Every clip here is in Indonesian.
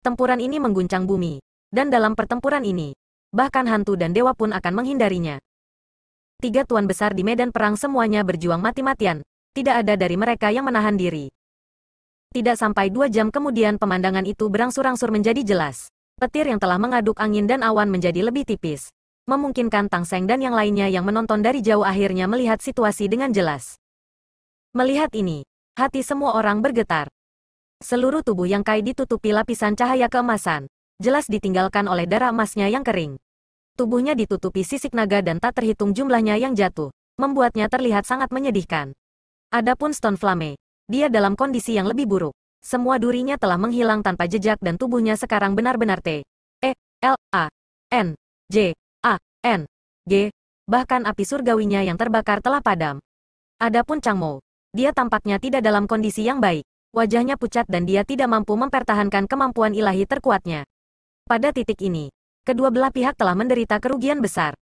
Tempuran ini mengguncang bumi. Dan dalam pertempuran ini, bahkan hantu dan dewa pun akan menghindarinya. Tiga tuan besar di medan perang semuanya berjuang mati-matian, tidak ada dari mereka yang menahan diri. Tidak sampai dua jam kemudian pemandangan itu berangsur-angsur menjadi jelas. Petir yang telah mengaduk angin dan awan menjadi lebih tipis. Memungkinkan Tang Seng dan yang lainnya yang menonton dari jauh akhirnya melihat situasi dengan jelas. Melihat ini, hati semua orang bergetar. Seluruh tubuh yang Kai ditutupi lapisan cahaya keemasan, jelas ditinggalkan oleh darah emasnya yang kering. Tubuhnya ditutupi sisik naga dan tak terhitung jumlahnya yang jatuh, membuatnya terlihat sangat menyedihkan. Adapun Stone Flame, dia dalam kondisi yang lebih buruk. Semua durinya telah menghilang tanpa jejak dan tubuhnya sekarang benar-benar T. E, L, A, N, J, A, N, G, bahkan api surgawinya yang terbakar telah padam. Adapun Chang Mo, dia tampaknya tidak dalam kondisi yang baik. Wajahnya pucat dan dia tidak mampu mempertahankan kemampuan ilahi terkuatnya. Pada titik ini, kedua belah pihak telah menderita kerugian besar.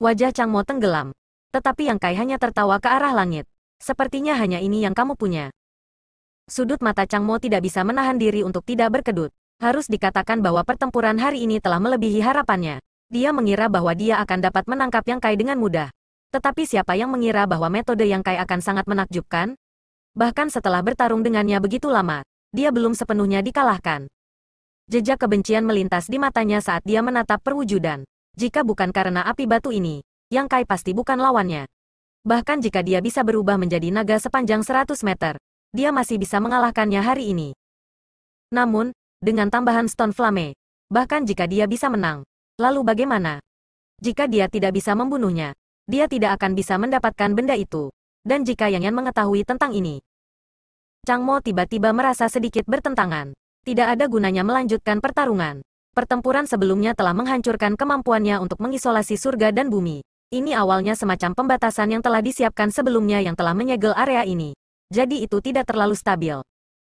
Wajah Chang Mo tenggelam. Tetapi Yang Kai hanya tertawa ke arah langit. Sepertinya hanya ini yang kamu punya. Sudut mata Chang Mo tidak bisa menahan diri untuk tidak berkedut. Harus dikatakan bahwa pertempuran hari ini telah melebihi harapannya. Dia mengira bahwa dia akan dapat menangkap Yang Kai dengan mudah. Tetapi siapa yang mengira bahwa metode Yang Kai akan sangat menakjubkan? Bahkan setelah bertarung dengannya begitu lama, dia belum sepenuhnya dikalahkan. Jejak kebencian melintas di matanya saat dia menatap perwujudan. Jika bukan karena api batu ini, Yang Kai pasti bukan lawannya. Bahkan jika dia bisa berubah menjadi naga sepanjang 100 meter, dia masih bisa mengalahkannya hari ini. Namun, dengan tambahan Stone Flame, bahkan jika dia bisa menang, lalu bagaimana? Jika dia tidak bisa membunuhnya, dia tidak akan bisa mendapatkan benda itu dan jika Yang Yan mengetahui tentang ini. Chang Mo tiba-tiba merasa sedikit bertentangan. Tidak ada gunanya melanjutkan pertarungan. Pertempuran sebelumnya telah menghancurkan kemampuannya untuk mengisolasi surga dan bumi. Ini awalnya semacam pembatasan yang telah disiapkan sebelumnya yang telah menyegel area ini. Jadi itu tidak terlalu stabil.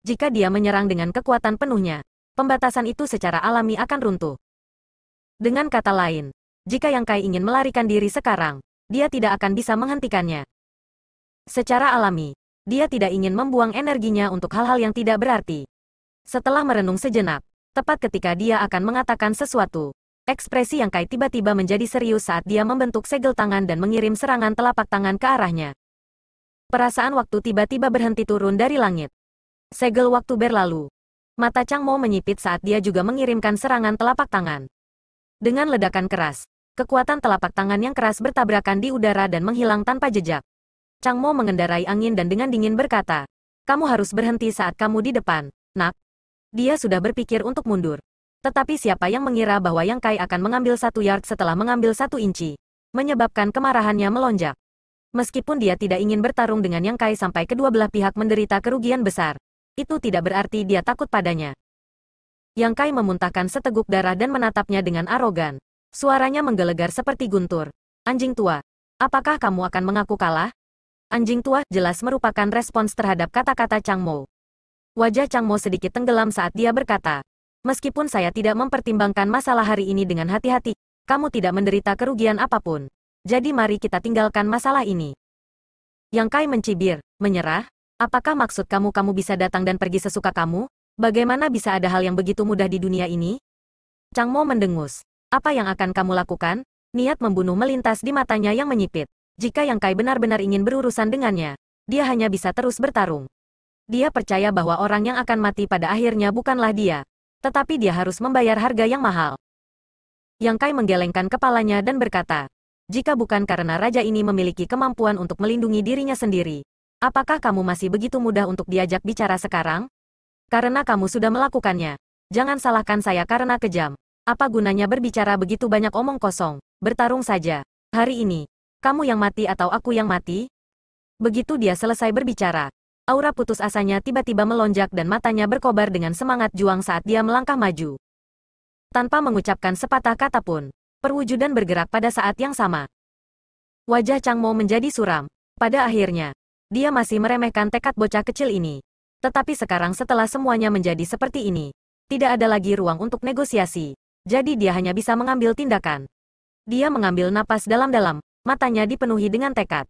Jika dia menyerang dengan kekuatan penuhnya, pembatasan itu secara alami akan runtuh. Dengan kata lain, jika Yang Kai ingin melarikan diri sekarang, dia tidak akan bisa menghentikannya. Secara alami, dia tidak ingin membuang energinya untuk hal-hal yang tidak berarti. Setelah merenung sejenak, tepat ketika dia akan mengatakan sesuatu, ekspresi yang Kai tiba-tiba menjadi serius saat dia membentuk segel tangan dan mengirim serangan telapak tangan ke arahnya. Perasaan waktu tiba-tiba berhenti turun dari langit. Segel waktu berlalu. Mata Chang Mo menyipit saat dia juga mengirimkan serangan telapak tangan. Dengan ledakan keras, kekuatan telapak tangan yang keras bertabrakan di udara dan menghilang tanpa jejak. Chang Mo mengendarai angin dan dengan dingin berkata, kamu harus berhenti saat kamu di depan, nak. Dia sudah berpikir untuk mundur. Tetapi siapa yang mengira bahwa Yang Kai akan mengambil satu yard setelah mengambil satu inci, menyebabkan kemarahannya melonjak. Meskipun dia tidak ingin bertarung dengan Yang Kai sampai kedua belah pihak menderita kerugian besar, itu tidak berarti dia takut padanya. Yang Kai memuntahkan seteguk darah dan menatapnya dengan arogan. Suaranya menggelegar seperti guntur. Anjing tua, apakah kamu akan mengaku kalah? Anjing tua jelas merupakan respons terhadap kata-kata Chang Mo. Wajah Chang Mo sedikit tenggelam saat dia berkata, Meskipun saya tidak mempertimbangkan masalah hari ini dengan hati-hati, kamu tidak menderita kerugian apapun. Jadi mari kita tinggalkan masalah ini. Yang Kai mencibir, menyerah, apakah maksud kamu kamu bisa datang dan pergi sesuka kamu? Bagaimana bisa ada hal yang begitu mudah di dunia ini? Chang Mo mendengus. Apa yang akan kamu lakukan? Niat membunuh melintas di matanya yang menyipit. Jika Yang Kai benar-benar ingin berurusan dengannya, dia hanya bisa terus bertarung. Dia percaya bahwa orang yang akan mati pada akhirnya bukanlah dia, tetapi dia harus membayar harga yang mahal. Yang Kai menggelengkan kepalanya dan berkata, jika bukan karena raja ini memiliki kemampuan untuk melindungi dirinya sendiri, apakah kamu masih begitu mudah untuk diajak bicara sekarang? Karena kamu sudah melakukannya. Jangan salahkan saya karena kejam. Apa gunanya berbicara begitu banyak omong kosong? Bertarung saja. Hari ini, kamu yang mati atau aku yang mati? Begitu dia selesai berbicara, aura putus asanya tiba-tiba melonjak dan matanya berkobar dengan semangat juang saat dia melangkah maju. Tanpa mengucapkan sepatah kata pun, perwujudan bergerak pada saat yang sama. Wajah Chang Mo menjadi suram. Pada akhirnya, dia masih meremehkan tekad bocah kecil ini. Tetapi sekarang setelah semuanya menjadi seperti ini, tidak ada lagi ruang untuk negosiasi. Jadi dia hanya bisa mengambil tindakan. Dia mengambil napas dalam-dalam, matanya dipenuhi dengan tekad.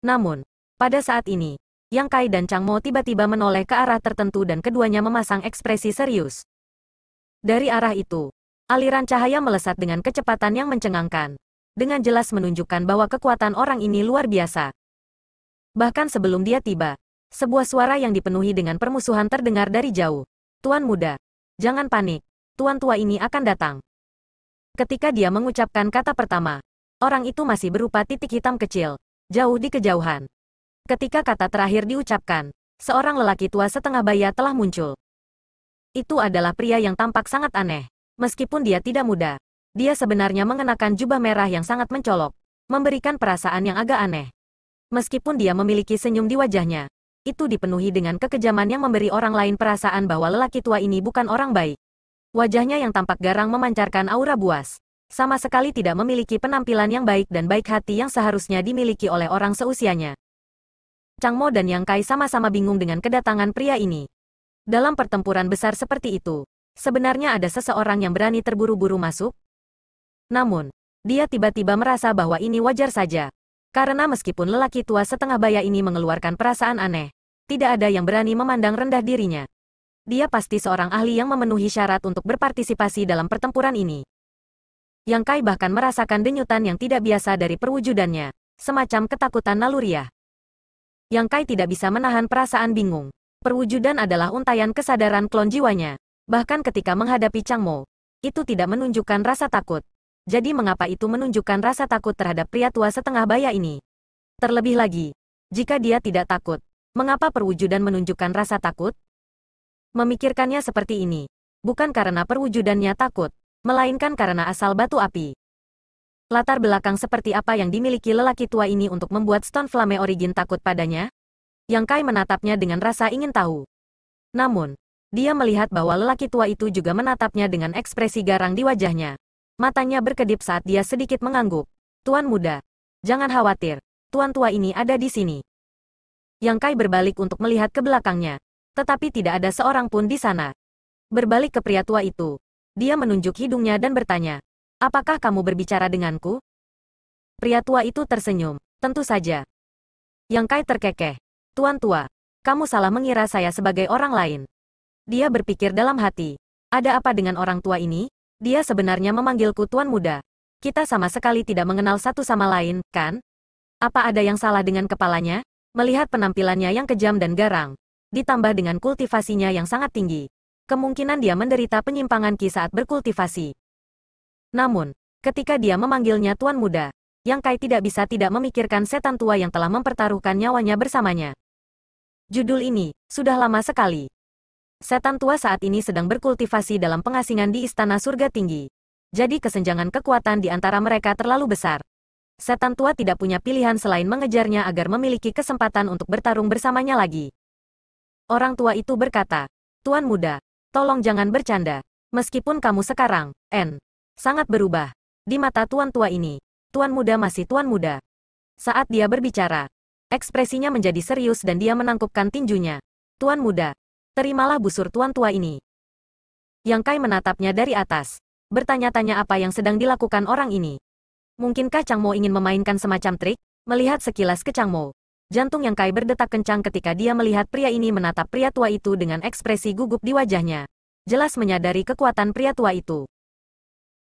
Namun, pada saat ini, Yang Kai dan Chang Mo tiba-tiba menoleh ke arah tertentu dan keduanya memasang ekspresi serius. Dari arah itu, aliran cahaya melesat dengan kecepatan yang mencengangkan. Dengan jelas menunjukkan bahwa kekuatan orang ini luar biasa. Bahkan sebelum dia tiba, sebuah suara yang dipenuhi dengan permusuhan terdengar dari jauh. Tuan muda, jangan panik, tuan tua ini akan datang. Ketika dia mengucapkan kata pertama, Orang itu masih berupa titik hitam kecil, jauh di kejauhan. Ketika kata terakhir diucapkan, seorang lelaki tua setengah baya telah muncul. Itu adalah pria yang tampak sangat aneh. Meskipun dia tidak muda, dia sebenarnya mengenakan jubah merah yang sangat mencolok, memberikan perasaan yang agak aneh. Meskipun dia memiliki senyum di wajahnya, itu dipenuhi dengan kekejaman yang memberi orang lain perasaan bahwa lelaki tua ini bukan orang baik. Wajahnya yang tampak garang memancarkan aura buas sama sekali tidak memiliki penampilan yang baik dan baik hati yang seharusnya dimiliki oleh orang seusianya. Chang Mo dan Yang Kai sama-sama bingung dengan kedatangan pria ini. Dalam pertempuran besar seperti itu, sebenarnya ada seseorang yang berani terburu-buru masuk? Namun, dia tiba-tiba merasa bahwa ini wajar saja. Karena meskipun lelaki tua setengah baya ini mengeluarkan perasaan aneh, tidak ada yang berani memandang rendah dirinya. Dia pasti seorang ahli yang memenuhi syarat untuk berpartisipasi dalam pertempuran ini. Yang Kai bahkan merasakan denyutan yang tidak biasa dari perwujudannya, semacam ketakutan naluriah. Yang Kai tidak bisa menahan perasaan bingung. Perwujudan adalah untayan kesadaran klon jiwanya. Bahkan ketika menghadapi Chang Mo, itu tidak menunjukkan rasa takut. Jadi mengapa itu menunjukkan rasa takut terhadap pria tua setengah baya ini? Terlebih lagi, jika dia tidak takut, mengapa perwujudan menunjukkan rasa takut? Memikirkannya seperti ini, bukan karena perwujudannya takut, melainkan karena asal batu api. Latar belakang seperti apa yang dimiliki lelaki tua ini untuk membuat Stone Flame Origin takut padanya? Yang Kai menatapnya dengan rasa ingin tahu. Namun, dia melihat bahwa lelaki tua itu juga menatapnya dengan ekspresi garang di wajahnya. Matanya berkedip saat dia sedikit mengangguk. Tuan muda, jangan khawatir, tuan tua ini ada di sini. Yang Kai berbalik untuk melihat ke belakangnya. Tetapi tidak ada seorang pun di sana. Berbalik ke pria tua itu, dia menunjuk hidungnya dan bertanya, Apakah kamu berbicara denganku? Pria tua itu tersenyum. Tentu saja. Yang Kai terkekeh. Tuan tua, kamu salah mengira saya sebagai orang lain. Dia berpikir dalam hati. Ada apa dengan orang tua ini? Dia sebenarnya memanggilku tuan muda. Kita sama sekali tidak mengenal satu sama lain, kan? Apa ada yang salah dengan kepalanya? Melihat penampilannya yang kejam dan garang, ditambah dengan kultivasinya yang sangat tinggi, kemungkinan dia menderita penyimpangan Ki saat berkultivasi. Namun, ketika dia memanggilnya Tuan Muda, Yang Kai tidak bisa tidak memikirkan setan tua yang telah mempertaruhkan nyawanya bersamanya. Judul ini, sudah lama sekali. Setan tua saat ini sedang berkultivasi dalam pengasingan di Istana Surga Tinggi. Jadi kesenjangan kekuatan di antara mereka terlalu besar. Setan tua tidak punya pilihan selain mengejarnya agar memiliki kesempatan untuk bertarung bersamanya lagi. Orang tua itu berkata, Tuan muda, Tolong jangan bercanda. Meskipun kamu sekarang, N, sangat berubah. Di mata tuan tua ini, tuan muda masih tuan muda. Saat dia berbicara, ekspresinya menjadi serius dan dia menangkupkan tinjunya. Tuan muda, terimalah busur tuan tua ini. Yang Kai menatapnya dari atas, bertanya-tanya apa yang sedang dilakukan orang ini. Mungkinkah Mo ingin memainkan semacam trik? Melihat sekilas ke Mo, Jantung yang Kai berdetak kencang ketika dia melihat pria ini menatap pria tua itu dengan ekspresi gugup di wajahnya. Jelas menyadari kekuatan pria tua itu.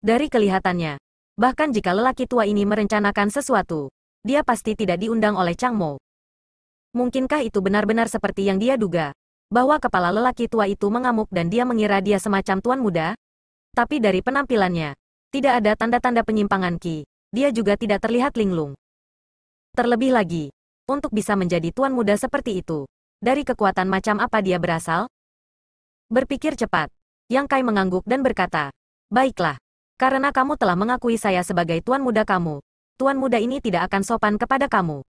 Dari kelihatannya, bahkan jika lelaki tua ini merencanakan sesuatu, dia pasti tidak diundang oleh Chang Mo. Mungkinkah itu benar-benar seperti yang dia duga? Bahwa kepala lelaki tua itu mengamuk dan dia mengira dia semacam tuan muda? Tapi dari penampilannya, tidak ada tanda-tanda penyimpangan Ki. Dia juga tidak terlihat linglung. Terlebih lagi, untuk bisa menjadi tuan muda seperti itu. Dari kekuatan macam apa dia berasal? Berpikir cepat. Yang Kai mengangguk dan berkata, Baiklah, karena kamu telah mengakui saya sebagai tuan muda kamu, tuan muda ini tidak akan sopan kepada kamu.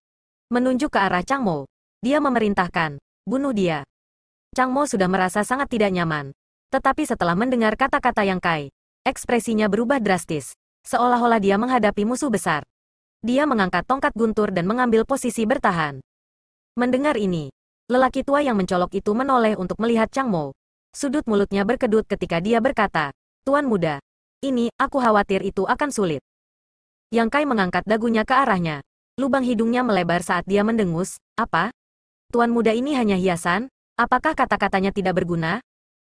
Menunjuk ke arah Chang Mo, dia memerintahkan, bunuh dia. Chang Mo sudah merasa sangat tidak nyaman. Tetapi setelah mendengar kata-kata Yang Kai, ekspresinya berubah drastis, seolah-olah dia menghadapi musuh besar. Dia mengangkat tongkat guntur dan mengambil posisi bertahan. Mendengar ini, lelaki tua yang mencolok itu menoleh untuk melihat Chang Mo. Sudut mulutnya berkedut ketika dia berkata, Tuan muda, ini, aku khawatir itu akan sulit. Yang Kai mengangkat dagunya ke arahnya. Lubang hidungnya melebar saat dia mendengus, apa? Tuan muda ini hanya hiasan, apakah kata-katanya tidak berguna?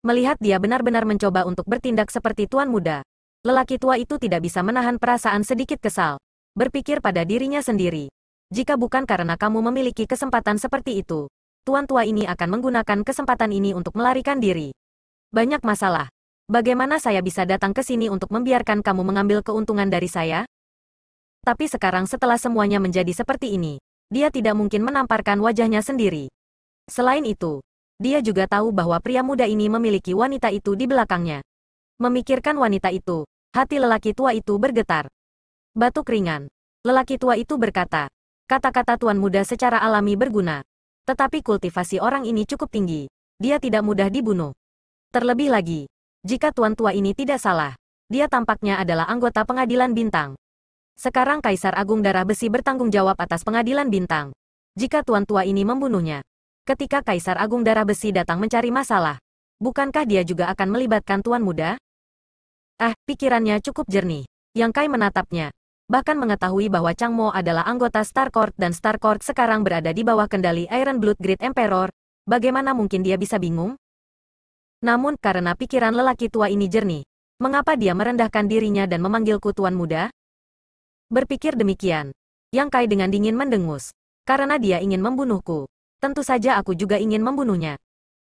Melihat dia benar-benar mencoba untuk bertindak seperti tuan muda, lelaki tua itu tidak bisa menahan perasaan sedikit kesal berpikir pada dirinya sendiri. Jika bukan karena kamu memiliki kesempatan seperti itu, tuan tua ini akan menggunakan kesempatan ini untuk melarikan diri. Banyak masalah. Bagaimana saya bisa datang ke sini untuk membiarkan kamu mengambil keuntungan dari saya? Tapi sekarang setelah semuanya menjadi seperti ini, dia tidak mungkin menamparkan wajahnya sendiri. Selain itu, dia juga tahu bahwa pria muda ini memiliki wanita itu di belakangnya. Memikirkan wanita itu, hati lelaki tua itu bergetar. Batuk ringan. Lelaki tua itu berkata, kata-kata tuan muda secara alami berguna. Tetapi kultivasi orang ini cukup tinggi. Dia tidak mudah dibunuh. Terlebih lagi, jika tuan tua ini tidak salah, dia tampaknya adalah anggota pengadilan bintang. Sekarang Kaisar Agung Darah Besi bertanggung jawab atas pengadilan bintang. Jika tuan tua ini membunuhnya, ketika Kaisar Agung Darah Besi datang mencari masalah, bukankah dia juga akan melibatkan tuan muda? Ah, pikirannya cukup jernih. Yang Kai menatapnya, bahkan mengetahui bahwa Chang Mo adalah anggota Star Court dan Star Court sekarang berada di bawah kendali Iron Blood Great Emperor, bagaimana mungkin dia bisa bingung? Namun karena pikiran lelaki tua ini jernih, mengapa dia merendahkan dirinya dan memanggilku tuan muda? Berpikir demikian, Yang Kai dengan dingin mendengus, karena dia ingin membunuhku. Tentu saja aku juga ingin membunuhnya.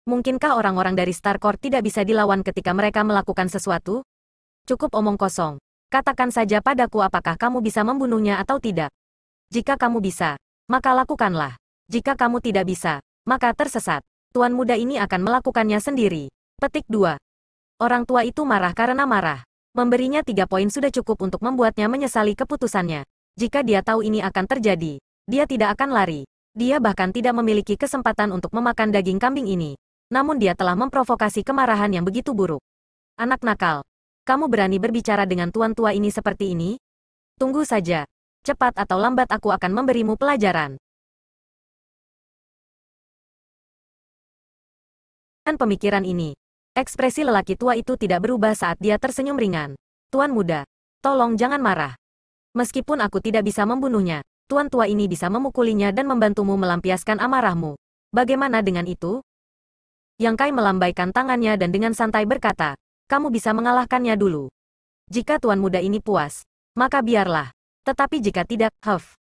Mungkinkah orang-orang dari Star Court tidak bisa dilawan ketika mereka melakukan sesuatu? Cukup omong kosong. Katakan saja padaku apakah kamu bisa membunuhnya atau tidak. Jika kamu bisa, maka lakukanlah. Jika kamu tidak bisa, maka tersesat. Tuan muda ini akan melakukannya sendiri. Petik 2. Orang tua itu marah karena marah. Memberinya tiga poin sudah cukup untuk membuatnya menyesali keputusannya. Jika dia tahu ini akan terjadi, dia tidak akan lari. Dia bahkan tidak memiliki kesempatan untuk memakan daging kambing ini. Namun dia telah memprovokasi kemarahan yang begitu buruk. Anak nakal, kamu berani berbicara dengan tuan tua ini seperti ini? Tunggu saja. Cepat atau lambat aku akan memberimu pelajaran. Dan pemikiran ini. Ekspresi lelaki tua itu tidak berubah saat dia tersenyum ringan. Tuan muda, tolong jangan marah. Meskipun aku tidak bisa membunuhnya, tuan tua ini bisa memukulinya dan membantumu melampiaskan amarahmu. Bagaimana dengan itu? Yang Kai melambaikan tangannya dan dengan santai berkata, kamu bisa mengalahkannya dulu. Jika tuan muda ini puas, maka biarlah. Tetapi jika tidak, huff.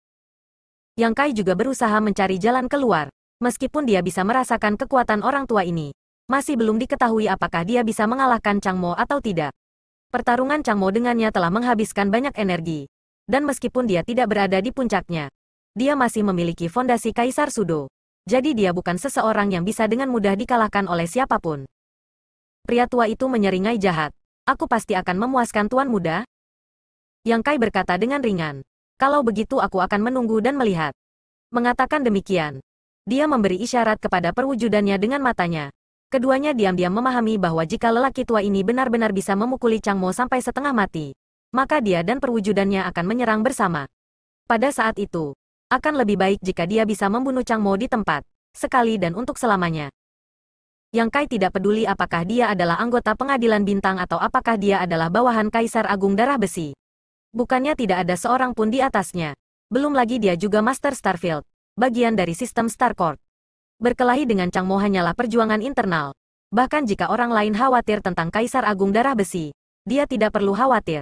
Yang Kai juga berusaha mencari jalan keluar, meskipun dia bisa merasakan kekuatan orang tua ini. Masih belum diketahui apakah dia bisa mengalahkan Chang Mo atau tidak. Pertarungan Chang Mo dengannya telah menghabiskan banyak energi. Dan meskipun dia tidak berada di puncaknya, dia masih memiliki fondasi Kaisar Sudo. Jadi dia bukan seseorang yang bisa dengan mudah dikalahkan oleh siapapun. Pria tua itu menyeringai jahat. Aku pasti akan memuaskan tuan muda. Yang Kai berkata dengan ringan. Kalau begitu aku akan menunggu dan melihat. Mengatakan demikian. Dia memberi isyarat kepada perwujudannya dengan matanya. Keduanya diam-diam memahami bahwa jika lelaki tua ini benar-benar bisa memukuli Chang Mo sampai setengah mati, maka dia dan perwujudannya akan menyerang bersama. Pada saat itu, akan lebih baik jika dia bisa membunuh Chang Mo di tempat, sekali dan untuk selamanya. Yang Kai tidak peduli apakah dia adalah anggota pengadilan bintang atau apakah dia adalah bawahan Kaisar Agung Darah Besi. Bukannya tidak ada seorang pun di atasnya. Belum lagi dia juga Master Starfield, bagian dari sistem Starcourt. Berkelahi dengan Chang Mo hanyalah perjuangan internal. Bahkan jika orang lain khawatir tentang Kaisar Agung Darah Besi, dia tidak perlu khawatir.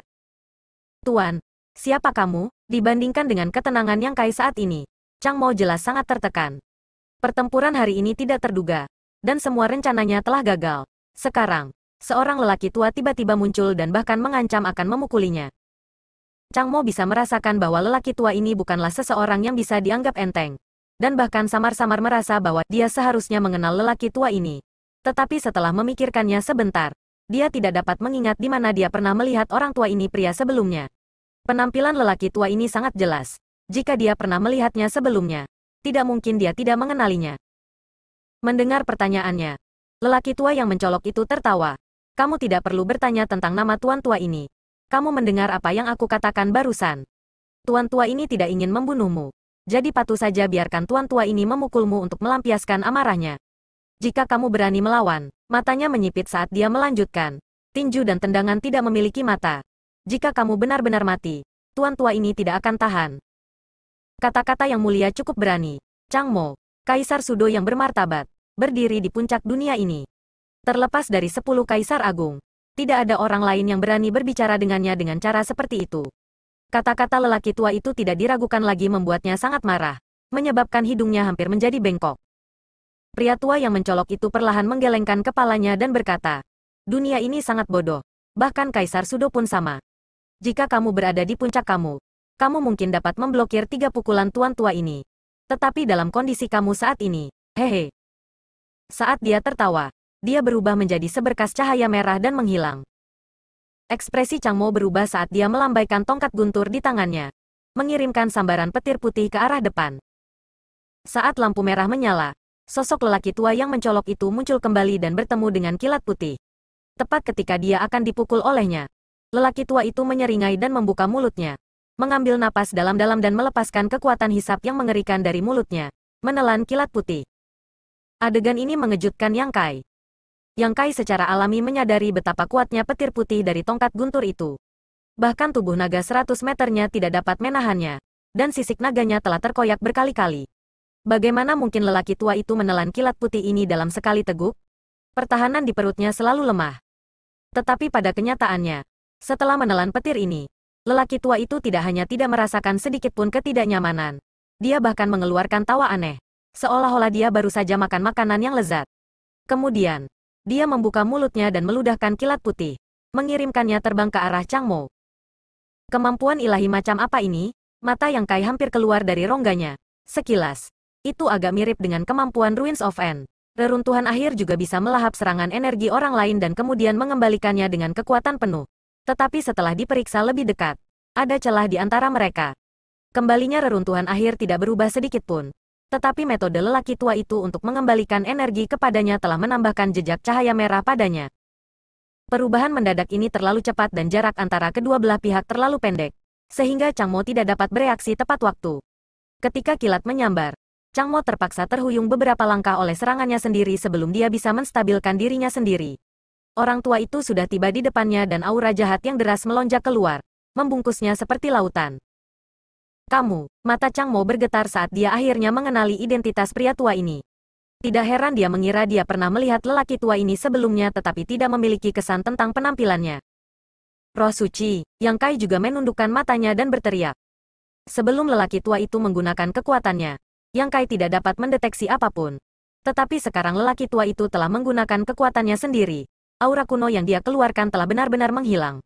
Tuan, siapa kamu, dibandingkan dengan ketenangan yang Kai saat ini? Chang Mo jelas sangat tertekan. Pertempuran hari ini tidak terduga, dan semua rencananya telah gagal. Sekarang, seorang lelaki tua tiba-tiba muncul dan bahkan mengancam akan memukulinya. Chang Mo bisa merasakan bahwa lelaki tua ini bukanlah seseorang yang bisa dianggap enteng. Dan bahkan samar-samar merasa bahwa dia seharusnya mengenal lelaki tua ini. Tetapi setelah memikirkannya sebentar, dia tidak dapat mengingat di mana dia pernah melihat orang tua ini pria sebelumnya. Penampilan lelaki tua ini sangat jelas. Jika dia pernah melihatnya sebelumnya, tidak mungkin dia tidak mengenalinya. Mendengar pertanyaannya, lelaki tua yang mencolok itu tertawa. Kamu tidak perlu bertanya tentang nama tuan tua ini. Kamu mendengar apa yang aku katakan barusan. Tuan tua ini tidak ingin membunuhmu. Jadi patuh saja biarkan tuan tua ini memukulmu untuk melampiaskan amarahnya. Jika kamu berani melawan, matanya menyipit saat dia melanjutkan. Tinju dan tendangan tidak memiliki mata. Jika kamu benar-benar mati, tuan tua ini tidak akan tahan. Kata-kata yang mulia cukup berani. Changmo, kaisar Sudo yang bermartabat berdiri di puncak dunia ini. Terlepas dari sepuluh kaisar agung, tidak ada orang lain yang berani berbicara dengannya dengan cara seperti itu. Kata-kata lelaki tua itu tidak diragukan lagi membuatnya sangat marah, menyebabkan hidungnya hampir menjadi bengkok. Pria tua yang mencolok itu perlahan menggelengkan kepalanya dan berkata, dunia ini sangat bodoh, bahkan Kaisar Sudo pun sama. Jika kamu berada di puncak kamu, kamu mungkin dapat memblokir tiga pukulan tuan tua ini. Tetapi dalam kondisi kamu saat ini, hehe, saat dia tertawa, dia berubah menjadi seberkas cahaya merah dan menghilang. Ekspresi Chang Mo berubah saat dia melambaikan tongkat guntur di tangannya, mengirimkan sambaran petir putih ke arah depan. Saat lampu merah menyala, sosok lelaki tua yang mencolok itu muncul kembali dan bertemu dengan kilat putih. Tepat ketika dia akan dipukul olehnya, lelaki tua itu menyeringai dan membuka mulutnya, mengambil napas dalam-dalam dan melepaskan kekuatan hisap yang mengerikan dari mulutnya, menelan kilat putih. Adegan ini mengejutkan Yang Kai. Yang Kai secara alami menyadari betapa kuatnya petir putih dari tongkat guntur itu. Bahkan tubuh naga 100 meternya tidak dapat menahannya. Dan sisik naganya telah terkoyak berkali-kali. Bagaimana mungkin lelaki tua itu menelan kilat putih ini dalam sekali teguk? Pertahanan di perutnya selalu lemah. Tetapi pada kenyataannya, setelah menelan petir ini, lelaki tua itu tidak hanya tidak merasakan sedikit pun ketidaknyamanan. Dia bahkan mengeluarkan tawa aneh. Seolah-olah dia baru saja makan makanan yang lezat. Kemudian, dia membuka mulutnya dan meludahkan kilat putih. Mengirimkannya terbang ke arah Chang Mo. Kemampuan ilahi macam apa ini? Mata yang Kai hampir keluar dari rongganya. Sekilas, itu agak mirip dengan kemampuan Ruins of End. Reruntuhan akhir juga bisa melahap serangan energi orang lain dan kemudian mengembalikannya dengan kekuatan penuh. Tetapi setelah diperiksa lebih dekat, ada celah di antara mereka. Kembalinya reruntuhan akhir tidak berubah sedikit pun tetapi metode lelaki tua itu untuk mengembalikan energi kepadanya telah menambahkan jejak cahaya merah padanya. Perubahan mendadak ini terlalu cepat dan jarak antara kedua belah pihak terlalu pendek, sehingga Chang Mo tidak dapat bereaksi tepat waktu. Ketika kilat menyambar, Chang Mo terpaksa terhuyung beberapa langkah oleh serangannya sendiri sebelum dia bisa menstabilkan dirinya sendiri. Orang tua itu sudah tiba di depannya dan aura jahat yang deras melonjak keluar, membungkusnya seperti lautan. Kamu, mata Chang Mo bergetar saat dia akhirnya mengenali identitas pria tua ini. Tidak heran dia mengira dia pernah melihat lelaki tua ini sebelumnya tetapi tidak memiliki kesan tentang penampilannya. Roh suci, Yang Kai juga menundukkan matanya dan berteriak. Sebelum lelaki tua itu menggunakan kekuatannya, Yang Kai tidak dapat mendeteksi apapun. Tetapi sekarang lelaki tua itu telah menggunakan kekuatannya sendiri. Aura kuno yang dia keluarkan telah benar-benar menghilang.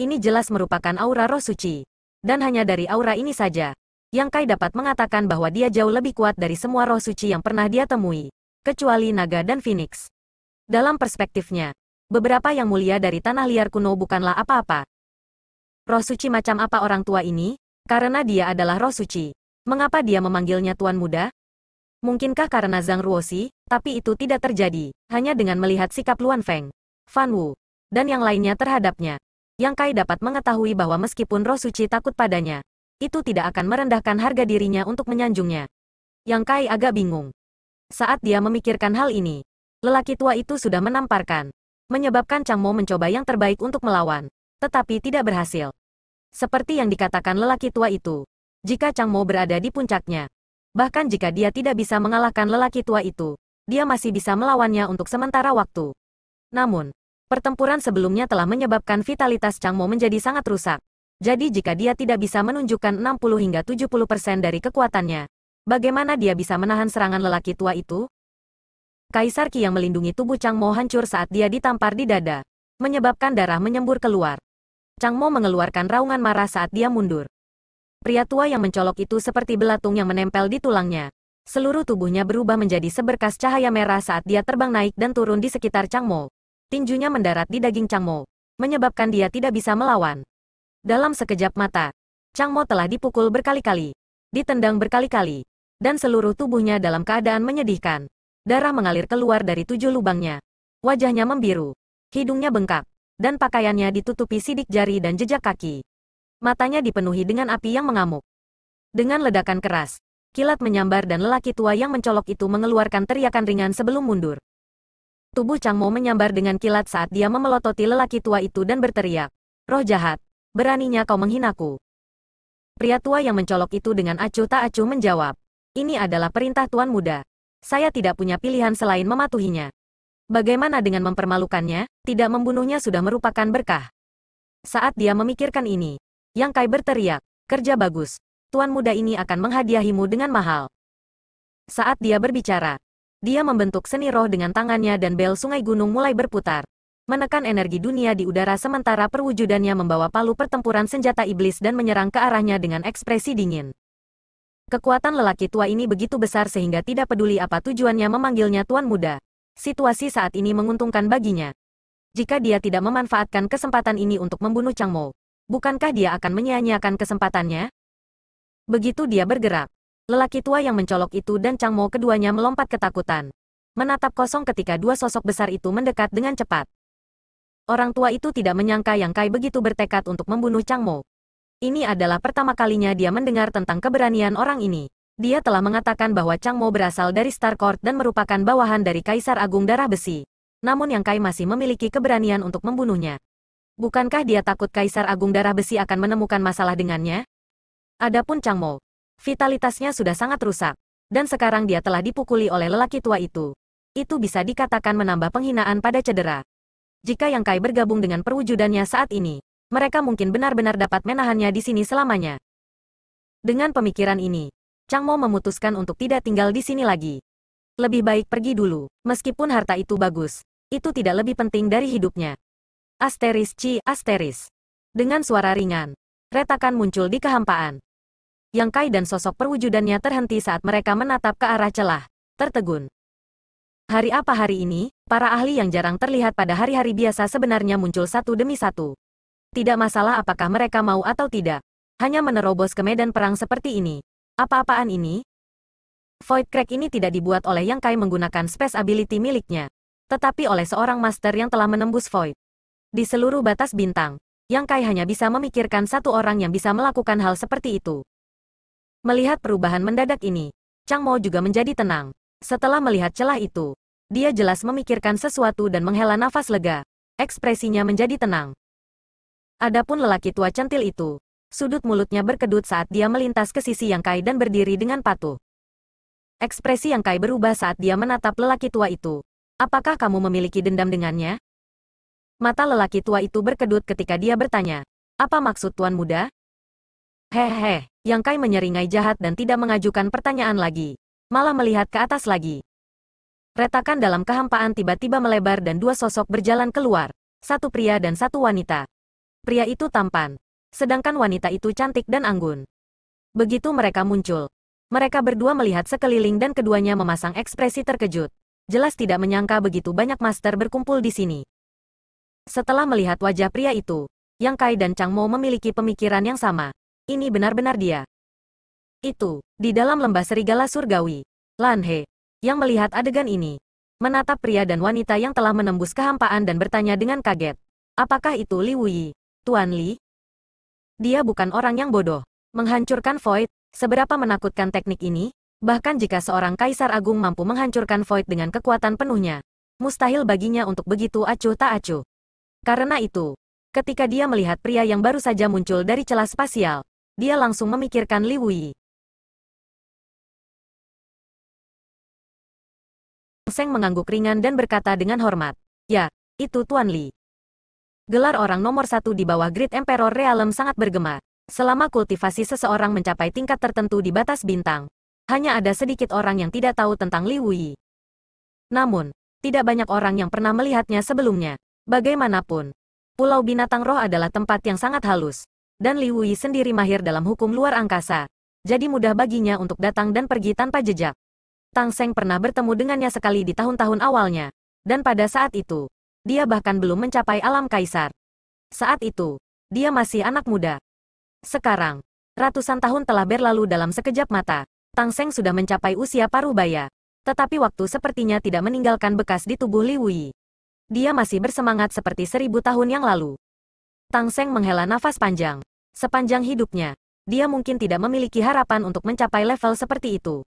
Ini jelas merupakan aura roh suci dan hanya dari aura ini saja. Yang Kai dapat mengatakan bahwa dia jauh lebih kuat dari semua roh suci yang pernah dia temui, kecuali naga dan phoenix. Dalam perspektifnya, beberapa yang mulia dari tanah liar kuno bukanlah apa-apa. Roh suci macam apa orang tua ini? Karena dia adalah roh suci. Mengapa dia memanggilnya Tuan Muda? Mungkinkah karena Zhang Ruosi, tapi itu tidak terjadi, hanya dengan melihat sikap Luan Feng, Fan Wu, dan yang lainnya terhadapnya. Yang Kai dapat mengetahui bahwa meskipun roh suci takut padanya, itu tidak akan merendahkan harga dirinya untuk menyanjungnya. Yang Kai agak bingung. Saat dia memikirkan hal ini, lelaki tua itu sudah menamparkan, menyebabkan Chang Mo mencoba yang terbaik untuk melawan, tetapi tidak berhasil. Seperti yang dikatakan lelaki tua itu, jika Chang Mo berada di puncaknya, bahkan jika dia tidak bisa mengalahkan lelaki tua itu, dia masih bisa melawannya untuk sementara waktu. Namun, Pertempuran sebelumnya telah menyebabkan vitalitas Chang Mo menjadi sangat rusak. Jadi jika dia tidak bisa menunjukkan 60 hingga 70% persen dari kekuatannya, bagaimana dia bisa menahan serangan lelaki tua itu? Kaisar Qi yang melindungi tubuh Chang Mo hancur saat dia ditampar di dada, menyebabkan darah menyembur keluar. Chang Mo mengeluarkan raungan marah saat dia mundur. Pria tua yang mencolok itu seperti belatung yang menempel di tulangnya. Seluruh tubuhnya berubah menjadi seberkas cahaya merah saat dia terbang naik dan turun di sekitar Chang Mo tinjunya mendarat di daging Chang Mo, menyebabkan dia tidak bisa melawan. Dalam sekejap mata, Chang Mo telah dipukul berkali-kali, ditendang berkali-kali, dan seluruh tubuhnya dalam keadaan menyedihkan. Darah mengalir keluar dari tujuh lubangnya. Wajahnya membiru, hidungnya bengkak, dan pakaiannya ditutupi sidik jari dan jejak kaki. Matanya dipenuhi dengan api yang mengamuk. Dengan ledakan keras, kilat menyambar dan lelaki tua yang mencolok itu mengeluarkan teriakan ringan sebelum mundur. Tubuh Chang Mo menyambar dengan kilat saat dia memelototi lelaki tua itu dan berteriak. Roh jahat, beraninya kau menghinaku. Pria tua yang mencolok itu dengan acuh tak acuh menjawab. Ini adalah perintah tuan muda. Saya tidak punya pilihan selain mematuhinya. Bagaimana dengan mempermalukannya, tidak membunuhnya sudah merupakan berkah. Saat dia memikirkan ini, Yang Kai berteriak, kerja bagus, tuan muda ini akan menghadiahimu dengan mahal. Saat dia berbicara, dia membentuk seni roh dengan tangannya dan bel sungai gunung mulai berputar. Menekan energi dunia di udara sementara perwujudannya membawa palu pertempuran senjata iblis dan menyerang ke arahnya dengan ekspresi dingin. Kekuatan lelaki tua ini begitu besar sehingga tidak peduli apa tujuannya memanggilnya Tuan Muda. Situasi saat ini menguntungkan baginya. Jika dia tidak memanfaatkan kesempatan ini untuk membunuh Chang Mo, bukankah dia akan menyia-nyiakan kesempatannya? Begitu dia bergerak, Lelaki tua yang mencolok itu dan Chang Mo keduanya melompat ketakutan. Menatap kosong ketika dua sosok besar itu mendekat dengan cepat. Orang tua itu tidak menyangka Yang Kai begitu bertekad untuk membunuh Chang Mo. Ini adalah pertama kalinya dia mendengar tentang keberanian orang ini. Dia telah mengatakan bahwa Chang Mo berasal dari Star Court dan merupakan bawahan dari Kaisar Agung Darah Besi. Namun Yang Kai masih memiliki keberanian untuk membunuhnya. Bukankah dia takut Kaisar Agung Darah Besi akan menemukan masalah dengannya? Adapun Chang Mo, Vitalitasnya sudah sangat rusak. Dan sekarang dia telah dipukuli oleh lelaki tua itu. Itu bisa dikatakan menambah penghinaan pada cedera. Jika Yang Kai bergabung dengan perwujudannya saat ini, mereka mungkin benar-benar dapat menahannya di sini selamanya. Dengan pemikiran ini, Chang Mo memutuskan untuk tidak tinggal di sini lagi. Lebih baik pergi dulu, meskipun harta itu bagus, itu tidak lebih penting dari hidupnya. Asteris Chi, asteris. Dengan suara ringan, retakan muncul di kehampaan yang kai dan sosok perwujudannya terhenti saat mereka menatap ke arah celah, tertegun. Hari apa hari ini, para ahli yang jarang terlihat pada hari-hari biasa sebenarnya muncul satu demi satu. Tidak masalah apakah mereka mau atau tidak, hanya menerobos ke medan perang seperti ini. Apa-apaan ini? Void Crack ini tidak dibuat oleh Yang Kai menggunakan Space Ability miliknya, tetapi oleh seorang Master yang telah menembus Void. Di seluruh batas bintang, Yang Kai hanya bisa memikirkan satu orang yang bisa melakukan hal seperti itu. Melihat perubahan mendadak ini, Chang Mo juga menjadi tenang. Setelah melihat celah itu, dia jelas memikirkan sesuatu dan menghela nafas lega. Ekspresinya menjadi tenang. Adapun lelaki tua centil itu, sudut mulutnya berkedut saat dia melintas ke sisi Yang Kai dan berdiri dengan patuh. Ekspresi Yang Kai berubah saat dia menatap lelaki tua itu. Apakah kamu memiliki dendam dengannya? Mata lelaki tua itu berkedut ketika dia bertanya, apa maksud tuan muda? Hehehe, yang Kai menyeringai jahat dan tidak mengajukan pertanyaan lagi. Malah melihat ke atas lagi. Retakan dalam kehampaan tiba-tiba melebar dan dua sosok berjalan keluar. Satu pria dan satu wanita. Pria itu tampan. Sedangkan wanita itu cantik dan anggun. Begitu mereka muncul. Mereka berdua melihat sekeliling dan keduanya memasang ekspresi terkejut. Jelas tidak menyangka begitu banyak master berkumpul di sini. Setelah melihat wajah pria itu, Yang Kai dan Chang Mo memiliki pemikiran yang sama ini benar-benar dia. Itu, di dalam lembah serigala surgawi, Lan He, yang melihat adegan ini, menatap pria dan wanita yang telah menembus kehampaan dan bertanya dengan kaget, apakah itu Li Wuyi, Tuan Li? Dia bukan orang yang bodoh. Menghancurkan void, seberapa menakutkan teknik ini, bahkan jika seorang kaisar agung mampu menghancurkan void dengan kekuatan penuhnya, mustahil baginya untuk begitu acuh tak acuh. Karena itu, ketika dia melihat pria yang baru saja muncul dari celah spasial, dia langsung memikirkan Li Wei. Seng mengangguk ringan dan berkata dengan hormat, Ya, itu Tuan Li. Gelar orang nomor satu di bawah grid Emperor Realm sangat bergema. Selama kultivasi seseorang mencapai tingkat tertentu di batas bintang, hanya ada sedikit orang yang tidak tahu tentang Li Wei. Namun, tidak banyak orang yang pernah melihatnya sebelumnya. Bagaimanapun, Pulau Binatang Roh adalah tempat yang sangat halus dan Li Wui sendiri mahir dalam hukum luar angkasa. Jadi mudah baginya untuk datang dan pergi tanpa jejak. Tang Seng pernah bertemu dengannya sekali di tahun-tahun awalnya. Dan pada saat itu, dia bahkan belum mencapai alam kaisar. Saat itu, dia masih anak muda. Sekarang, ratusan tahun telah berlalu dalam sekejap mata. Tang Seng sudah mencapai usia paruh baya. Tetapi waktu sepertinya tidak meninggalkan bekas di tubuh Li Wui. Dia masih bersemangat seperti seribu tahun yang lalu. Tang Seng menghela nafas panjang. Sepanjang hidupnya, dia mungkin tidak memiliki harapan untuk mencapai level seperti itu.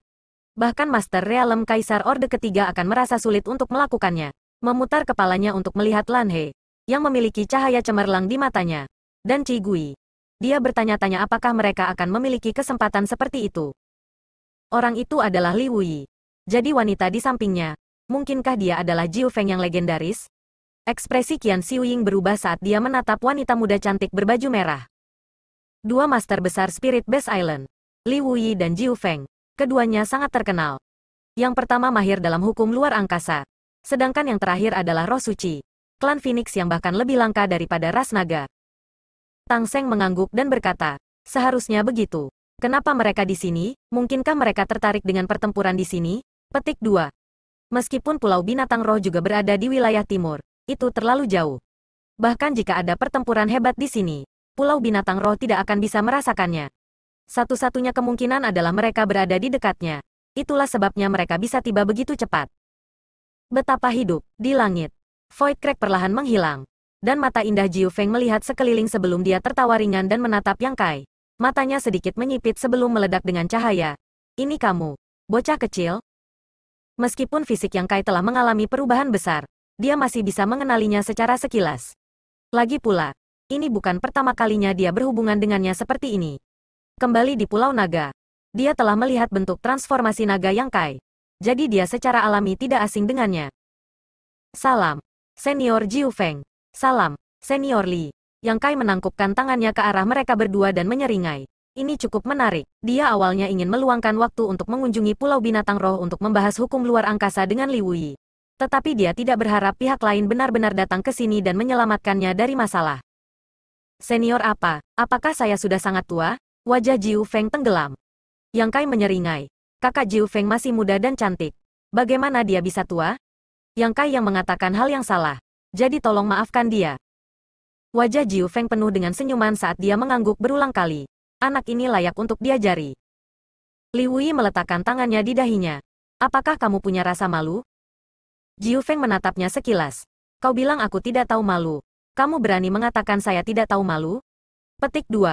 Bahkan Master Realm Kaisar Orde ketiga akan merasa sulit untuk melakukannya. Memutar kepalanya untuk melihat Lan He, yang memiliki cahaya cemerlang di matanya, dan Chi Gui. Dia bertanya-tanya apakah mereka akan memiliki kesempatan seperti itu. Orang itu adalah Li Wuyi. Jadi wanita di sampingnya, mungkinkah dia adalah Jiu Feng yang legendaris? Ekspresi Qian Ying berubah saat dia menatap wanita muda cantik berbaju merah dua master besar Spirit Base Island, Li Wuyi dan Jiu Feng. Keduanya sangat terkenal. Yang pertama mahir dalam hukum luar angkasa. Sedangkan yang terakhir adalah roh suci. Klan Phoenix yang bahkan lebih langka daripada ras naga. Tang Seng mengangguk dan berkata, seharusnya begitu. Kenapa mereka di sini? Mungkinkah mereka tertarik dengan pertempuran di sini? Petik 2. Meskipun Pulau Binatang Roh juga berada di wilayah timur, itu terlalu jauh. Bahkan jika ada pertempuran hebat di sini, Pulau Binatang Roh tidak akan bisa merasakannya. Satu-satunya kemungkinan adalah mereka berada di dekatnya. Itulah sebabnya mereka bisa tiba begitu cepat. Betapa hidup, di langit. Void Crack perlahan menghilang. Dan mata indah Jiu Feng melihat sekeliling sebelum dia tertawa ringan dan menatap Yang Kai. Matanya sedikit menyipit sebelum meledak dengan cahaya. Ini kamu, bocah kecil. Meskipun fisik Yang Kai telah mengalami perubahan besar, dia masih bisa mengenalinya secara sekilas. Lagi pula, ini bukan pertama kalinya dia berhubungan dengannya seperti ini. Kembali di Pulau Naga. Dia telah melihat bentuk transformasi naga yang kai. Jadi dia secara alami tidak asing dengannya. Salam. Senior Jiu Feng. Salam. Senior Li. Yang Kai menangkupkan tangannya ke arah mereka berdua dan menyeringai. Ini cukup menarik. Dia awalnya ingin meluangkan waktu untuk mengunjungi Pulau Binatang Roh untuk membahas hukum luar angkasa dengan Li Wui. Tetapi dia tidak berharap pihak lain benar-benar datang ke sini dan menyelamatkannya dari masalah. Senior apa? Apakah saya sudah sangat tua? Wajah Jiu Feng tenggelam. Yang Kai menyeringai. Kakak Jiu Feng masih muda dan cantik. Bagaimana dia bisa tua? Yang Kai yang mengatakan hal yang salah. Jadi tolong maafkan dia. Wajah Jiu Feng penuh dengan senyuman saat dia mengangguk berulang kali. Anak ini layak untuk diajari. Li Wei meletakkan tangannya di dahinya. Apakah kamu punya rasa malu? Jiu Feng menatapnya sekilas. Kau bilang aku tidak tahu malu. Kamu berani mengatakan saya tidak tahu malu? Petik 2.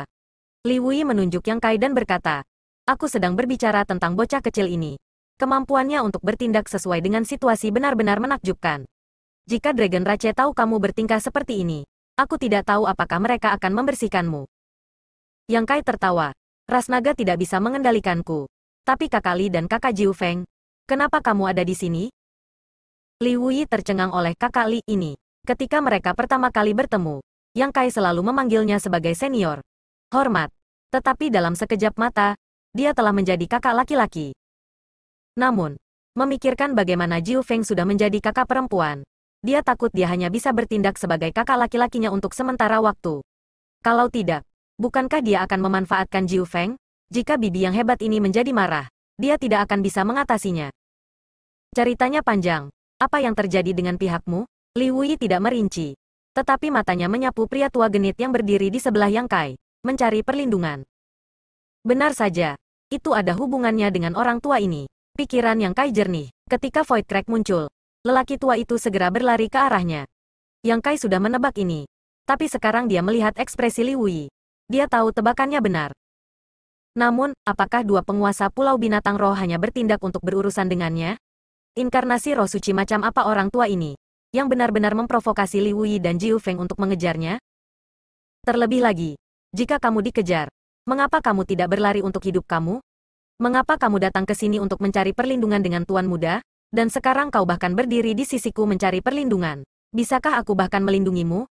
Li Wui menunjuk Yang Kai dan berkata, Aku sedang berbicara tentang bocah kecil ini. Kemampuannya untuk bertindak sesuai dengan situasi benar-benar menakjubkan. Jika Dragon Rache tahu kamu bertingkah seperti ini, aku tidak tahu apakah mereka akan membersihkanmu. Yang Kai tertawa. Rasnaga tidak bisa mengendalikanku. Tapi Kakak Li dan Kakak Jiu Feng, kenapa kamu ada di sini? Li Wuyi tercengang oleh Kakak Li ini. Ketika mereka pertama kali bertemu, Yang Kai selalu memanggilnya sebagai senior. Hormat. Tetapi dalam sekejap mata, dia telah menjadi kakak laki-laki. Namun, memikirkan bagaimana Jiu Feng sudah menjadi kakak perempuan, dia takut dia hanya bisa bertindak sebagai kakak laki-lakinya untuk sementara waktu. Kalau tidak, bukankah dia akan memanfaatkan Jiu Feng? Jika bibi yang hebat ini menjadi marah, dia tidak akan bisa mengatasinya. Ceritanya panjang. Apa yang terjadi dengan pihakmu? Liu Yi tidak merinci. Tetapi matanya menyapu pria tua genit yang berdiri di sebelah Yang Kai, mencari perlindungan. Benar saja, itu ada hubungannya dengan orang tua ini. Pikiran Yang Kai jernih, ketika Void Crack muncul, lelaki tua itu segera berlari ke arahnya. Yang Kai sudah menebak ini. Tapi sekarang dia melihat ekspresi Liu Yi. Dia tahu tebakannya benar. Namun, apakah dua penguasa Pulau Binatang Roh hanya bertindak untuk berurusan dengannya? Inkarnasi roh suci macam apa orang tua ini? yang benar-benar memprovokasi Li Wuyi dan Jiu Feng untuk mengejarnya? Terlebih lagi, jika kamu dikejar, mengapa kamu tidak berlari untuk hidup kamu? Mengapa kamu datang ke sini untuk mencari perlindungan dengan Tuan Muda, dan sekarang kau bahkan berdiri di sisiku mencari perlindungan? Bisakah aku bahkan melindungimu?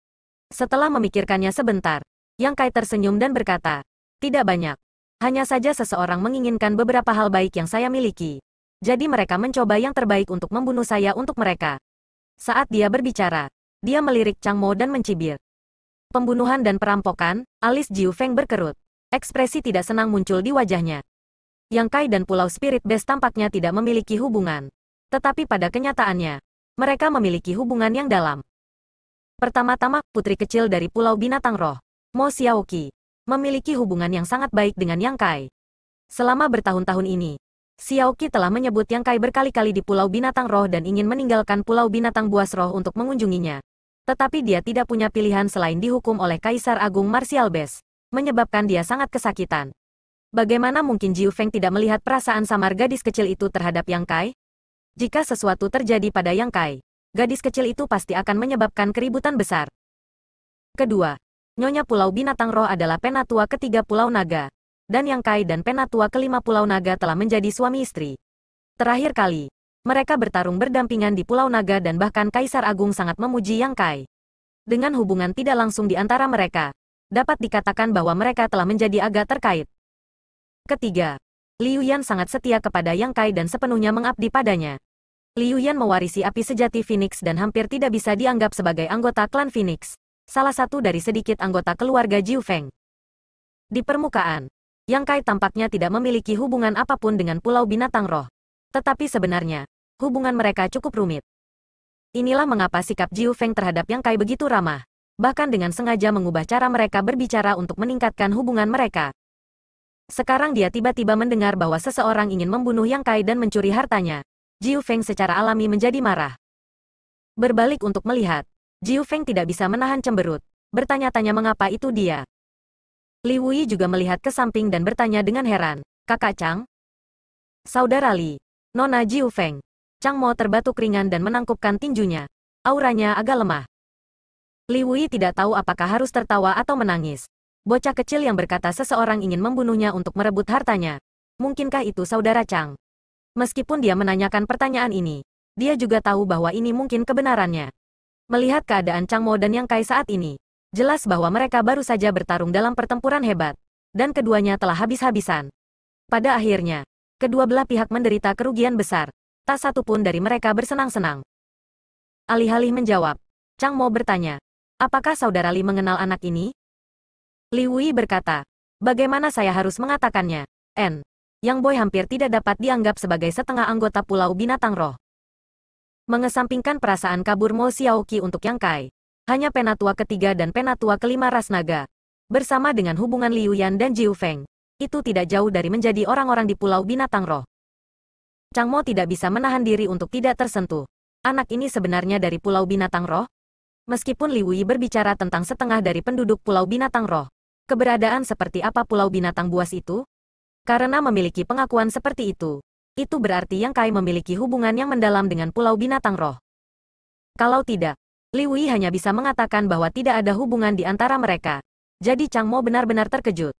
Setelah memikirkannya sebentar, Yang Kai tersenyum dan berkata, tidak banyak. Hanya saja seseorang menginginkan beberapa hal baik yang saya miliki. Jadi mereka mencoba yang terbaik untuk membunuh saya untuk mereka. Saat dia berbicara, dia melirik Chang Mo dan mencibir. Pembunuhan dan perampokan, alis Jiu Feng berkerut. Ekspresi tidak senang muncul di wajahnya. Yang Kai dan Pulau Spirit Base tampaknya tidak memiliki hubungan. Tetapi pada kenyataannya, mereka memiliki hubungan yang dalam. Pertama-tama, putri kecil dari Pulau Binatang Roh, Mo Xiaoki, memiliki hubungan yang sangat baik dengan Yang Kai. Selama bertahun-tahun ini, Xiao telah menyebut Yang Kai berkali-kali di Pulau Binatang Roh dan ingin meninggalkan Pulau Binatang Buas Roh untuk mengunjunginya. Tetapi dia tidak punya pilihan selain dihukum oleh Kaisar Agung Martial Bes, menyebabkan dia sangat kesakitan. Bagaimana mungkin Jiu Feng tidak melihat perasaan samar gadis kecil itu terhadap Yang Kai? Jika sesuatu terjadi pada Yang Kai, gadis kecil itu pasti akan menyebabkan keributan besar. Kedua, Nyonya Pulau Binatang Roh adalah penatua ketiga Pulau Naga, dan Yang Kai dan Penatua kelima Pulau Naga telah menjadi suami istri. Terakhir kali, mereka bertarung berdampingan di Pulau Naga dan bahkan Kaisar Agung sangat memuji Yang Kai. Dengan hubungan tidak langsung di antara mereka, dapat dikatakan bahwa mereka telah menjadi agak terkait. Ketiga, Liu Yan sangat setia kepada Yang Kai dan sepenuhnya mengabdi padanya. Liu Yan mewarisi api sejati Phoenix dan hampir tidak bisa dianggap sebagai anggota klan Phoenix, salah satu dari sedikit anggota keluarga Jiu Feng. Di permukaan, yang Kai tampaknya tidak memiliki hubungan apapun dengan Pulau Binatang Roh. Tetapi sebenarnya, hubungan mereka cukup rumit. Inilah mengapa sikap Jiu Feng terhadap Yang Kai begitu ramah. Bahkan dengan sengaja mengubah cara mereka berbicara untuk meningkatkan hubungan mereka. Sekarang dia tiba-tiba mendengar bahwa seseorang ingin membunuh Yang Kai dan mencuri hartanya. Jiu Feng secara alami menjadi marah. Berbalik untuk melihat, Jiu Feng tidak bisa menahan cemberut, bertanya-tanya mengapa itu dia. Li Wui juga melihat ke samping dan bertanya dengan heran, kakak Chang? Saudara Li, Nona Jiu Feng. Chang Mo terbatuk ringan dan menangkupkan tinjunya. Auranya agak lemah. Li Wui tidak tahu apakah harus tertawa atau menangis. Bocah kecil yang berkata seseorang ingin membunuhnya untuk merebut hartanya. Mungkinkah itu saudara Chang? Meskipun dia menanyakan pertanyaan ini, dia juga tahu bahwa ini mungkin kebenarannya. Melihat keadaan Chang Mo dan Yang Kai saat ini, Jelas bahwa mereka baru saja bertarung dalam pertempuran hebat. Dan keduanya telah habis-habisan. Pada akhirnya, kedua belah pihak menderita kerugian besar. Tak satu pun dari mereka bersenang-senang. Alih-alih menjawab, Chang Mo bertanya, apakah saudara Li mengenal anak ini? Li Wei berkata, bagaimana saya harus mengatakannya? N. Yang Boy hampir tidak dapat dianggap sebagai setengah anggota Pulau Binatang Roh. Mengesampingkan perasaan kabur Mo Xiaoki untuk Yang Kai, hanya penatua ketiga dan penatua kelima ras naga. Bersama dengan hubungan Liu Yan dan Jiu Feng, itu tidak jauh dari menjadi orang-orang di Pulau Binatang Roh. Chang Mo tidak bisa menahan diri untuk tidak tersentuh. Anak ini sebenarnya dari Pulau Binatang Roh? Meskipun Liu Yi berbicara tentang setengah dari penduduk Pulau Binatang Roh, keberadaan seperti apa Pulau Binatang Buas itu? Karena memiliki pengakuan seperti itu, itu berarti Yang Kai memiliki hubungan yang mendalam dengan Pulau Binatang Roh. Kalau tidak, Li Wei hanya bisa mengatakan bahwa tidak ada hubungan di antara mereka. Jadi Chang Mo benar-benar terkejut.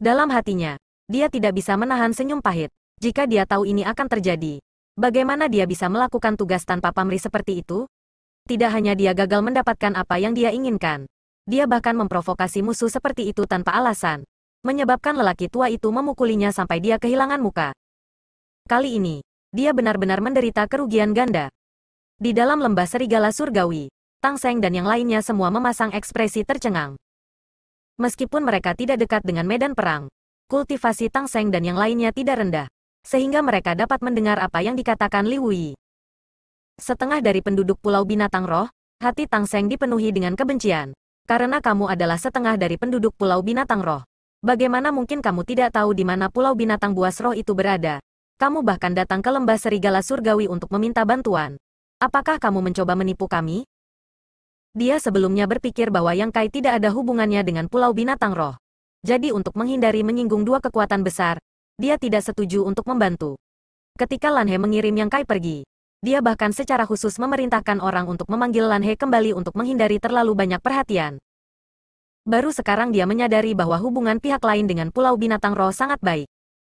Dalam hatinya, dia tidak bisa menahan senyum pahit. Jika dia tahu ini akan terjadi, bagaimana dia bisa melakukan tugas tanpa pamrih seperti itu? Tidak hanya dia gagal mendapatkan apa yang dia inginkan, dia bahkan memprovokasi musuh seperti itu tanpa alasan, menyebabkan lelaki tua itu memukulinya sampai dia kehilangan muka. Kali ini, dia benar-benar menderita kerugian ganda. Di dalam lembah serigala surgawi, Tang Seng dan yang lainnya semua memasang ekspresi tercengang. Meskipun mereka tidak dekat dengan medan perang, kultivasi Tang Seng dan yang lainnya tidak rendah, sehingga mereka dapat mendengar apa yang dikatakan Li Wui. Setengah dari penduduk Pulau Binatang Roh, hati Tang Seng dipenuhi dengan kebencian, karena kamu adalah setengah dari penduduk Pulau Binatang Roh. Bagaimana mungkin kamu tidak tahu di mana Pulau Binatang Buas Roh itu berada? Kamu bahkan datang ke lembah serigala surgawi untuk meminta bantuan. Apakah kamu mencoba menipu kami? Dia sebelumnya berpikir bahwa Yang Kai tidak ada hubungannya dengan Pulau Binatang Roh. Jadi untuk menghindari menyinggung dua kekuatan besar, dia tidak setuju untuk membantu. Ketika Lan He mengirim Yang Kai pergi, dia bahkan secara khusus memerintahkan orang untuk memanggil Lan He kembali untuk menghindari terlalu banyak perhatian. Baru sekarang dia menyadari bahwa hubungan pihak lain dengan Pulau Binatang Roh sangat baik.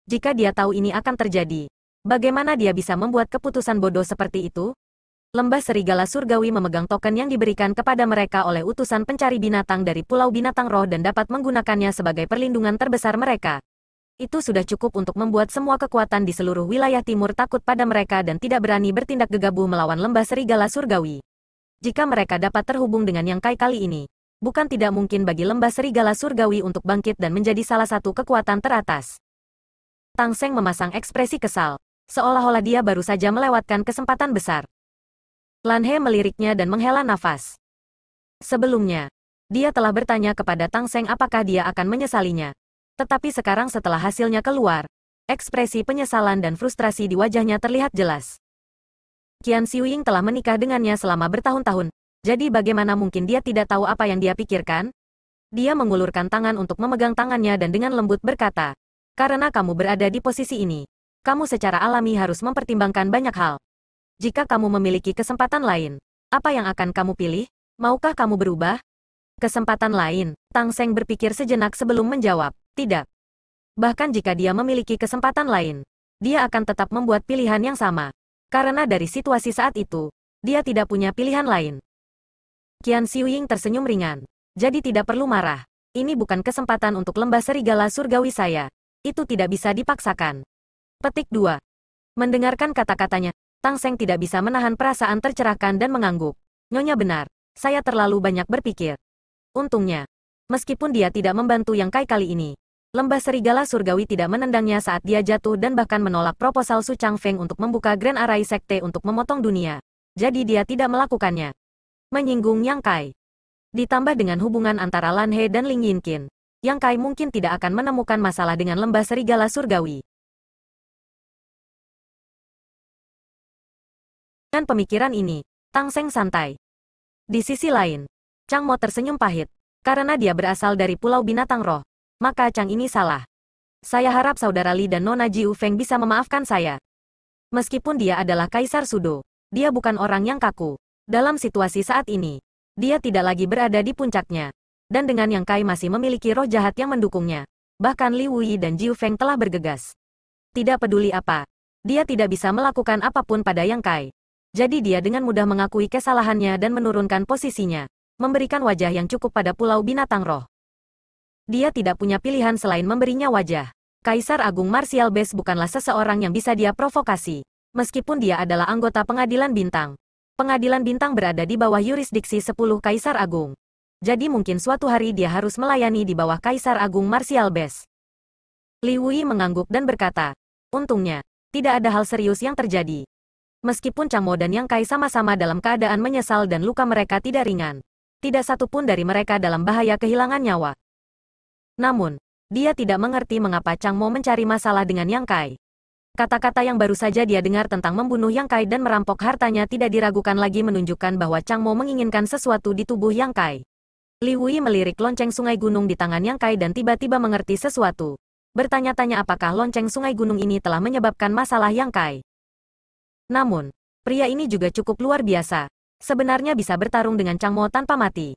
Jika dia tahu ini akan terjadi, bagaimana dia bisa membuat keputusan bodoh seperti itu? Lembah Serigala Surgawi memegang token yang diberikan kepada mereka oleh utusan pencari binatang dari Pulau Binatang Roh dan dapat menggunakannya sebagai perlindungan terbesar mereka. Itu sudah cukup untuk membuat semua kekuatan di seluruh wilayah timur takut pada mereka dan tidak berani bertindak gegabah melawan Lembah Serigala Surgawi. Jika mereka dapat terhubung dengan Yang Kai kali ini, bukan tidak mungkin bagi Lembah Serigala Surgawi untuk bangkit dan menjadi salah satu kekuatan teratas. Tang Seng memasang ekspresi kesal, seolah-olah dia baru saja melewatkan kesempatan besar. Lan He meliriknya dan menghela nafas. Sebelumnya, dia telah bertanya kepada Tang Seng apakah dia akan menyesalinya. Tetapi sekarang setelah hasilnya keluar, ekspresi penyesalan dan frustrasi di wajahnya terlihat jelas. Qian Ying telah menikah dengannya selama bertahun-tahun, jadi bagaimana mungkin dia tidak tahu apa yang dia pikirkan? Dia mengulurkan tangan untuk memegang tangannya dan dengan lembut berkata, karena kamu berada di posisi ini, kamu secara alami harus mempertimbangkan banyak hal. Jika kamu memiliki kesempatan lain, apa yang akan kamu pilih? Maukah kamu berubah? Kesempatan lain, Tang Seng berpikir sejenak sebelum menjawab, tidak. Bahkan jika dia memiliki kesempatan lain, dia akan tetap membuat pilihan yang sama. Karena dari situasi saat itu, dia tidak punya pilihan lain. Qian Xiuying tersenyum ringan. Jadi tidak perlu marah. Ini bukan kesempatan untuk lembah serigala surgawi saya. Itu tidak bisa dipaksakan. Petik 2. Mendengarkan kata-katanya, Tang Seng tidak bisa menahan perasaan tercerahkan dan mengangguk. Nyonya benar, saya terlalu banyak berpikir. Untungnya, meskipun dia tidak membantu yang Kai kali ini, lembah serigala surgawi tidak menendangnya saat dia jatuh dan bahkan menolak proposal Su Chang Feng untuk membuka Grand Arai Sekte untuk memotong dunia. Jadi dia tidak melakukannya. Menyinggung Yang Kai. Ditambah dengan hubungan antara Lan He dan Ling Yin Qin, Yang Kai mungkin tidak akan menemukan masalah dengan lembah serigala surgawi. pemikiran ini, Tang Seng santai. Di sisi lain, Chang Mo tersenyum pahit, karena dia berasal dari Pulau Binatang Roh, maka Chang ini salah. Saya harap saudara Li dan Nona Jiu Feng bisa memaafkan saya. Meskipun dia adalah Kaisar Sudo, dia bukan orang yang kaku. Dalam situasi saat ini, dia tidak lagi berada di puncaknya. Dan dengan yang Kai masih memiliki roh jahat yang mendukungnya. Bahkan Li Wuyi dan Jiu Feng telah bergegas. Tidak peduli apa, dia tidak bisa melakukan apapun pada Yang Kai. Jadi dia dengan mudah mengakui kesalahannya dan menurunkan posisinya, memberikan wajah yang cukup pada pulau binatang roh. Dia tidak punya pilihan selain memberinya wajah. Kaisar Agung Martial Base bukanlah seseorang yang bisa dia provokasi, meskipun dia adalah anggota pengadilan bintang. Pengadilan bintang berada di bawah yurisdiksi 10 Kaisar Agung. Jadi mungkin suatu hari dia harus melayani di bawah Kaisar Agung Martial Base. Li Wei mengangguk dan berkata, Untungnya, tidak ada hal serius yang terjadi. Meskipun Chang Mo dan Yang Kai sama-sama dalam keadaan menyesal dan luka mereka tidak ringan. Tidak satu pun dari mereka dalam bahaya kehilangan nyawa. Namun, dia tidak mengerti mengapa Chang Mo mencari masalah dengan Yang Kai. Kata-kata yang baru saja dia dengar tentang membunuh Yang Kai dan merampok hartanya tidak diragukan lagi menunjukkan bahwa Chang Mo menginginkan sesuatu di tubuh Yang Kai. Li Hui melirik lonceng sungai gunung di tangan Yang Kai dan tiba-tiba mengerti sesuatu. Bertanya-tanya apakah lonceng sungai gunung ini telah menyebabkan masalah Yang Kai. Namun, pria ini juga cukup luar biasa. Sebenarnya bisa bertarung dengan Chang Mo tanpa mati.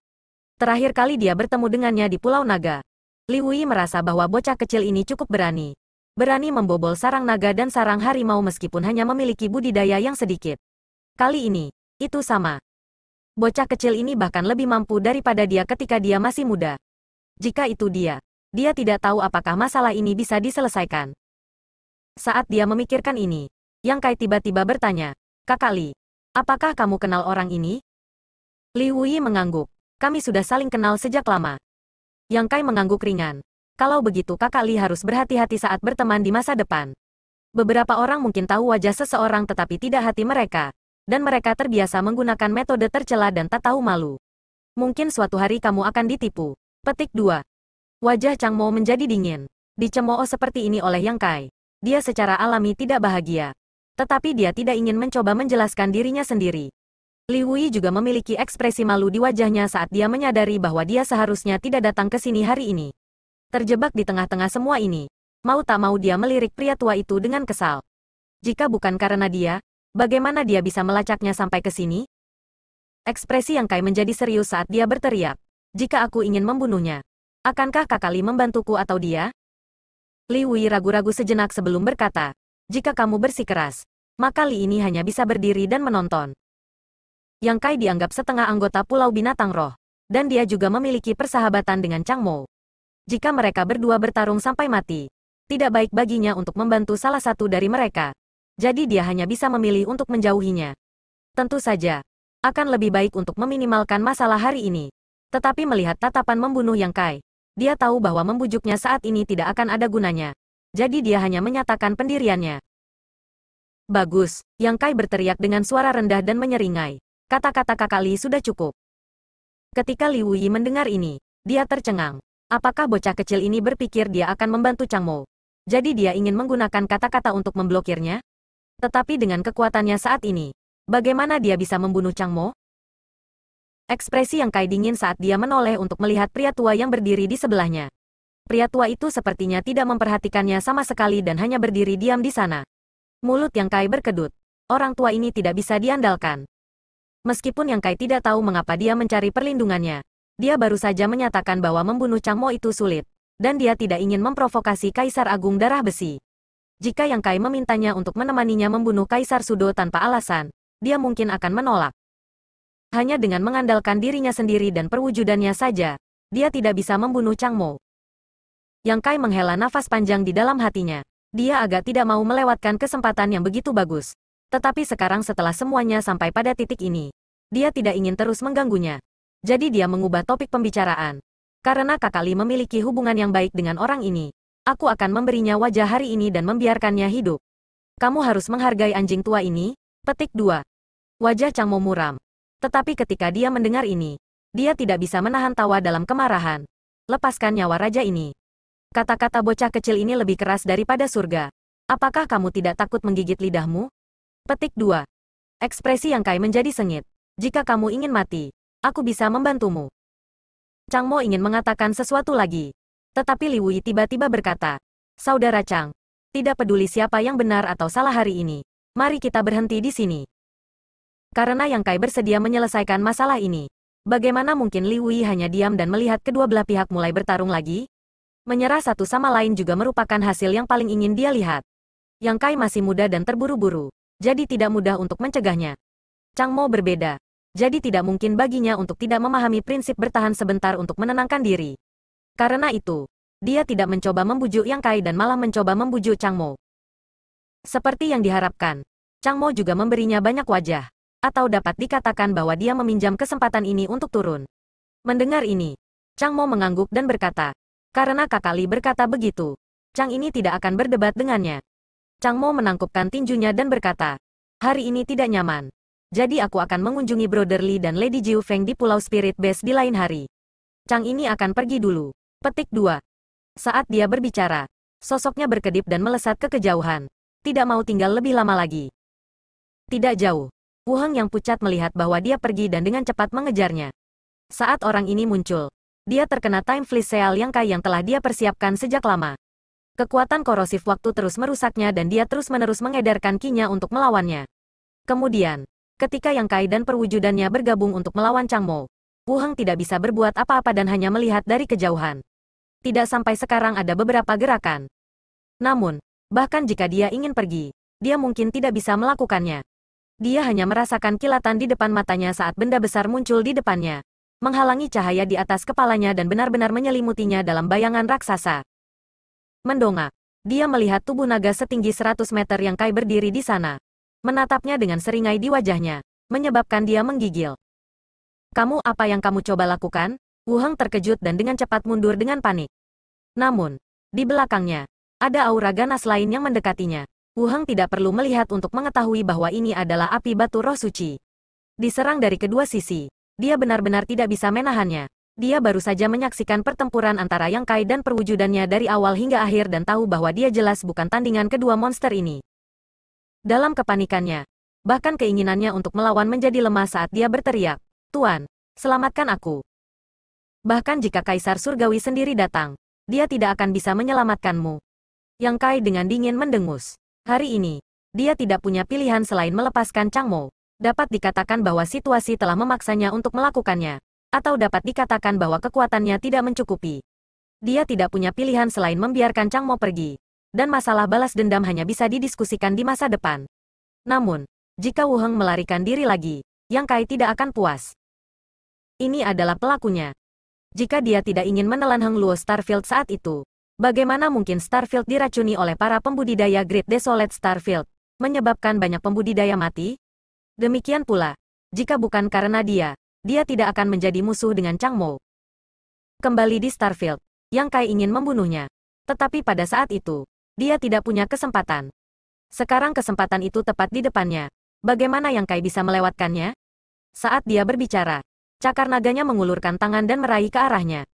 Terakhir kali dia bertemu dengannya di Pulau Naga. Li Wei merasa bahwa bocah kecil ini cukup berani. Berani membobol sarang naga dan sarang harimau meskipun hanya memiliki budidaya yang sedikit. Kali ini, itu sama. Bocah kecil ini bahkan lebih mampu daripada dia ketika dia masih muda. Jika itu dia, dia tidak tahu apakah masalah ini bisa diselesaikan. Saat dia memikirkan ini, yang Kai tiba-tiba bertanya, Kakak Li, apakah kamu kenal orang ini? Li Wuyi mengangguk. Kami sudah saling kenal sejak lama. Yang Kai mengangguk ringan. Kalau begitu kakak Li harus berhati-hati saat berteman di masa depan. Beberapa orang mungkin tahu wajah seseorang tetapi tidak hati mereka. Dan mereka terbiasa menggunakan metode tercela dan tak tahu malu. Mungkin suatu hari kamu akan ditipu. Petik 2. Wajah Chang Mo menjadi dingin. Dicemooh seperti ini oleh Yang Kai. Dia secara alami tidak bahagia tetapi dia tidak ingin mencoba menjelaskan dirinya sendiri. Li Wei juga memiliki ekspresi malu di wajahnya saat dia menyadari bahwa dia seharusnya tidak datang ke sini hari ini. Terjebak di tengah-tengah semua ini, mau tak mau dia melirik pria tua itu dengan kesal. Jika bukan karena dia, bagaimana dia bisa melacaknya sampai ke sini? Ekspresi yang Kai menjadi serius saat dia berteriak, jika aku ingin membunuhnya, akankah kakak Li membantuku atau dia? Li Wei ragu-ragu sejenak sebelum berkata, jika kamu bersikeras, maka Li ini hanya bisa berdiri dan menonton. Yang Kai dianggap setengah anggota Pulau Binatang Roh, dan dia juga memiliki persahabatan dengan Chang Mo. Jika mereka berdua bertarung sampai mati, tidak baik baginya untuk membantu salah satu dari mereka. Jadi dia hanya bisa memilih untuk menjauhinya. Tentu saja, akan lebih baik untuk meminimalkan masalah hari ini. Tetapi melihat tatapan membunuh Yang Kai, dia tahu bahwa membujuknya saat ini tidak akan ada gunanya. Jadi dia hanya menyatakan pendiriannya. Bagus, Yang Kai berteriak dengan suara rendah dan menyeringai. Kata-kata kakak Li sudah cukup. Ketika Li Wuyi mendengar ini, dia tercengang. Apakah bocah kecil ini berpikir dia akan membantu Chang Mo? Jadi dia ingin menggunakan kata-kata untuk memblokirnya? Tetapi dengan kekuatannya saat ini, bagaimana dia bisa membunuh Chang Mo? Ekspresi yang Kai dingin saat dia menoleh untuk melihat pria tua yang berdiri di sebelahnya. Pria tua itu sepertinya tidak memperhatikannya sama sekali dan hanya berdiri diam di sana, Mulut Yang Kai berkedut. Orang tua ini tidak bisa diandalkan. Meskipun Yang Kai tidak tahu mengapa dia mencari perlindungannya, dia baru saja menyatakan bahwa membunuh Chang Mo itu sulit, dan dia tidak ingin memprovokasi Kaisar Agung Darah Besi. Jika Yang Kai memintanya untuk menemaninya membunuh Kaisar Sudo tanpa alasan, dia mungkin akan menolak. Hanya dengan mengandalkan dirinya sendiri dan perwujudannya saja, dia tidak bisa membunuh Chang Mo. Yang Kai menghela nafas panjang di dalam hatinya. Dia agak tidak mau melewatkan kesempatan yang begitu bagus. Tetapi sekarang setelah semuanya sampai pada titik ini, dia tidak ingin terus mengganggunya. Jadi dia mengubah topik pembicaraan. Karena Kakali memiliki hubungan yang baik dengan orang ini, aku akan memberinya wajah hari ini dan membiarkannya hidup. Kamu harus menghargai anjing tua ini, petik dua. Wajah Changmo muram. Tetapi ketika dia mendengar ini, dia tidak bisa menahan tawa dalam kemarahan. Lepaskan nyawa raja ini. Kata-kata bocah kecil ini lebih keras daripada surga. Apakah kamu tidak takut menggigit lidahmu? Petik 2. Ekspresi yang kai menjadi sengit. Jika kamu ingin mati, aku bisa membantumu. Chang Mo ingin mengatakan sesuatu lagi. Tetapi Li Wei tiba-tiba berkata, Saudara Chang, tidak peduli siapa yang benar atau salah hari ini. Mari kita berhenti di sini. Karena Yang Kai bersedia menyelesaikan masalah ini. Bagaimana mungkin Li Wei hanya diam dan melihat kedua belah pihak mulai bertarung lagi? Menyerah satu sama lain juga merupakan hasil yang paling ingin dia lihat. Yang Kai masih muda dan terburu-buru, jadi tidak mudah untuk mencegahnya. Chang Mo berbeda, jadi tidak mungkin baginya untuk tidak memahami prinsip bertahan sebentar untuk menenangkan diri. Karena itu, dia tidak mencoba membujuk Yang Kai dan malah mencoba membujuk Chang Mo. Seperti yang diharapkan, Chang Mo juga memberinya banyak wajah, atau dapat dikatakan bahwa dia meminjam kesempatan ini untuk turun. Mendengar ini, Chang Mo mengangguk dan berkata, karena Kakali berkata begitu. Chang ini tidak akan berdebat dengannya. Chang Mo menangkupkan tinjunya dan berkata, Hari ini tidak nyaman. Jadi aku akan mengunjungi Brother Lee dan Lady Jiu Feng di Pulau Spirit Base di lain hari. Chang ini akan pergi dulu. Petik 2. Saat dia berbicara, sosoknya berkedip dan melesat ke kejauhan. Tidak mau tinggal lebih lama lagi. Tidak jauh. Wu Heng yang pucat melihat bahwa dia pergi dan dengan cepat mengejarnya. Saat orang ini muncul, dia terkena time fleece yang Kai yang telah dia persiapkan sejak lama. Kekuatan korosif waktu terus merusaknya dan dia terus-menerus mengedarkan kinya untuk melawannya. Kemudian, ketika Yang Kai dan perwujudannya bergabung untuk melawan Chang Mo, Wu Heng tidak bisa berbuat apa-apa dan hanya melihat dari kejauhan. Tidak sampai sekarang ada beberapa gerakan. Namun, bahkan jika dia ingin pergi, dia mungkin tidak bisa melakukannya. Dia hanya merasakan kilatan di depan matanya saat benda besar muncul di depannya menghalangi cahaya di atas kepalanya dan benar-benar menyelimutinya dalam bayangan raksasa. Mendongak. Dia melihat tubuh naga setinggi 100 meter yang Kai berdiri di sana. Menatapnya dengan seringai di wajahnya, menyebabkan dia menggigil. Kamu apa yang kamu coba lakukan? Wu Heng terkejut dan dengan cepat mundur dengan panik. Namun, di belakangnya, ada aura ganas lain yang mendekatinya. Wu Heng tidak perlu melihat untuk mengetahui bahwa ini adalah api batu roh suci. Diserang dari kedua sisi, dia benar-benar tidak bisa menahannya. Dia baru saja menyaksikan pertempuran antara Yang Kai dan perwujudannya dari awal hingga akhir dan tahu bahwa dia jelas bukan tandingan kedua monster ini. Dalam kepanikannya, bahkan keinginannya untuk melawan menjadi lemah saat dia berteriak, Tuan, selamatkan aku. Bahkan jika Kaisar Surgawi sendiri datang, dia tidak akan bisa menyelamatkanmu. Yang Kai dengan dingin mendengus. Hari ini, dia tidak punya pilihan selain melepaskan Chang Mo dapat dikatakan bahwa situasi telah memaksanya untuk melakukannya, atau dapat dikatakan bahwa kekuatannya tidak mencukupi. Dia tidak punya pilihan selain membiarkan Chang Mo pergi, dan masalah balas dendam hanya bisa didiskusikan di masa depan. Namun, jika Wu Heng melarikan diri lagi, Yang Kai tidak akan puas. Ini adalah pelakunya. Jika dia tidak ingin menelan Heng Luo Starfield saat itu, bagaimana mungkin Starfield diracuni oleh para pembudidaya Great Desolate Starfield, menyebabkan banyak pembudidaya mati? Demikian pula, jika bukan karena dia, dia tidak akan menjadi musuh dengan Chang Mo. Kembali di Starfield, Yang Kai ingin membunuhnya. Tetapi pada saat itu, dia tidak punya kesempatan. Sekarang kesempatan itu tepat di depannya. Bagaimana Yang Kai bisa melewatkannya? Saat dia berbicara, cakar naganya mengulurkan tangan dan meraih ke arahnya.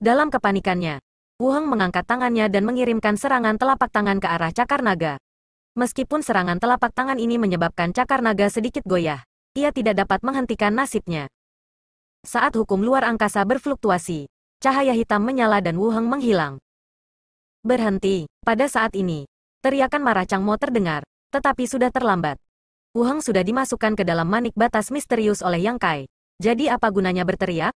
Dalam kepanikannya, Wu Heng mengangkat tangannya dan mengirimkan serangan telapak tangan ke arah cakar naga. Meskipun serangan telapak tangan ini menyebabkan cakar naga sedikit goyah, ia tidak dapat menghentikan nasibnya. Saat hukum luar angkasa berfluktuasi, cahaya hitam menyala dan Wu Wuheng menghilang. Berhenti, pada saat ini, teriakan marah Chang Mo terdengar, tetapi sudah terlambat. Wu Wuheng sudah dimasukkan ke dalam manik batas misterius oleh Yang Kai. Jadi apa gunanya berteriak?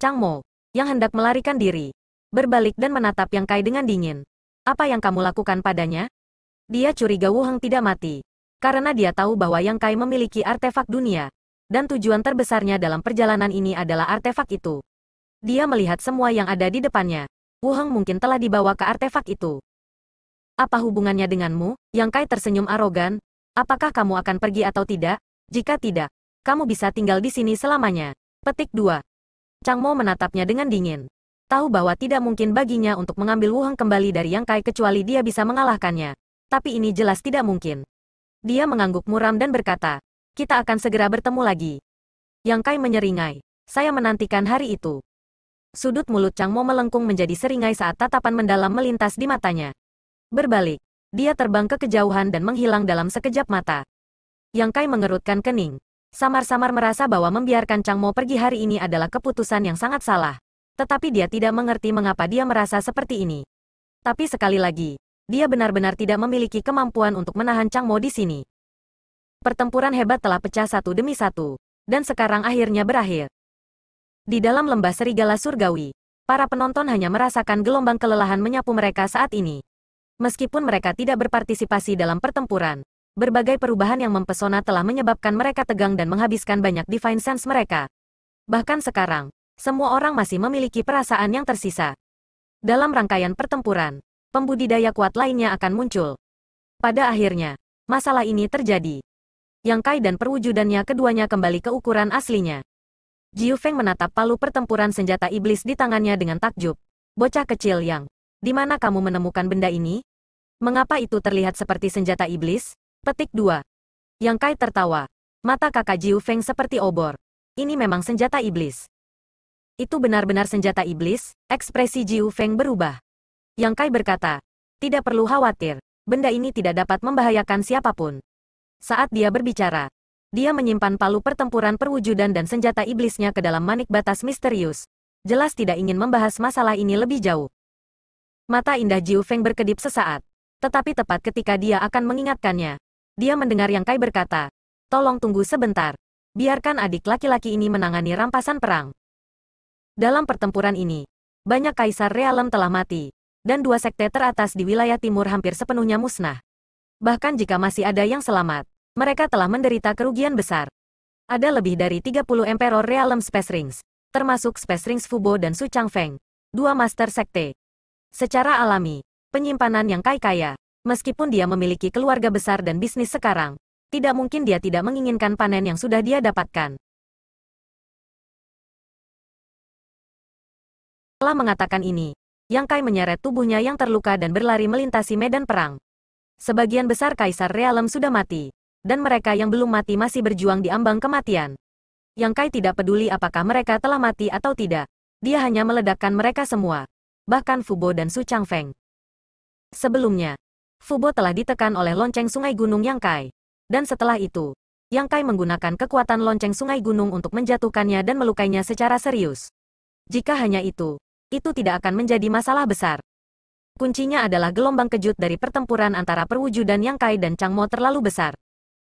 Chang Mo, yang hendak melarikan diri, berbalik dan menatap Yang Kai dengan dingin. Apa yang kamu lakukan padanya? Dia curiga Wu Hang tidak mati. Karena dia tahu bahwa Yang Kai memiliki artefak dunia. Dan tujuan terbesarnya dalam perjalanan ini adalah artefak itu. Dia melihat semua yang ada di depannya. Wu Hang mungkin telah dibawa ke artefak itu. Apa hubungannya denganmu? Yang Kai tersenyum arogan. Apakah kamu akan pergi atau tidak? Jika tidak, kamu bisa tinggal di sini selamanya. Petik 2. Chang Mo menatapnya dengan dingin. Tahu bahwa tidak mungkin baginya untuk mengambil Wu Hang kembali dari Yang Kai kecuali dia bisa mengalahkannya tapi ini jelas tidak mungkin. Dia mengangguk muram dan berkata, kita akan segera bertemu lagi. Yang Kai menyeringai, saya menantikan hari itu. Sudut mulut Chang Mo melengkung menjadi seringai saat tatapan mendalam melintas di matanya. Berbalik, dia terbang ke kejauhan dan menghilang dalam sekejap mata. Yang Kai mengerutkan kening. Samar-samar merasa bahwa membiarkan Chang Mo pergi hari ini adalah keputusan yang sangat salah. Tetapi dia tidak mengerti mengapa dia merasa seperti ini. Tapi sekali lagi, dia benar-benar tidak memiliki kemampuan untuk menahan Chang Mo di sini. Pertempuran hebat telah pecah satu demi satu, dan sekarang akhirnya berakhir. Di dalam lembah serigala surgawi, para penonton hanya merasakan gelombang kelelahan menyapu mereka saat ini. Meskipun mereka tidak berpartisipasi dalam pertempuran, berbagai perubahan yang mempesona telah menyebabkan mereka tegang dan menghabiskan banyak divine sense mereka. Bahkan sekarang, semua orang masih memiliki perasaan yang tersisa. Dalam rangkaian pertempuran, pembudidaya kuat lainnya akan muncul. Pada akhirnya, masalah ini terjadi. Yang Kai dan perwujudannya keduanya kembali ke ukuran aslinya. Jiu Feng menatap palu pertempuran senjata iblis di tangannya dengan takjub. Bocah kecil yang, di mana kamu menemukan benda ini? Mengapa itu terlihat seperti senjata iblis? Petik 2. Yang Kai tertawa. Mata kakak Jiu Feng seperti obor. Ini memang senjata iblis. Itu benar-benar senjata iblis, ekspresi Jiu Feng berubah. Yang Kai berkata, tidak perlu khawatir, benda ini tidak dapat membahayakan siapapun. Saat dia berbicara, dia menyimpan palu pertempuran perwujudan dan senjata iblisnya ke dalam manik batas misterius. Jelas tidak ingin membahas masalah ini lebih jauh. Mata indah Jiu Feng berkedip sesaat. Tetapi tepat ketika dia akan mengingatkannya, dia mendengar Yang Kai berkata, Tolong tunggu sebentar. Biarkan adik laki-laki ini menangani rampasan perang. Dalam pertempuran ini, banyak kaisar realem telah mati, dan dua sekte teratas di wilayah timur hampir sepenuhnya musnah. Bahkan jika masih ada yang selamat, mereka telah menderita kerugian besar. Ada lebih dari 30 Emperor Realm Space Rings, termasuk Space Rings Fubo dan Su Feng, dua Master Sekte. Secara alami, penyimpanan yang kaya-kaya, meskipun dia memiliki keluarga besar dan bisnis sekarang, tidak mungkin dia tidak menginginkan panen yang sudah dia dapatkan. Setelah mengatakan ini, yang Kai menyeret tubuhnya yang terluka dan berlari melintasi medan perang. Sebagian besar kaisar realem sudah mati, dan mereka yang belum mati masih berjuang di ambang kematian. Yang Kai tidak peduli apakah mereka telah mati atau tidak, dia hanya meledakkan mereka semua, bahkan Fubo dan Su Changfeng. Sebelumnya, Fubo telah ditekan oleh lonceng sungai gunung Yang Kai. Dan setelah itu, Yang Kai menggunakan kekuatan lonceng sungai gunung untuk menjatuhkannya dan melukainya secara serius. Jika hanya itu, itu tidak akan menjadi masalah besar. Kuncinya adalah gelombang kejut dari pertempuran antara perwujudan Yang Kai dan Chang Mo terlalu besar.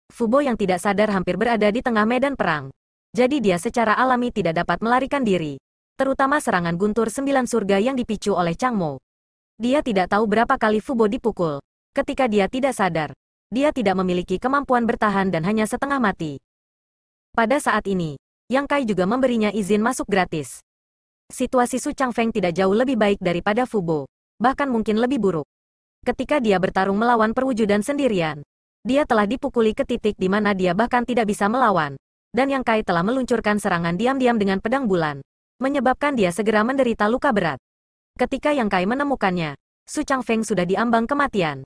Fubo yang tidak sadar hampir berada di tengah medan perang. Jadi dia secara alami tidak dapat melarikan diri. Terutama serangan guntur sembilan surga yang dipicu oleh Chang Mo. Dia tidak tahu berapa kali Fubo dipukul. Ketika dia tidak sadar, dia tidak memiliki kemampuan bertahan dan hanya setengah mati. Pada saat ini, Yang Kai juga memberinya izin masuk gratis. Situasi Su Feng tidak jauh lebih baik daripada Fubo. Bahkan mungkin lebih buruk. Ketika dia bertarung melawan perwujudan sendirian, dia telah dipukuli ke titik di mana dia bahkan tidak bisa melawan. Dan Yang Kai telah meluncurkan serangan diam-diam dengan pedang bulan, menyebabkan dia segera menderita luka berat. Ketika Yang Kai menemukannya, Su Feng sudah diambang kematian.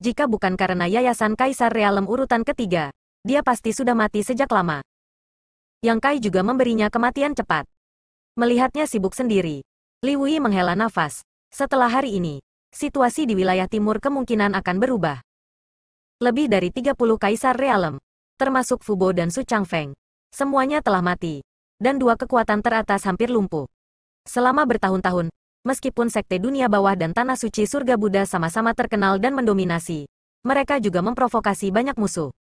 Jika bukan karena Yayasan Kaisar Realem urutan ketiga, dia pasti sudah mati sejak lama. Yang Kai juga memberinya kematian cepat. Melihatnya sibuk sendiri. Li Liwui menghela nafas. Setelah hari ini, situasi di wilayah timur kemungkinan akan berubah. Lebih dari 30 kaisar realem, termasuk Fubo dan Su Changfeng, semuanya telah mati, dan dua kekuatan teratas hampir lumpuh. Selama bertahun-tahun, meskipun sekte dunia bawah dan tanah suci surga Buddha sama-sama terkenal dan mendominasi, mereka juga memprovokasi banyak musuh.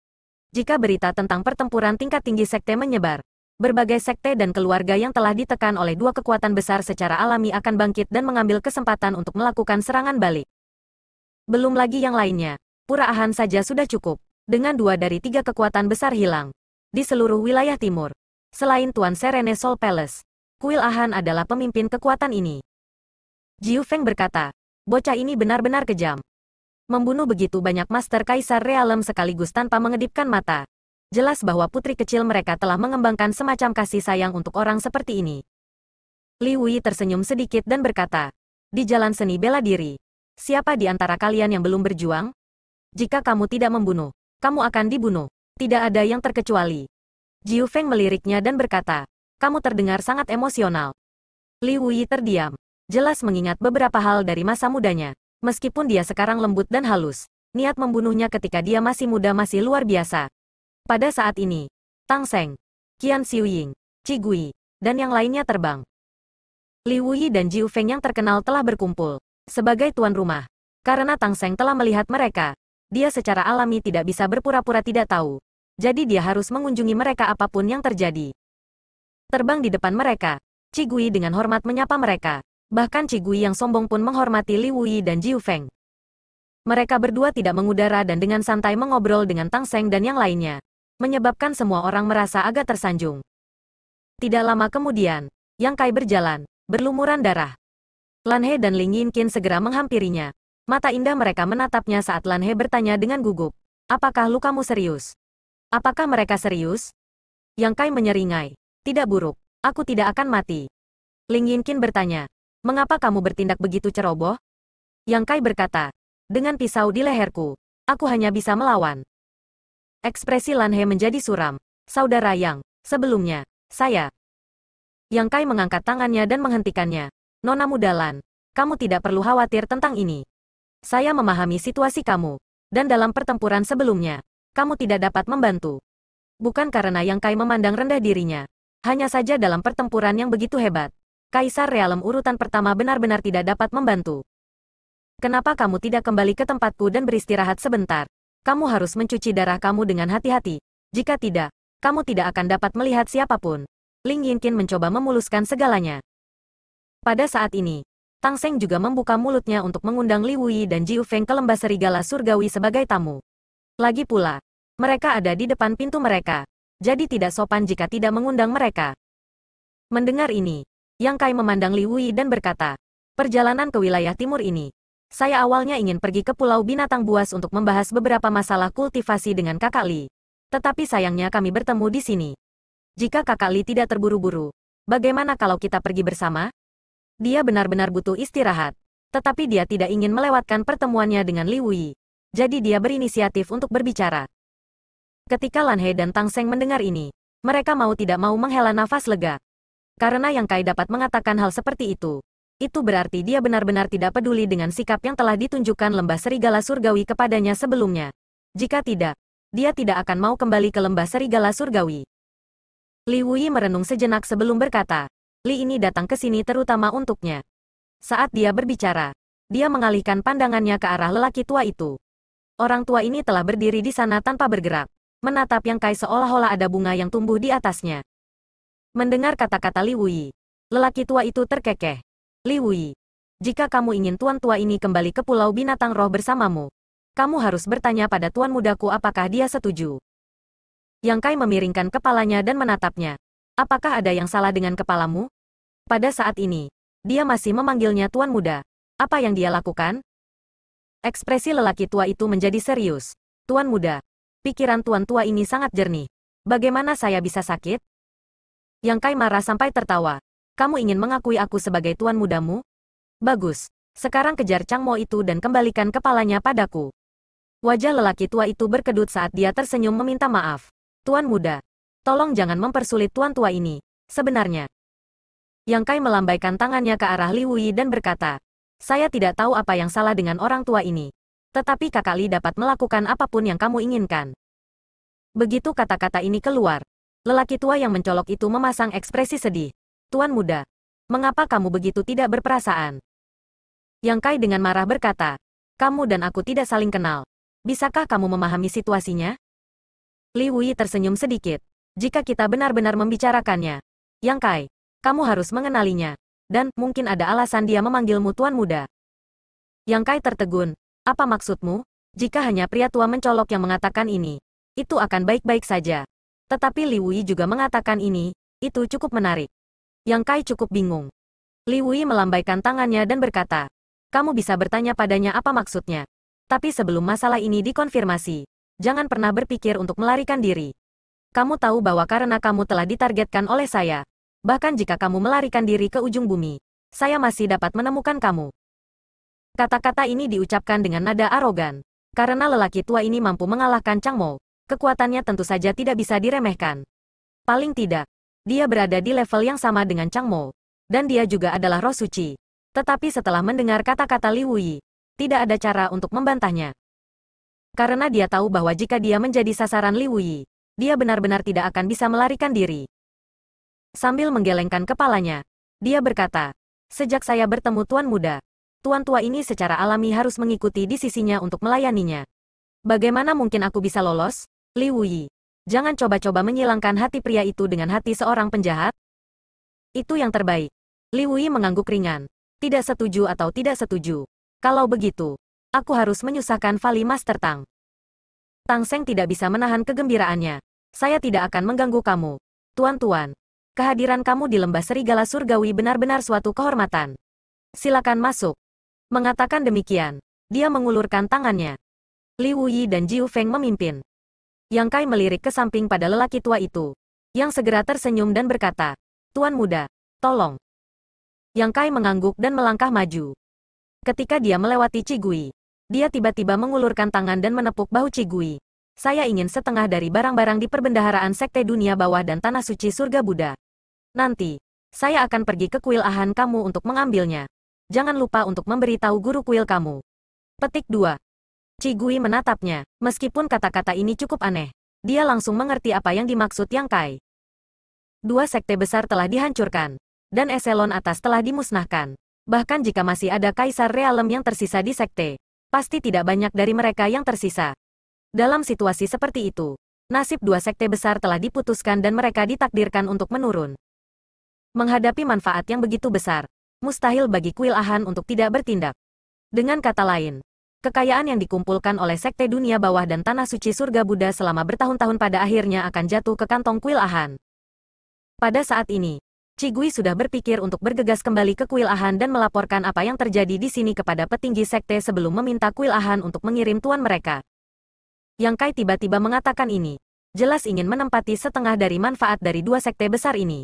Jika berita tentang pertempuran tingkat tinggi sekte menyebar, berbagai sekte dan keluarga yang telah ditekan oleh dua kekuatan besar secara alami akan bangkit dan mengambil kesempatan untuk melakukan serangan balik. Belum lagi yang lainnya, Puraahan saja sudah cukup, dengan dua dari tiga kekuatan besar hilang. Di seluruh wilayah timur, selain Tuan Serene Sol Palace, Kuil Ahan adalah pemimpin kekuatan ini. Jiu Feng berkata, bocah ini benar-benar kejam membunuh begitu banyak master kaisar realem sekaligus tanpa mengedipkan mata jelas bahwa putri kecil mereka telah mengembangkan semacam kasih sayang untuk orang seperti ini. Li Wei tersenyum sedikit dan berkata, di jalan seni bela diri, siapa di antara kalian yang belum berjuang? Jika kamu tidak membunuh, kamu akan dibunuh. Tidak ada yang terkecuali. Jiu Feng meliriknya dan berkata, kamu terdengar sangat emosional. Li Wei terdiam, jelas mengingat beberapa hal dari masa mudanya. Meskipun dia sekarang lembut dan halus, niat membunuhnya ketika dia masih muda masih luar biasa. Pada saat ini, Tang Seng, Qian Xiuying, Cigui, dan yang lainnya terbang. Li Wuyi dan Jiu Feng yang terkenal telah berkumpul sebagai tuan rumah. Karena Tang Seng telah melihat mereka, dia secara alami tidak bisa berpura-pura tidak tahu. Jadi dia harus mengunjungi mereka apapun yang terjadi. Terbang di depan mereka, Cigui dengan hormat menyapa mereka. Bahkan Cigui yang sombong pun menghormati Li Wuyi dan Jiu Feng. Mereka berdua tidak mengudara dan dengan santai mengobrol dengan Tang Seng dan yang lainnya menyebabkan semua orang merasa agak tersanjung. Tidak lama kemudian, Yang Kai berjalan, berlumuran darah. Lan He dan Ling Yin Qin segera menghampirinya. Mata indah mereka menatapnya saat Lan He bertanya dengan gugup, Apakah lukamu serius? Apakah mereka serius? Yang Kai menyeringai, Tidak buruk, aku tidak akan mati. Ling Yin Qin bertanya, Mengapa kamu bertindak begitu ceroboh? Yang Kai berkata, Dengan pisau di leherku, aku hanya bisa melawan. Ekspresi Lanhe menjadi suram. Saudara Yang, sebelumnya, saya. Yang Kai mengangkat tangannya dan menghentikannya. Nona muda Lan, kamu tidak perlu khawatir tentang ini. Saya memahami situasi kamu. Dan dalam pertempuran sebelumnya, kamu tidak dapat membantu. Bukan karena Yang Kai memandang rendah dirinya. Hanya saja dalam pertempuran yang begitu hebat, Kaisar Realem urutan pertama benar-benar tidak dapat membantu. Kenapa kamu tidak kembali ke tempatku dan beristirahat sebentar? kamu harus mencuci darah kamu dengan hati-hati. Jika tidak, kamu tidak akan dapat melihat siapapun. Ling Yinkin mencoba memuluskan segalanya. Pada saat ini, Tang Seng juga membuka mulutnya untuk mengundang Li Wuyi dan Jiu Feng ke lembah serigala surgawi sebagai tamu. Lagi pula, mereka ada di depan pintu mereka, jadi tidak sopan jika tidak mengundang mereka. Mendengar ini, Yang Kai memandang Li Wuyi dan berkata, perjalanan ke wilayah timur ini, saya awalnya ingin pergi ke Pulau Binatang Buas untuk membahas beberapa masalah kultivasi dengan kakak Li. Tetapi sayangnya kami bertemu di sini. Jika kakak Li tidak terburu-buru, bagaimana kalau kita pergi bersama? Dia benar-benar butuh istirahat. Tetapi dia tidak ingin melewatkan pertemuannya dengan Li Wei. Jadi dia berinisiatif untuk berbicara. Ketika Lan He dan Tang Seng mendengar ini, mereka mau tidak mau menghela nafas lega. Karena Yang Kai dapat mengatakan hal seperti itu, itu berarti dia benar-benar tidak peduli dengan sikap yang telah ditunjukkan lembah serigala surgawi kepadanya sebelumnya. Jika tidak, dia tidak akan mau kembali ke lembah serigala surgawi. Li wuyi merenung sejenak sebelum berkata, Li ini datang ke sini terutama untuknya. Saat dia berbicara, dia mengalihkan pandangannya ke arah lelaki tua itu. Orang tua ini telah berdiri di sana tanpa bergerak, menatap Yang Kai seolah-olah ada bunga yang tumbuh di atasnya. Mendengar kata-kata Li wuyi, lelaki tua itu terkekeh. Liwi. Jika kamu ingin tuan tua ini kembali ke pulau binatang roh bersamamu, kamu harus bertanya pada tuan mudaku apakah dia setuju. Yang Kai memiringkan kepalanya dan menatapnya. Apakah ada yang salah dengan kepalamu? Pada saat ini, dia masih memanggilnya tuan muda. Apa yang dia lakukan? Ekspresi lelaki tua itu menjadi serius. Tuan muda, pikiran tuan tua ini sangat jernih. Bagaimana saya bisa sakit? Yang Kai marah sampai tertawa kamu ingin mengakui aku sebagai tuan mudamu? Bagus. Sekarang kejar Chang Mo itu dan kembalikan kepalanya padaku. Wajah lelaki tua itu berkedut saat dia tersenyum meminta maaf. Tuan muda, tolong jangan mempersulit tuan tua ini. Sebenarnya, Yang Kai melambaikan tangannya ke arah Li Wui dan berkata, saya tidak tahu apa yang salah dengan orang tua ini. Tetapi kakak Li dapat melakukan apapun yang kamu inginkan. Begitu kata-kata ini keluar, lelaki tua yang mencolok itu memasang ekspresi sedih. Tuan muda. Mengapa kamu begitu tidak berperasaan? Yang Kai dengan marah berkata, kamu dan aku tidak saling kenal. Bisakah kamu memahami situasinya? Li Wei tersenyum sedikit. Jika kita benar-benar membicarakannya, Yang Kai, kamu harus mengenalinya. Dan mungkin ada alasan dia memanggilmu Tuan Muda. Yang Kai tertegun. Apa maksudmu? Jika hanya pria tua mencolok yang mengatakan ini, itu akan baik-baik saja. Tetapi Li Wei juga mengatakan ini, itu cukup menarik. Yang Kai cukup bingung. Li Wei melambaikan tangannya dan berkata, kamu bisa bertanya padanya apa maksudnya. Tapi sebelum masalah ini dikonfirmasi, jangan pernah berpikir untuk melarikan diri. Kamu tahu bahwa karena kamu telah ditargetkan oleh saya, bahkan jika kamu melarikan diri ke ujung bumi, saya masih dapat menemukan kamu. Kata-kata ini diucapkan dengan nada arogan, karena lelaki tua ini mampu mengalahkan Chang Mo, kekuatannya tentu saja tidak bisa diremehkan. Paling tidak, dia berada di level yang sama dengan Chang Mo. Dan dia juga adalah roh suci. Tetapi setelah mendengar kata-kata Li Wuyi, tidak ada cara untuk membantahnya. Karena dia tahu bahwa jika dia menjadi sasaran Li Wuyi, dia benar-benar tidak akan bisa melarikan diri. Sambil menggelengkan kepalanya, dia berkata, Sejak saya bertemu Tuan Muda, Tuan Tua ini secara alami harus mengikuti di sisinya untuk melayaninya. Bagaimana mungkin aku bisa lolos? Li Wuyi, Jangan coba-coba menyilangkan hati pria itu dengan hati seorang penjahat. Itu yang terbaik. Li Wei mengangguk ringan. Tidak setuju atau tidak setuju. Kalau begitu, aku harus menyusahkan Vali Master Tang. Tang Seng tidak bisa menahan kegembiraannya. Saya tidak akan mengganggu kamu. Tuan-tuan, kehadiran kamu di lembah serigala surgawi benar-benar suatu kehormatan. Silakan masuk. Mengatakan demikian, dia mengulurkan tangannya. Li Wuyi dan Jiu Feng memimpin. Yang Kai melirik ke samping pada lelaki tua itu. Yang segera tersenyum dan berkata, Tuan muda, tolong. Yang Kai mengangguk dan melangkah maju. Ketika dia melewati Cigui, dia tiba-tiba mengulurkan tangan dan menepuk bahu Cigui. Saya ingin setengah dari barang-barang di perbendaharaan Sekte Dunia Bawah dan Tanah Suci Surga Buddha. Nanti, saya akan pergi ke kuil Ahan kamu untuk mengambilnya. Jangan lupa untuk memberitahu guru kuil kamu. Petik 2. Cigui menatapnya, meskipun kata-kata ini cukup aneh. Dia langsung mengerti apa yang dimaksud Yang Kai. Dua sekte besar telah dihancurkan, dan eselon atas telah dimusnahkan. Bahkan jika masih ada kaisar realem yang tersisa di sekte, pasti tidak banyak dari mereka yang tersisa. Dalam situasi seperti itu, nasib dua sekte besar telah diputuskan dan mereka ditakdirkan untuk menurun. Menghadapi manfaat yang begitu besar, mustahil bagi kuil Ahan untuk tidak bertindak. Dengan kata lain, Kekayaan yang dikumpulkan oleh sekte dunia bawah dan tanah suci surga Buddha selama bertahun-tahun pada akhirnya akan jatuh ke kantong kuil Ahan. Pada saat ini, Cigui sudah berpikir untuk bergegas kembali ke kuil Ahan dan melaporkan apa yang terjadi di sini kepada petinggi sekte sebelum meminta kuil Ahan untuk mengirim tuan mereka. Yang Kai tiba-tiba mengatakan ini, jelas ingin menempati setengah dari manfaat dari dua sekte besar ini.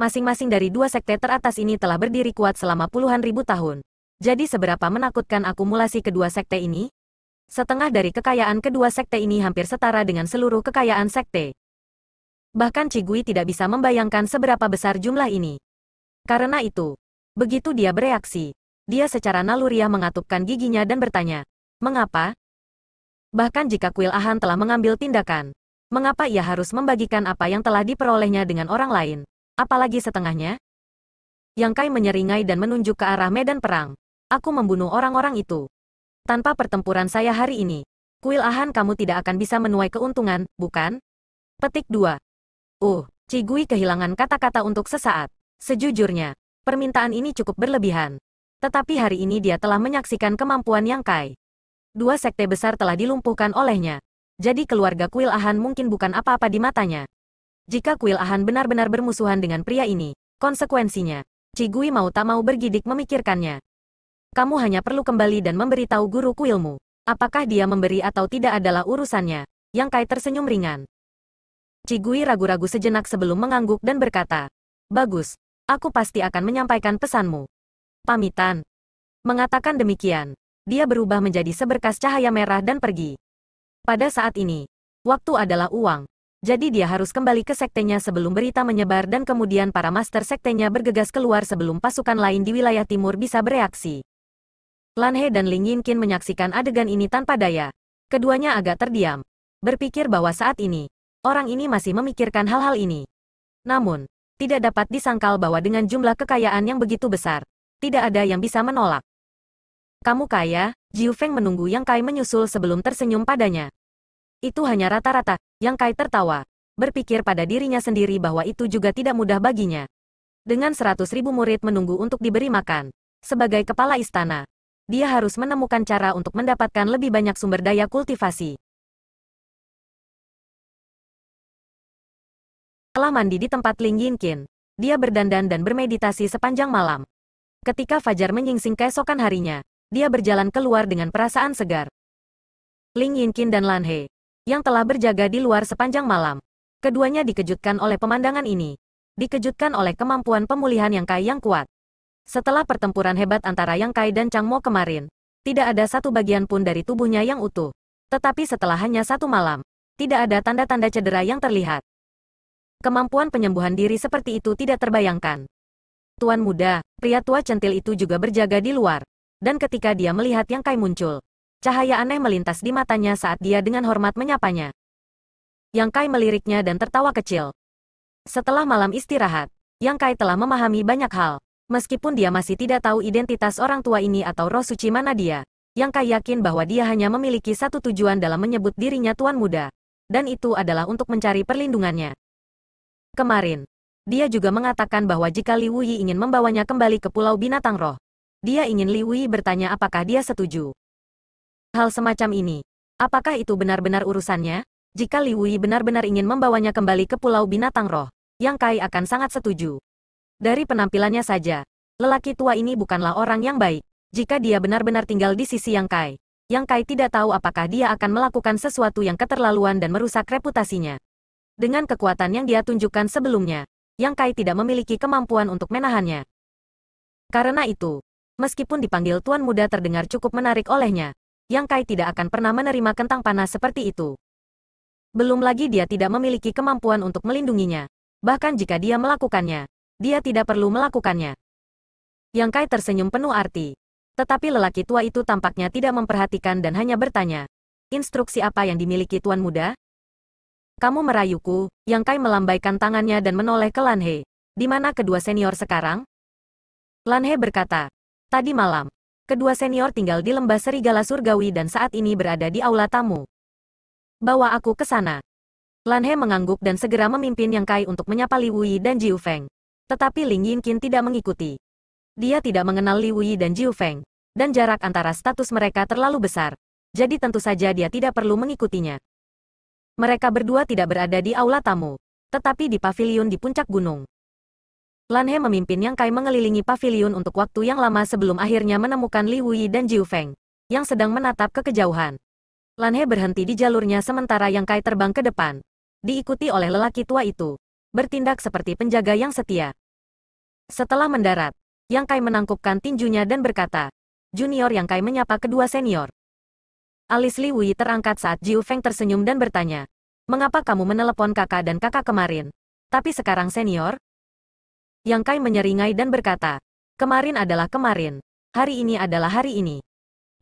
Masing-masing dari dua sekte teratas ini telah berdiri kuat selama puluhan ribu tahun. Jadi seberapa menakutkan akumulasi kedua sekte ini? Setengah dari kekayaan kedua sekte ini hampir setara dengan seluruh kekayaan sekte. Bahkan Cigui tidak bisa membayangkan seberapa besar jumlah ini. Karena itu, begitu dia bereaksi, dia secara naluriah mengatupkan giginya dan bertanya, Mengapa? Bahkan jika kuil Ahan telah mengambil tindakan, mengapa ia harus membagikan apa yang telah diperolehnya dengan orang lain, apalagi setengahnya? Yang Kai menyeringai dan menunjuk ke arah medan perang. Aku membunuh orang-orang itu. Tanpa pertempuran saya hari ini, kuil Ahan kamu tidak akan bisa menuai keuntungan, bukan? Petik 2. Uh, Cigui kehilangan kata-kata untuk sesaat. Sejujurnya, permintaan ini cukup berlebihan. Tetapi hari ini dia telah menyaksikan kemampuan Yang Kai. Dua sekte besar telah dilumpuhkan olehnya. Jadi keluarga kuil Ahan mungkin bukan apa-apa di matanya. Jika kuil Ahan benar-benar bermusuhan dengan pria ini, Konsekuensinya, Cigui mau tak mau bergidik memikirkannya kamu hanya perlu kembali dan memberitahu guru kuilmu. Apakah dia memberi atau tidak adalah urusannya. Yang Kai tersenyum ringan. Cigui ragu-ragu sejenak sebelum mengangguk dan berkata, Bagus, aku pasti akan menyampaikan pesanmu. Pamitan. Mengatakan demikian, dia berubah menjadi seberkas cahaya merah dan pergi. Pada saat ini, waktu adalah uang. Jadi dia harus kembali ke sektenya sebelum berita menyebar dan kemudian para master sektenya bergegas keluar sebelum pasukan lain di wilayah timur bisa bereaksi. Lan He dan Ling Yinqin menyaksikan adegan ini tanpa daya. Keduanya agak terdiam. Berpikir bahwa saat ini, orang ini masih memikirkan hal-hal ini. Namun, tidak dapat disangkal bahwa dengan jumlah kekayaan yang begitu besar, tidak ada yang bisa menolak. Kamu kaya, Jiu Feng menunggu Yang Kai menyusul sebelum tersenyum padanya. Itu hanya rata-rata, Yang Kai tertawa, berpikir pada dirinya sendiri bahwa itu juga tidak mudah baginya. Dengan seratus ribu murid menunggu untuk diberi makan, sebagai kepala istana, dia harus menemukan cara untuk mendapatkan lebih banyak sumber daya kultivasi. Setelah mandi di tempat Ling Yinkin, dia berdandan dan bermeditasi sepanjang malam. Ketika Fajar menyingsing keesokan harinya, dia berjalan keluar dengan perasaan segar. Ling Yinkin dan Lan He, yang telah berjaga di luar sepanjang malam. Keduanya dikejutkan oleh pemandangan ini. Dikejutkan oleh kemampuan pemulihan yang kaya yang kuat. Setelah pertempuran hebat antara Yang Kai dan Chang Mo kemarin, tidak ada satu bagian pun dari tubuhnya yang utuh. Tetapi setelah hanya satu malam, tidak ada tanda-tanda cedera yang terlihat. Kemampuan penyembuhan diri seperti itu tidak terbayangkan. Tuan muda, pria tua centil itu juga berjaga di luar. Dan ketika dia melihat Yang Kai muncul, cahaya aneh melintas di matanya saat dia dengan hormat menyapanya. Yang Kai meliriknya dan tertawa kecil. Setelah malam istirahat, Yang Kai telah memahami banyak hal. Meskipun dia masih tidak tahu identitas orang tua ini atau roh suci mana dia, yang kaya yakin bahwa dia hanya memiliki satu tujuan dalam menyebut dirinya Tuan Muda, dan itu adalah untuk mencari perlindungannya. Kemarin, dia juga mengatakan bahwa jika Li Wuyi ingin membawanya kembali ke Pulau Binatang Roh, dia ingin Li Wuyi bertanya apakah dia setuju. Hal semacam ini, apakah itu benar-benar urusannya? Jika Li Wuyi benar-benar ingin membawanya kembali ke Pulau Binatang Roh, Yang Kai akan sangat setuju. Dari penampilannya saja, lelaki tua ini bukanlah orang yang baik. Jika dia benar-benar tinggal di sisi Yang Kai, Yang Kai tidak tahu apakah dia akan melakukan sesuatu yang keterlaluan dan merusak reputasinya. Dengan kekuatan yang dia tunjukkan sebelumnya, Yang Kai tidak memiliki kemampuan untuk menahannya. Karena itu, meskipun dipanggil Tuan Muda terdengar cukup menarik olehnya, Yang Kai tidak akan pernah menerima kentang panas seperti itu. Belum lagi dia tidak memiliki kemampuan untuk melindunginya, bahkan jika dia melakukannya, dia tidak perlu melakukannya. Yang Kai tersenyum penuh arti. Tetapi lelaki tua itu tampaknya tidak memperhatikan dan hanya bertanya. Instruksi apa yang dimiliki tuan muda? Kamu merayuku, Yang Kai melambaikan tangannya dan menoleh ke Lan He. Di mana kedua senior sekarang? Lan He berkata, tadi malam, kedua senior tinggal di lembah serigala surgawi dan saat ini berada di aula tamu. Bawa aku ke sana. Lan He mengangguk dan segera memimpin Yang Kai untuk menyapa Li Wui dan Jiu Feng. Tetapi Ling Yinqin tidak mengikuti. Dia tidak mengenal Li Wuyi dan Jiu Feng, dan jarak antara status mereka terlalu besar. Jadi tentu saja dia tidak perlu mengikutinya. Mereka berdua tidak berada di aula tamu, tetapi di pavilion di puncak gunung. Lan He memimpin Yang Kai mengelilingi pavilion untuk waktu yang lama sebelum akhirnya menemukan Li Wuyi dan Jiu Feng, yang sedang menatap ke kejauhan. Lan He berhenti di jalurnya sementara Yang Kai terbang ke depan, diikuti oleh lelaki tua itu bertindak seperti penjaga yang setia. Setelah mendarat, Yang Kai menangkupkan tinjunya dan berkata, Junior Yang Kai menyapa kedua senior. Alis Li Wei terangkat saat Jiu Feng tersenyum dan bertanya, Mengapa kamu menelepon kakak dan kakak kemarin? Tapi sekarang senior? Yang Kai menyeringai dan berkata, Kemarin adalah kemarin. Hari ini adalah hari ini.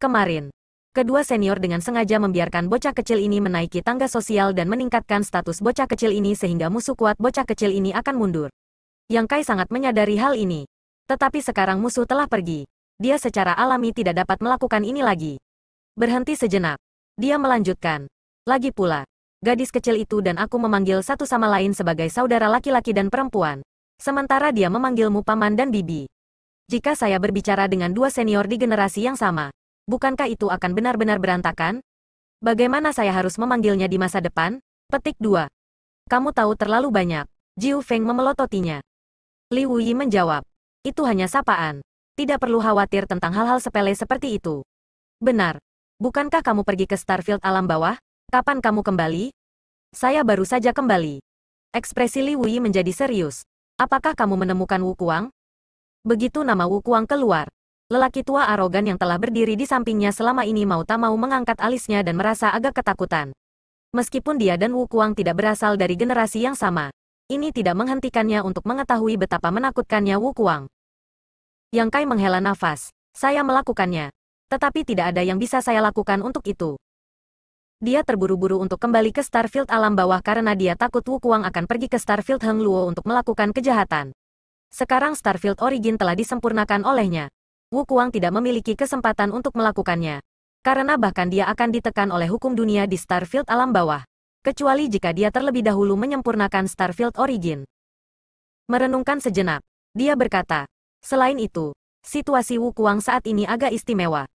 Kemarin, Kedua senior dengan sengaja membiarkan bocah kecil ini menaiki tangga sosial dan meningkatkan status bocah kecil ini sehingga musuh kuat bocah kecil ini akan mundur. Yang Kai sangat menyadari hal ini. Tetapi sekarang musuh telah pergi. Dia secara alami tidak dapat melakukan ini lagi. Berhenti sejenak. Dia melanjutkan. Lagi pula, gadis kecil itu dan aku memanggil satu sama lain sebagai saudara laki-laki dan perempuan. Sementara dia memanggilmu paman dan bibi. Jika saya berbicara dengan dua senior di generasi yang sama, bukankah itu akan benar-benar berantakan? Bagaimana saya harus memanggilnya di masa depan? Petik 2. Kamu tahu terlalu banyak. Jiu Feng memelototinya. Li Wuyi menjawab. Itu hanya sapaan. Tidak perlu khawatir tentang hal-hal sepele seperti itu. Benar. Bukankah kamu pergi ke Starfield alam bawah? Kapan kamu kembali? Saya baru saja kembali. Ekspresi Li Wuyi menjadi serius. Apakah kamu menemukan Wu Kuang? Begitu nama Wu Kuang keluar, Lelaki tua arogan yang telah berdiri di sampingnya selama ini mau tak mau mengangkat alisnya dan merasa agak ketakutan. Meskipun dia dan Wu Kuang tidak berasal dari generasi yang sama, ini tidak menghentikannya untuk mengetahui betapa menakutkannya Wu Kuang. Yang Kai menghela nafas, saya melakukannya. Tetapi tidak ada yang bisa saya lakukan untuk itu. Dia terburu-buru untuk kembali ke Starfield alam bawah karena dia takut Wu Kuang akan pergi ke Starfield Heng Luo untuk melakukan kejahatan. Sekarang Starfield Origin telah disempurnakan olehnya, Wu Kuang tidak memiliki kesempatan untuk melakukannya. Karena bahkan dia akan ditekan oleh hukum dunia di Starfield alam bawah. Kecuali jika dia terlebih dahulu menyempurnakan Starfield Origin. Merenungkan sejenak, dia berkata, selain itu, situasi Wu Kuang saat ini agak istimewa.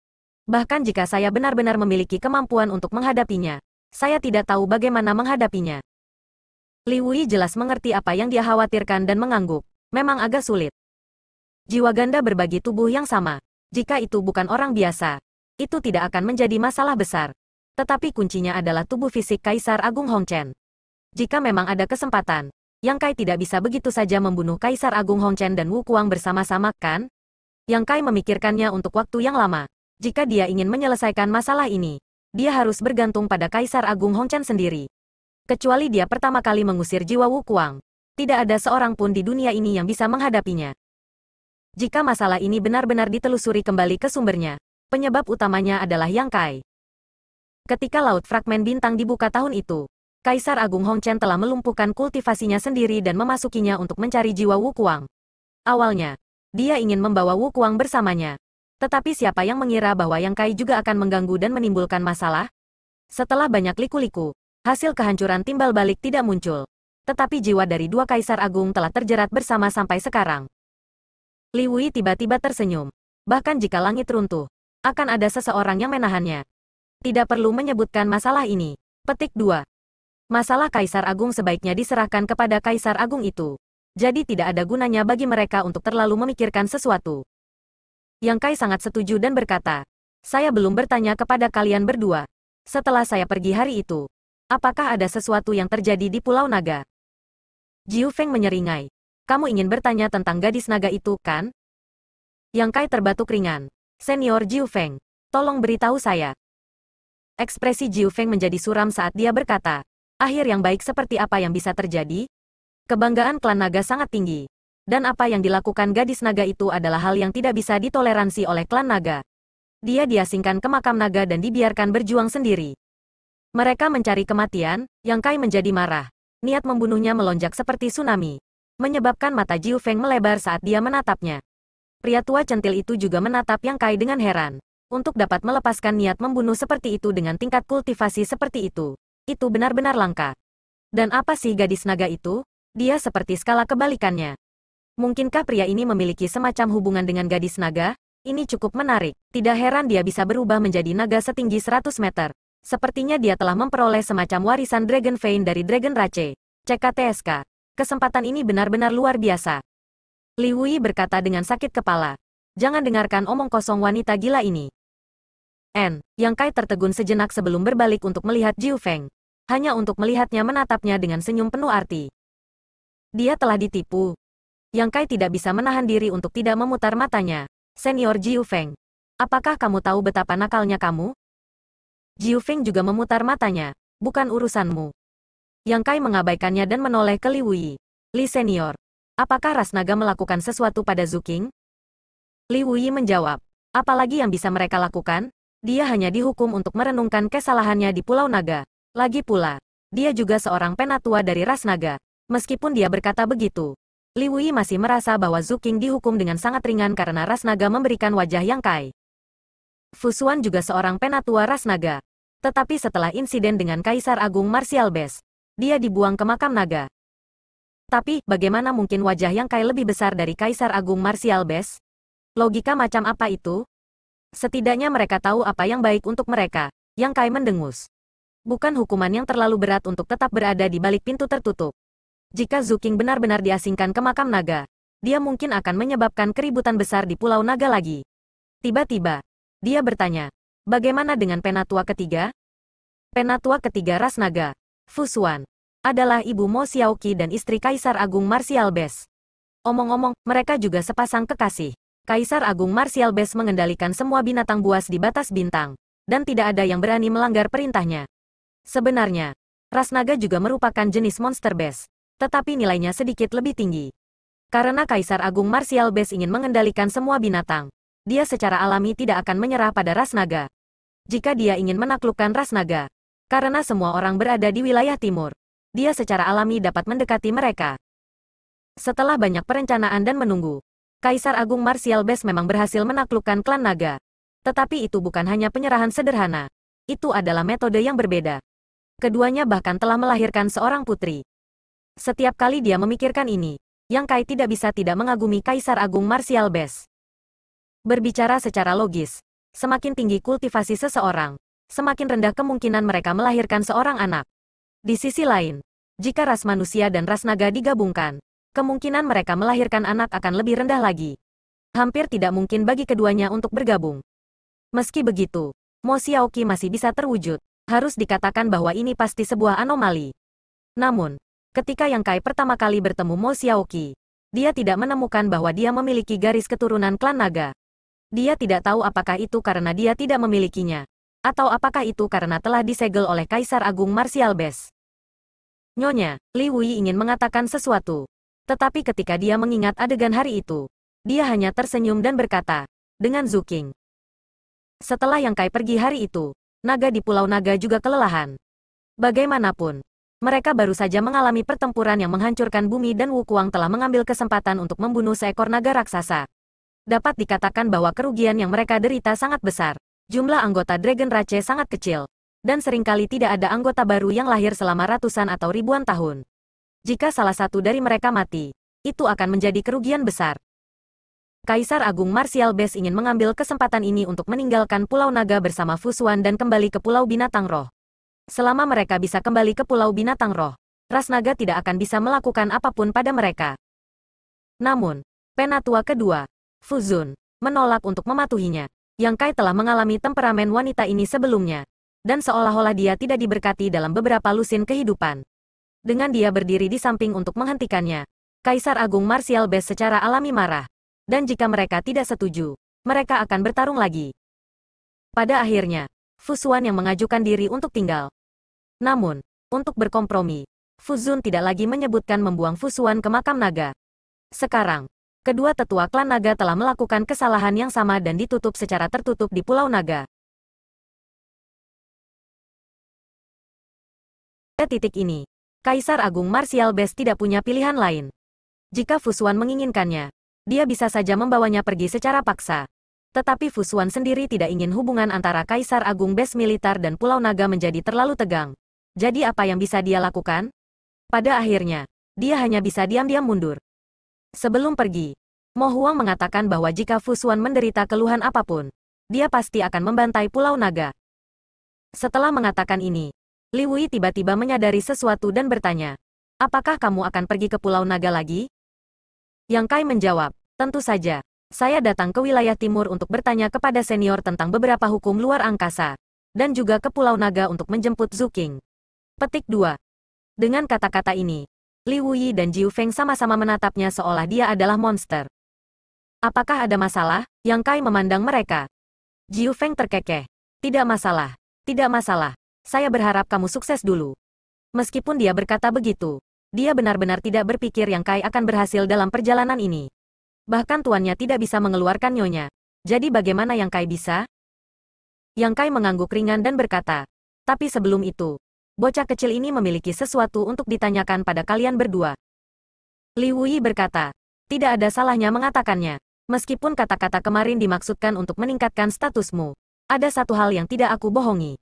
Bahkan jika saya benar-benar memiliki kemampuan untuk menghadapinya, saya tidak tahu bagaimana menghadapinya. Li Wui jelas mengerti apa yang dia khawatirkan dan mengangguk. Memang agak sulit. Jiwa ganda berbagi tubuh yang sama. Jika itu bukan orang biasa, itu tidak akan menjadi masalah besar. Tetapi kuncinya adalah tubuh fisik Kaisar Agung Hongchen. Jika memang ada kesempatan, Yang Kai tidak bisa begitu saja membunuh Kaisar Agung Hongchen dan Wu Kuang bersama-sama, kan? Yang Kai memikirkannya untuk waktu yang lama. Jika dia ingin menyelesaikan masalah ini, dia harus bergantung pada Kaisar Agung Hongchen sendiri. Kecuali dia pertama kali mengusir jiwa Wu Kuang. Tidak ada seorang pun di dunia ini yang bisa menghadapinya. Jika masalah ini benar-benar ditelusuri kembali ke sumbernya, penyebab utamanya adalah Yang Kai. Ketika Laut Fragmen Bintang dibuka tahun itu, Kaisar Agung Hong Chen telah melumpuhkan kultivasinya sendiri dan memasukinya untuk mencari jiwa Wukuang. Awalnya, dia ingin membawa Wukuang bersamanya. Tetapi siapa yang mengira bahwa Yang Kai juga akan mengganggu dan menimbulkan masalah? Setelah banyak liku-liku, hasil kehancuran timbal balik tidak muncul. Tetapi jiwa dari dua kaisar agung telah terjerat bersama sampai sekarang. Li Wei tiba-tiba tersenyum. Bahkan jika langit runtuh, akan ada seseorang yang menahannya. Tidak perlu menyebutkan masalah ini. Petik 2. Masalah Kaisar Agung sebaiknya diserahkan kepada Kaisar Agung itu. Jadi tidak ada gunanya bagi mereka untuk terlalu memikirkan sesuatu. Yang Kai sangat setuju dan berkata, saya belum bertanya kepada kalian berdua. Setelah saya pergi hari itu, apakah ada sesuatu yang terjadi di Pulau Naga? Jiu Feng menyeringai. Kamu ingin bertanya tentang gadis naga itu, kan? Yang Kai terbatuk ringan. Senior Jiu Feng, tolong beritahu saya. Ekspresi Jiu Feng menjadi suram saat dia berkata, akhir yang baik seperti apa yang bisa terjadi? Kebanggaan klan naga sangat tinggi. Dan apa yang dilakukan gadis naga itu adalah hal yang tidak bisa ditoleransi oleh klan naga. Dia diasingkan ke makam naga dan dibiarkan berjuang sendiri. Mereka mencari kematian, Yang Kai menjadi marah. Niat membunuhnya melonjak seperti tsunami menyebabkan mata Jiu Feng melebar saat dia menatapnya. Pria tua centil itu juga menatap Yang Kai dengan heran. Untuk dapat melepaskan niat membunuh seperti itu dengan tingkat kultivasi seperti itu. Itu benar-benar langka. Dan apa sih gadis naga itu? Dia seperti skala kebalikannya. Mungkinkah pria ini memiliki semacam hubungan dengan gadis naga? Ini cukup menarik. Tidak heran dia bisa berubah menjadi naga setinggi 100 meter. Sepertinya dia telah memperoleh semacam warisan Dragon Vein dari Dragon Rache. CKTSK Kesempatan ini benar-benar luar biasa. Li Wei berkata dengan sakit kepala. Jangan dengarkan omong kosong wanita gila ini. N, Yang Kai tertegun sejenak sebelum berbalik untuk melihat Jiu Feng. Hanya untuk melihatnya menatapnya dengan senyum penuh arti. Dia telah ditipu. Yang Kai tidak bisa menahan diri untuk tidak memutar matanya. Senior Jiu Feng. Apakah kamu tahu betapa nakalnya kamu? Jiu Feng juga memutar matanya. Bukan urusanmu. Yang Kai mengabaikannya dan menoleh ke Li Wuyi. Li Senior, apakah ras Naga melakukan sesuatu pada Zuking? Li Wuyi menjawab, apalagi yang bisa mereka lakukan? Dia hanya dihukum untuk merenungkan kesalahannya di Pulau Naga. Lagi pula, dia juga seorang penatua dari ras Naga, Meskipun dia berkata begitu, Li Wuyi masih merasa bahwa Zuking dihukum dengan sangat ringan karena ras Naga memberikan wajah Yang Kai. Fusuan juga seorang penatua ras Naga, Tetapi setelah insiden dengan Kaisar Agung Martial Best, dia dibuang ke makam naga. Tapi, bagaimana mungkin wajah yang Kai lebih besar dari Kaisar Agung Martial Bes? Logika macam apa itu? Setidaknya mereka tahu apa yang baik untuk mereka, yang Kai mendengus. Bukan hukuman yang terlalu berat untuk tetap berada di balik pintu tertutup. Jika Zuking benar-benar diasingkan ke makam naga, dia mungkin akan menyebabkan keributan besar di Pulau Naga lagi. Tiba-tiba, dia bertanya, bagaimana dengan penatua ketiga? Penatua ketiga ras naga, Fusuan, adalah ibu Mo Xiaoqi dan istri Kaisar Agung Martial Bes. Omong-omong, mereka juga sepasang kekasih. Kaisar Agung Martial Bes mengendalikan semua binatang buas di batas bintang, dan tidak ada yang berani melanggar perintahnya. Sebenarnya, ras naga juga merupakan jenis monster bes, tetapi nilainya sedikit lebih tinggi. Karena Kaisar Agung Martial Bes ingin mengendalikan semua binatang, dia secara alami tidak akan menyerah pada ras naga. Jika dia ingin menaklukkan ras naga, karena semua orang berada di wilayah timur. Dia secara alami dapat mendekati mereka. Setelah banyak perencanaan dan menunggu, Kaisar Agung Martial Bes memang berhasil menaklukkan klan naga. Tetapi itu bukan hanya penyerahan sederhana. Itu adalah metode yang berbeda. Keduanya bahkan telah melahirkan seorang putri. Setiap kali dia memikirkan ini, Yang Kai tidak bisa tidak mengagumi Kaisar Agung Martial Bes. Berbicara secara logis, semakin tinggi kultivasi seseorang, semakin rendah kemungkinan mereka melahirkan seorang anak. Di sisi lain, jika ras manusia dan ras naga digabungkan, kemungkinan mereka melahirkan anak akan lebih rendah lagi. Hampir tidak mungkin bagi keduanya untuk bergabung. Meski begitu, Mo Xiaoki masih bisa terwujud. Harus dikatakan bahwa ini pasti sebuah anomali. Namun, ketika Yang Kai pertama kali bertemu Mo Xiaoki, dia tidak menemukan bahwa dia memiliki garis keturunan klan naga. Dia tidak tahu apakah itu karena dia tidak memilikinya, atau apakah itu karena telah disegel oleh Kaisar Agung Martial Bes? Nyonya, Li Wei ingin mengatakan sesuatu. Tetapi ketika dia mengingat adegan hari itu, dia hanya tersenyum dan berkata, dengan zuking. Setelah Yang Kai pergi hari itu, naga di Pulau Naga juga kelelahan. Bagaimanapun, mereka baru saja mengalami pertempuran yang menghancurkan bumi dan Wukuang telah mengambil kesempatan untuk membunuh seekor naga raksasa. Dapat dikatakan bahwa kerugian yang mereka derita sangat besar jumlah anggota Dragon Rache sangat kecil. Dan seringkali tidak ada anggota baru yang lahir selama ratusan atau ribuan tahun. Jika salah satu dari mereka mati, itu akan menjadi kerugian besar. Kaisar Agung Martial Bes ingin mengambil kesempatan ini untuk meninggalkan Pulau Naga bersama Fusuan dan kembali ke Pulau Binatang Roh. Selama mereka bisa kembali ke Pulau Binatang Roh, Ras Naga tidak akan bisa melakukan apapun pada mereka. Namun, Penatua kedua, Fuzun, menolak untuk mematuhinya. Yang Kai telah mengalami temperamen wanita ini sebelumnya. Dan seolah-olah dia tidak diberkati dalam beberapa lusin kehidupan. Dengan dia berdiri di samping untuk menghentikannya, Kaisar Agung Martial Bes secara alami marah. Dan jika mereka tidak setuju, mereka akan bertarung lagi. Pada akhirnya, Fusuan yang mengajukan diri untuk tinggal. Namun, untuk berkompromi, Fuzun tidak lagi menyebutkan membuang Fusuan ke makam naga. Sekarang, kedua tetua klan naga telah melakukan kesalahan yang sama dan ditutup secara tertutup di Pulau Naga. Pada titik ini, Kaisar Agung Martial Best tidak punya pilihan lain. Jika Fusuan menginginkannya, dia bisa saja membawanya pergi secara paksa. Tetapi Fusuan sendiri tidak ingin hubungan antara Kaisar Agung Best Militer dan Pulau Naga menjadi terlalu tegang. Jadi apa yang bisa dia lakukan? Pada akhirnya, dia hanya bisa diam-diam mundur. Sebelum pergi, Mo Huang mengatakan bahwa jika Fusuan menderita keluhan apapun, dia pasti akan membantai Pulau Naga. Setelah mengatakan ini, Wei tiba-tiba menyadari sesuatu dan bertanya, apakah kamu akan pergi ke Pulau Naga lagi? Yang Kai menjawab, tentu saja. Saya datang ke wilayah timur untuk bertanya kepada senior tentang beberapa hukum luar angkasa, dan juga ke Pulau Naga untuk menjemput Zuking. Petik 2. Dengan kata-kata ini, Li Wuyi dan Jiu Feng sama-sama menatapnya seolah dia adalah monster. Apakah ada masalah? Yang Kai memandang mereka. Jiu Feng terkekeh. Tidak masalah. Tidak masalah. Saya berharap kamu sukses dulu. Meskipun dia berkata begitu, dia benar-benar tidak berpikir Yang Kai akan berhasil dalam perjalanan ini. Bahkan tuannya tidak bisa mengeluarkan nyonya. Jadi bagaimana Yang Kai bisa? Yang Kai mengangguk ringan dan berkata, tapi sebelum itu, bocah kecil ini memiliki sesuatu untuk ditanyakan pada kalian berdua. Li Wuyi berkata, tidak ada salahnya mengatakannya. Meskipun kata-kata kemarin dimaksudkan untuk meningkatkan statusmu, ada satu hal yang tidak aku bohongi.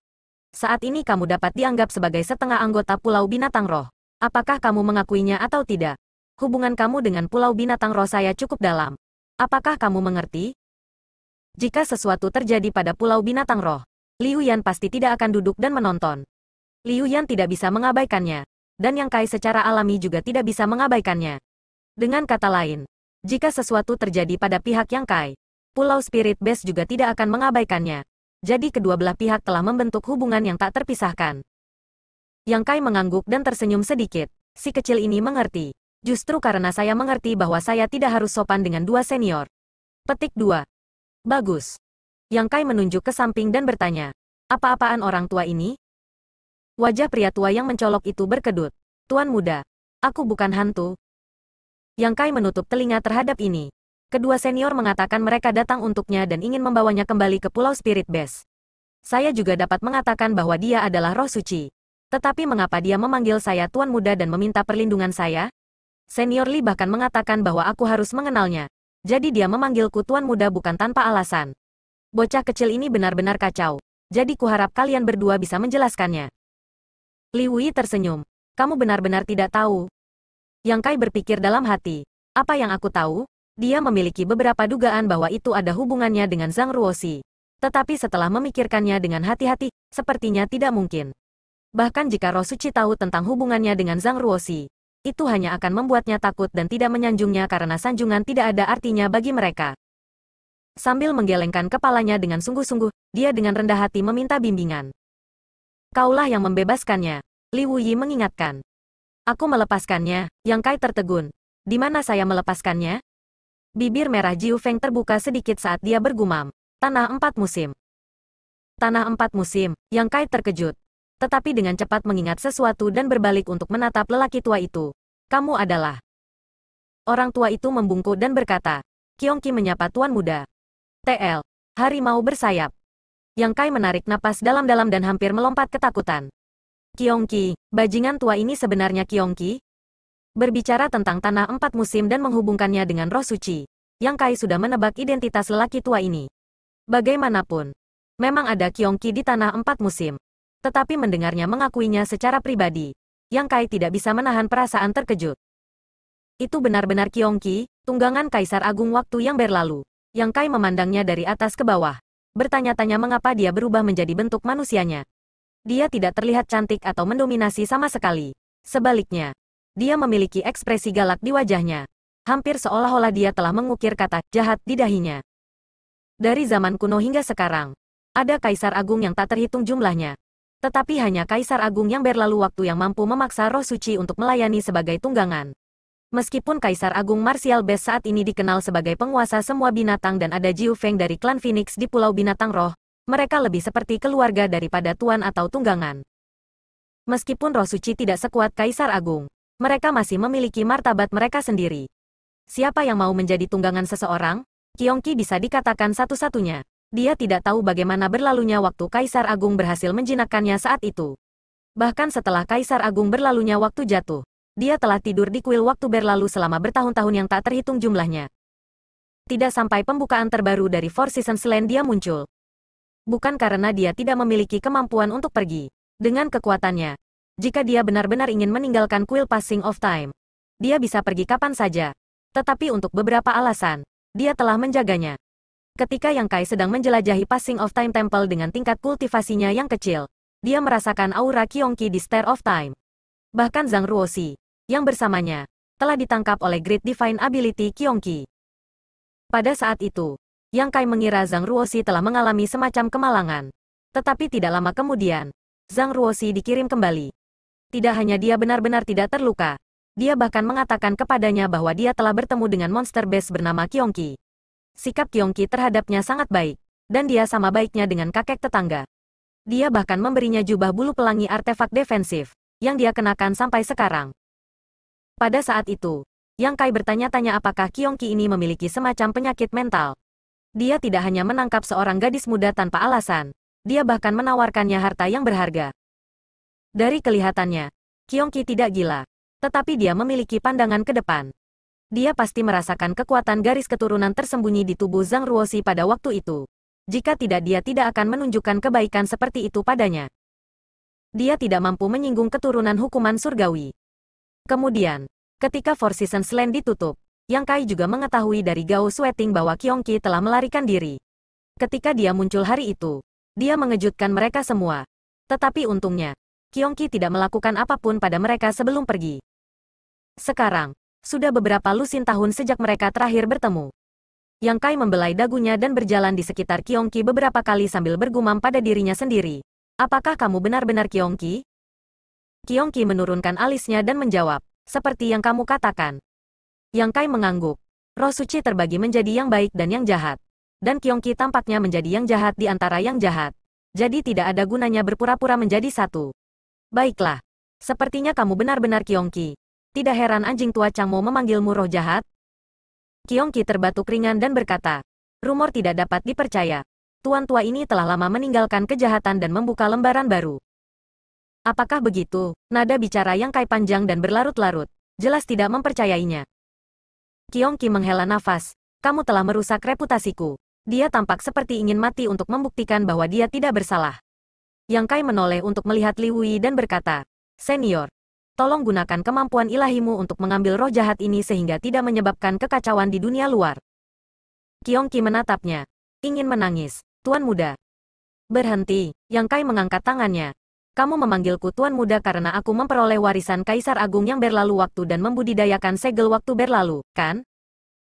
Saat ini kamu dapat dianggap sebagai setengah anggota Pulau Binatang Roh. Apakah kamu mengakuinya atau tidak? Hubungan kamu dengan Pulau Binatang Roh saya cukup dalam. Apakah kamu mengerti? Jika sesuatu terjadi pada Pulau Binatang Roh, Liu Yan pasti tidak akan duduk dan menonton. Liu Yan tidak bisa mengabaikannya. Dan Yang Kai secara alami juga tidak bisa mengabaikannya. Dengan kata lain, jika sesuatu terjadi pada pihak Yang Kai, Pulau Spirit Base juga tidak akan mengabaikannya. Jadi kedua belah pihak telah membentuk hubungan yang tak terpisahkan. Yang Kai mengangguk dan tersenyum sedikit. Si kecil ini mengerti. Justru karena saya mengerti bahwa saya tidak harus sopan dengan dua senior. Petik 2. Bagus. Yang Kai menunjuk ke samping dan bertanya, apa-apaan orang tua ini? Wajah pria tua yang mencolok itu berkedut. Tuan muda, aku bukan hantu. Yang Kai menutup telinga terhadap ini. Kedua senior mengatakan mereka datang untuknya dan ingin membawanya kembali ke Pulau Spirit Base. Saya juga dapat mengatakan bahwa dia adalah roh suci. Tetapi mengapa dia memanggil saya tuan muda dan meminta perlindungan saya? Senior Li bahkan mengatakan bahwa aku harus mengenalnya. Jadi dia memanggilku tuan muda bukan tanpa alasan. Bocah kecil ini benar-benar kacau. Jadi kuharap kalian berdua bisa menjelaskannya. Li Wei tersenyum. Kamu benar-benar tidak tahu. Yang Kai berpikir dalam hati. Apa yang aku tahu? Dia memiliki beberapa dugaan bahwa itu ada hubungannya dengan Zhang Ruosi. Tetapi setelah memikirkannya dengan hati-hati, sepertinya tidak mungkin. Bahkan jika Suci tahu tentang hubungannya dengan Zhang Ruosi, itu hanya akan membuatnya takut dan tidak menyanjungnya karena sanjungan tidak ada artinya bagi mereka. Sambil menggelengkan kepalanya dengan sungguh-sungguh, dia dengan rendah hati meminta bimbingan. Kaulah yang membebaskannya. Li Wuyi mengingatkan. Aku melepaskannya, Yang Kai tertegun. Di mana saya melepaskannya? Bibir merah Jiu Feng terbuka sedikit saat dia bergumam. Tanah empat musim. Tanah empat musim, Yang Kai terkejut. Tetapi dengan cepat mengingat sesuatu dan berbalik untuk menatap lelaki tua itu. Kamu adalah. Orang tua itu membungkuk dan berkata. Kiongki menyapa tuan muda. TL. Harimau bersayap. Yang Kai menarik napas dalam-dalam dan hampir melompat ketakutan. Kiongki, bajingan tua ini sebenarnya Kiongki? Berbicara tentang tanah empat musim dan menghubungkannya dengan roh suci, Yang Kai sudah menebak identitas lelaki tua ini. Bagaimanapun, memang ada Kiongki di tanah empat musim. Tetapi mendengarnya mengakuinya secara pribadi, Yang Kai tidak bisa menahan perasaan terkejut. Itu benar-benar Kiongki, tunggangan Kaisar Agung waktu yang berlalu. Yang Kai memandangnya dari atas ke bawah, bertanya-tanya mengapa dia berubah menjadi bentuk manusianya. Dia tidak terlihat cantik atau mendominasi sama sekali. Sebaliknya, dia memiliki ekspresi galak di wajahnya. Hampir seolah-olah dia telah mengukir kata jahat di dahinya. Dari zaman kuno hingga sekarang, ada kaisar agung yang tak terhitung jumlahnya. Tetapi hanya kaisar agung yang berlalu waktu yang mampu memaksa roh suci untuk melayani sebagai tunggangan. Meskipun Kaisar Agung Martial Best saat ini dikenal sebagai penguasa semua binatang dan ada Jiu Feng dari klan Phoenix di Pulau Binatang Roh, mereka lebih seperti keluarga daripada tuan atau tunggangan. Meskipun Roh Suci tidak sekuat Kaisar Agung, mereka masih memiliki martabat mereka sendiri. Siapa yang mau menjadi tunggangan seseorang? Kiongki bisa dikatakan satu-satunya. Dia tidak tahu bagaimana berlalunya waktu Kaisar Agung berhasil menjinakkannya saat itu. Bahkan setelah Kaisar Agung berlalunya waktu jatuh, dia telah tidur di kuil waktu berlalu selama bertahun-tahun yang tak terhitung jumlahnya. Tidak sampai pembukaan terbaru dari Four Seasons Land dia muncul. Bukan karena dia tidak memiliki kemampuan untuk pergi. Dengan kekuatannya, jika dia benar-benar ingin meninggalkan kuil Passing of Time, dia bisa pergi kapan saja. Tetapi untuk beberapa alasan, dia telah menjaganya. Ketika Yang Kai sedang menjelajahi Passing of Time Temple dengan tingkat kultivasinya yang kecil, dia merasakan aura Kiongki di Stair of Time. Bahkan Zhang Ruosi, yang bersamanya, telah ditangkap oleh Great Divine Ability Kyongki. Pada saat itu, Yang Kai mengira Zhang Ruosi telah mengalami semacam kemalangan. Tetapi tidak lama kemudian, Zhang Ruosi dikirim kembali. Tidak hanya dia benar-benar tidak terluka, dia bahkan mengatakan kepadanya bahwa dia telah bertemu dengan monster base bernama Kyongki. Sikap Kyongki terhadapnya sangat baik, dan dia sama baiknya dengan kakek tetangga. Dia bahkan memberinya jubah bulu pelangi artefak defensif, yang dia kenakan sampai sekarang. Pada saat itu, Yang Kai bertanya-tanya apakah Ki ini memiliki semacam penyakit mental. Dia tidak hanya menangkap seorang gadis muda tanpa alasan, dia bahkan menawarkannya harta yang berharga. Dari kelihatannya, Ki tidak gila, tetapi dia memiliki pandangan ke depan. Dia pasti merasakan kekuatan garis keturunan tersembunyi di tubuh Zhang Ruosi pada waktu itu. Jika tidak dia tidak akan menunjukkan kebaikan seperti itu padanya. Dia tidak mampu menyinggung keturunan hukuman surgawi. Kemudian, ketika Four Seasons Land ditutup, Yang Kai juga mengetahui dari Gao Sweating bahwa Kyongki telah melarikan diri. Ketika dia muncul hari itu, dia mengejutkan mereka semua. Tetapi untungnya, Kyongki tidak melakukan apapun pada mereka sebelum pergi. Sekarang, sudah beberapa lusin tahun sejak mereka terakhir bertemu. Yang Kai membelai dagunya dan berjalan di sekitar Kyongki beberapa kali sambil bergumam pada dirinya sendiri. Apakah kamu benar-benar Kyongki? Kiongki menurunkan alisnya dan menjawab, seperti yang kamu katakan. Yang Kai mengangguk. Roh suci terbagi menjadi yang baik dan yang jahat. Dan Kiongki tampaknya menjadi yang jahat di antara yang jahat. Jadi tidak ada gunanya berpura-pura menjadi satu. Baiklah. Sepertinya kamu benar-benar Kiongki. Tidak heran anjing tua Changmo memanggilmu roh jahat. Kiongki terbatuk ringan dan berkata, rumor tidak dapat dipercaya. Tuan tua ini telah lama meninggalkan kejahatan dan membuka lembaran baru. Apakah begitu? Nada bicara yang Kai panjang dan berlarut-larut. Jelas tidak mempercayainya. Kiong Ki menghela nafas. Kamu telah merusak reputasiku. Dia tampak seperti ingin mati untuk membuktikan bahwa dia tidak bersalah. Yang Kai menoleh untuk melihat Li Wei dan berkata, Senior, tolong gunakan kemampuan ilahimu untuk mengambil roh jahat ini sehingga tidak menyebabkan kekacauan di dunia luar. Kiong Ki menatapnya. Ingin menangis. Tuan muda. Berhenti. Yang Kai mengangkat tangannya kamu memanggilku Tuan Muda karena aku memperoleh warisan Kaisar Agung yang berlalu waktu dan membudidayakan segel waktu berlalu, kan?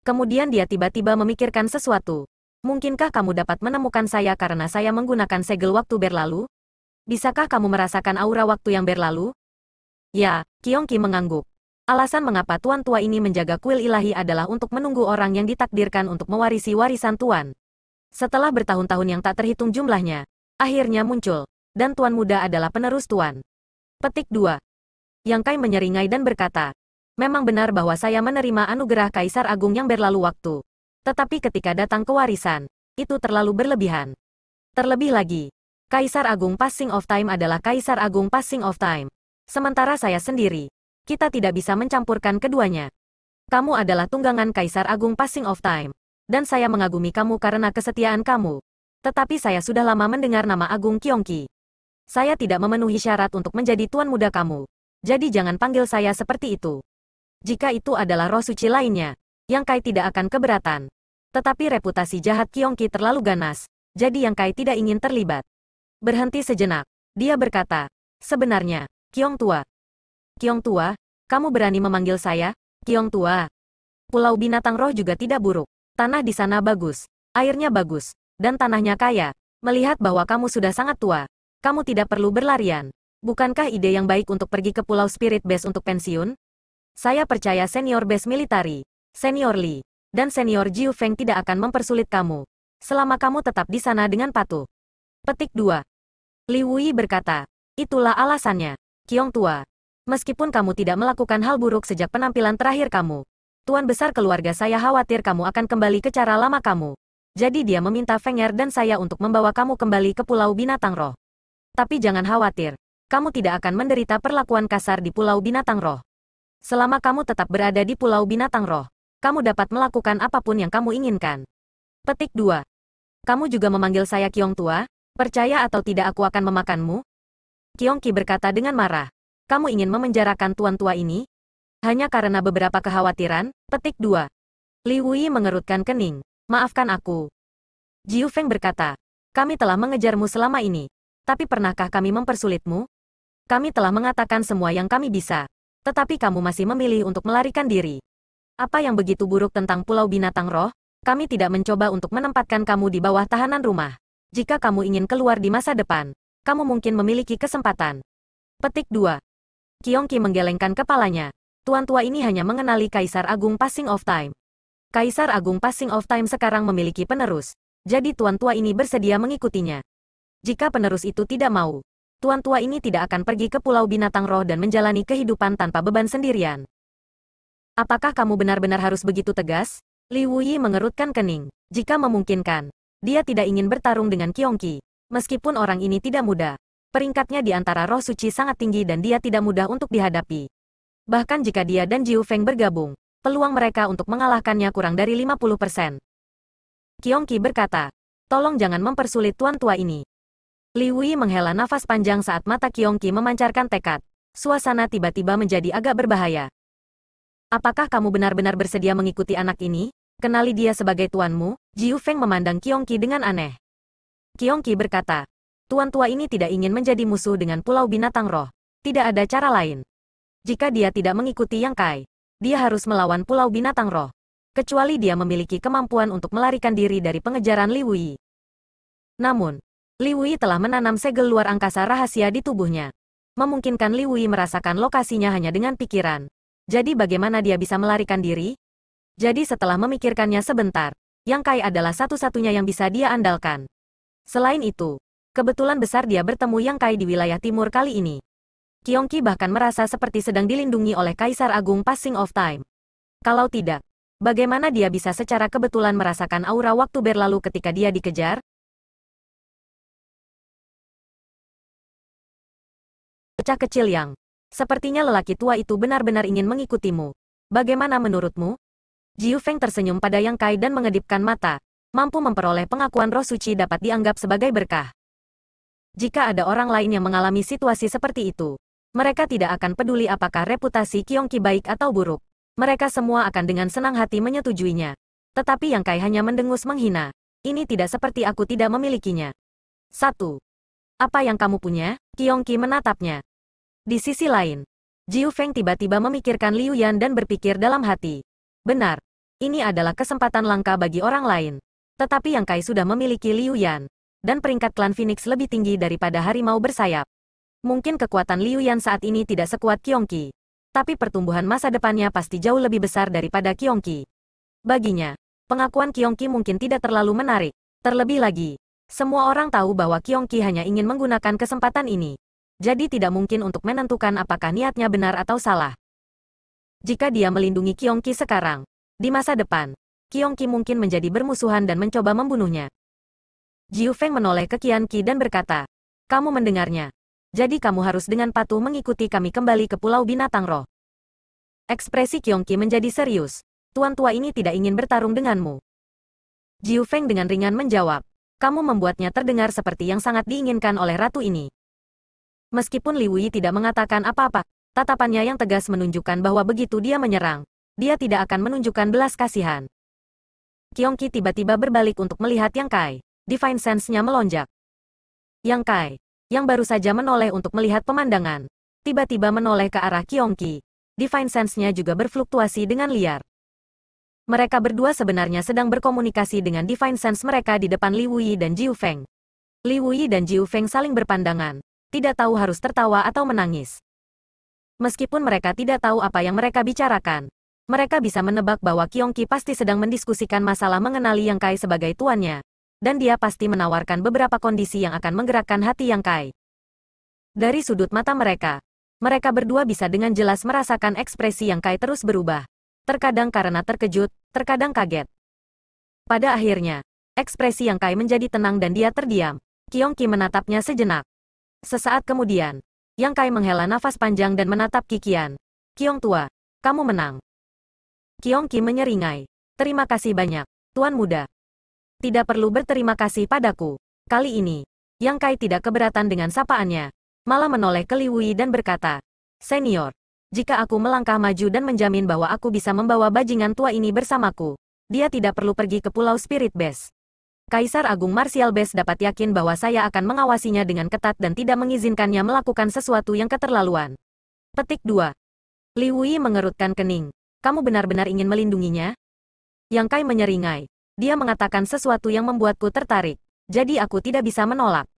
Kemudian dia tiba-tiba memikirkan sesuatu. Mungkinkah kamu dapat menemukan saya karena saya menggunakan segel waktu berlalu? Bisakah kamu merasakan aura waktu yang berlalu? Ya, Kiongki mengangguk. Alasan mengapa Tuan Tua ini menjaga kuil ilahi adalah untuk menunggu orang yang ditakdirkan untuk mewarisi warisan Tuan. Setelah bertahun-tahun yang tak terhitung jumlahnya, akhirnya muncul dan tuan muda adalah penerus tuan. Petik 2. Yang Kai menyeringai dan berkata, Memang benar bahwa saya menerima anugerah Kaisar Agung yang berlalu waktu. Tetapi ketika datang kewarisan, itu terlalu berlebihan. Terlebih lagi, Kaisar Agung Passing of Time adalah Kaisar Agung Passing of Time. Sementara saya sendiri, kita tidak bisa mencampurkan keduanya. Kamu adalah tunggangan Kaisar Agung Passing of Time. Dan saya mengagumi kamu karena kesetiaan kamu. Tetapi saya sudah lama mendengar nama Agung Kyongki. Saya tidak memenuhi syarat untuk menjadi tuan muda kamu. Jadi jangan panggil saya seperti itu. Jika itu adalah roh suci lainnya, Yang Kai tidak akan keberatan. Tetapi reputasi jahat Ki terlalu ganas, jadi Yang Kai tidak ingin terlibat. Berhenti sejenak, dia berkata, sebenarnya, Kiong Tua. Kiong Tua, kamu berani memanggil saya, Kiong Tua. Pulau binatang roh juga tidak buruk, tanah di sana bagus, airnya bagus, dan tanahnya kaya. Melihat bahwa kamu sudah sangat tua, kamu tidak perlu berlarian. Bukankah ide yang baik untuk pergi ke Pulau Spirit Base untuk pensiun? Saya percaya senior base militari, senior Lee, dan senior Jiu Feng tidak akan mempersulit kamu. Selama kamu tetap di sana dengan patuh. Petik 2. Li Wui berkata, itulah alasannya, Kiong Tua. Meskipun kamu tidak melakukan hal buruk sejak penampilan terakhir kamu, Tuan besar keluarga saya khawatir kamu akan kembali ke cara lama kamu. Jadi dia meminta Fenger dan saya untuk membawa kamu kembali ke Pulau Binatang Roh. Tapi jangan khawatir, kamu tidak akan menderita perlakuan kasar di Pulau Binatang Roh. Selama kamu tetap berada di Pulau Binatang Roh, kamu dapat melakukan apapun yang kamu inginkan. Petik 2. Kamu juga memanggil saya Kiong Tua, percaya atau tidak aku akan memakanmu? Kiong Ki berkata dengan marah. Kamu ingin memenjarakan tuan tua ini? Hanya karena beberapa kekhawatiran, petik 2. Li Wui mengerutkan kening. Maafkan aku. Jiu Feng berkata, kami telah mengejarmu selama ini tapi pernahkah kami mempersulitmu? Kami telah mengatakan semua yang kami bisa. Tetapi kamu masih memilih untuk melarikan diri. Apa yang begitu buruk tentang Pulau Binatang Roh? Kami tidak mencoba untuk menempatkan kamu di bawah tahanan rumah. Jika kamu ingin keluar di masa depan, kamu mungkin memiliki kesempatan. Petik 2. Kiongki menggelengkan kepalanya. Tuan tua ini hanya mengenali Kaisar Agung Passing of Time. Kaisar Agung Passing of Time sekarang memiliki penerus. Jadi tuan tua ini bersedia mengikutinya jika penerus itu tidak mau. Tuan tua ini tidak akan pergi ke Pulau Binatang Roh dan menjalani kehidupan tanpa beban sendirian. Apakah kamu benar-benar harus begitu tegas? Li Wuyi mengerutkan kening. Jika memungkinkan, dia tidak ingin bertarung dengan Kiongki. Meskipun orang ini tidak muda, peringkatnya di antara roh suci sangat tinggi dan dia tidak mudah untuk dihadapi. Bahkan jika dia dan Jiu Feng bergabung, peluang mereka untuk mengalahkannya kurang dari 50%. Kiongki berkata, tolong jangan mempersulit tuan tua ini. Li Wei menghela nafas panjang saat mata Ki memancarkan tekad. Suasana tiba-tiba menjadi agak berbahaya. Apakah kamu benar-benar bersedia mengikuti anak ini? Kenali dia sebagai tuanmu, Jiu Feng memandang Ki dengan aneh. Ki berkata, Tuan tua ini tidak ingin menjadi musuh dengan pulau binatang roh. Tidak ada cara lain. Jika dia tidak mengikuti Yang Kai, dia harus melawan pulau binatang roh kecuali dia memiliki kemampuan untuk melarikan diri dari pengejaran Li Wei. Namun, Li Wei telah menanam segel luar angkasa rahasia di tubuhnya. Memungkinkan Li Wei merasakan lokasinya hanya dengan pikiran. Jadi bagaimana dia bisa melarikan diri? Jadi setelah memikirkannya sebentar, Yang Kai adalah satu-satunya yang bisa dia andalkan. Selain itu, kebetulan besar dia bertemu Yang Kai di wilayah timur kali ini. Kiongki bahkan merasa seperti sedang dilindungi oleh Kaisar Agung Passing of Time. Kalau tidak, bagaimana dia bisa secara kebetulan merasakan aura waktu berlalu ketika dia dikejar? Bocah kecil yang sepertinya lelaki tua itu benar-benar ingin mengikutimu. Bagaimana menurutmu? Jiu Feng tersenyum pada Yang Kai dan mengedipkan mata. Mampu memperoleh pengakuan roh suci dapat dianggap sebagai berkah. Jika ada orang lain yang mengalami situasi seperti itu, mereka tidak akan peduli apakah reputasi Kiongki baik atau buruk. Mereka semua akan dengan senang hati menyetujuinya. Tetapi Yang Kai hanya mendengus menghina. Ini tidak seperti aku tidak memilikinya. 1. Apa yang kamu punya? Kiongki menatapnya. Di sisi lain, Jiu Feng tiba-tiba memikirkan Liu Yan dan berpikir dalam hati. Benar, ini adalah kesempatan langka bagi orang lain. Tetapi Yang Kai sudah memiliki Liu Yan, dan peringkat klan Phoenix lebih tinggi daripada harimau bersayap. Mungkin kekuatan Liu Yan saat ini tidak sekuat Kiongki, tapi pertumbuhan masa depannya pasti jauh lebih besar daripada Kiongki. Baginya, pengakuan Kiongki mungkin tidak terlalu menarik. Terlebih lagi, semua orang tahu bahwa Kiong Ki hanya ingin menggunakan kesempatan ini. Jadi tidak mungkin untuk menentukan apakah niatnya benar atau salah. Jika dia melindungi Kiong Ki sekarang, di masa depan, Kiong Ki mungkin menjadi bermusuhan dan mencoba membunuhnya. Jiu Feng menoleh ke Kian Ki dan berkata, kamu mendengarnya. Jadi kamu harus dengan patuh mengikuti kami kembali ke Pulau Binatang Roh. Ekspresi Kiong Ki menjadi serius. Tuan tua ini tidak ingin bertarung denganmu. Jiu Feng dengan ringan menjawab, kamu membuatnya terdengar seperti yang sangat diinginkan oleh ratu ini. Meskipun Li Wei tidak mengatakan apa-apa, tatapannya yang tegas menunjukkan bahwa begitu dia menyerang, dia tidak akan menunjukkan belas kasihan. Kiongki tiba-tiba berbalik untuk melihat Yang Kai. Divine sense-nya melonjak. Yang Kai, yang baru saja menoleh untuk melihat pemandangan, tiba-tiba menoleh ke arah Kiongki. Divine sense-nya juga berfluktuasi dengan liar. Mereka berdua sebenarnya sedang berkomunikasi dengan Divine Sense mereka di depan Li Wuyi dan Jiu Feng. Li Wuyi dan Jiu Feng saling berpandangan, tidak tahu harus tertawa atau menangis. Meskipun mereka tidak tahu apa yang mereka bicarakan, mereka bisa menebak bahwa Qiongqi pasti sedang mendiskusikan masalah mengenali Yang Kai sebagai tuannya, dan dia pasti menawarkan beberapa kondisi yang akan menggerakkan hati Yang Kai. Dari sudut mata mereka, mereka berdua bisa dengan jelas merasakan ekspresi Yang Kai terus berubah terkadang karena terkejut, terkadang kaget. Pada akhirnya, ekspresi Yang Kai menjadi tenang dan dia terdiam. Kiong Ki menatapnya sejenak. Sesaat kemudian, Yang Kai menghela nafas panjang dan menatap Kikian. Kiong tua, kamu menang. Kiong Ki menyeringai. Terima kasih banyak, Tuan Muda. Tidak perlu berterima kasih padaku. Kali ini, Yang Kai tidak keberatan dengan sapaannya. Malah menoleh ke Liwui dan berkata, Senior, jika aku melangkah maju dan menjamin bahwa aku bisa membawa bajingan tua ini bersamaku. Dia tidak perlu pergi ke Pulau Spirit Base. Kaisar Agung Martial Base dapat yakin bahwa saya akan mengawasinya dengan ketat dan tidak mengizinkannya melakukan sesuatu yang keterlaluan. Petik 2. Wei mengerutkan kening. Kamu benar-benar ingin melindunginya? Yang Kai menyeringai. Dia mengatakan sesuatu yang membuatku tertarik. Jadi aku tidak bisa menolak.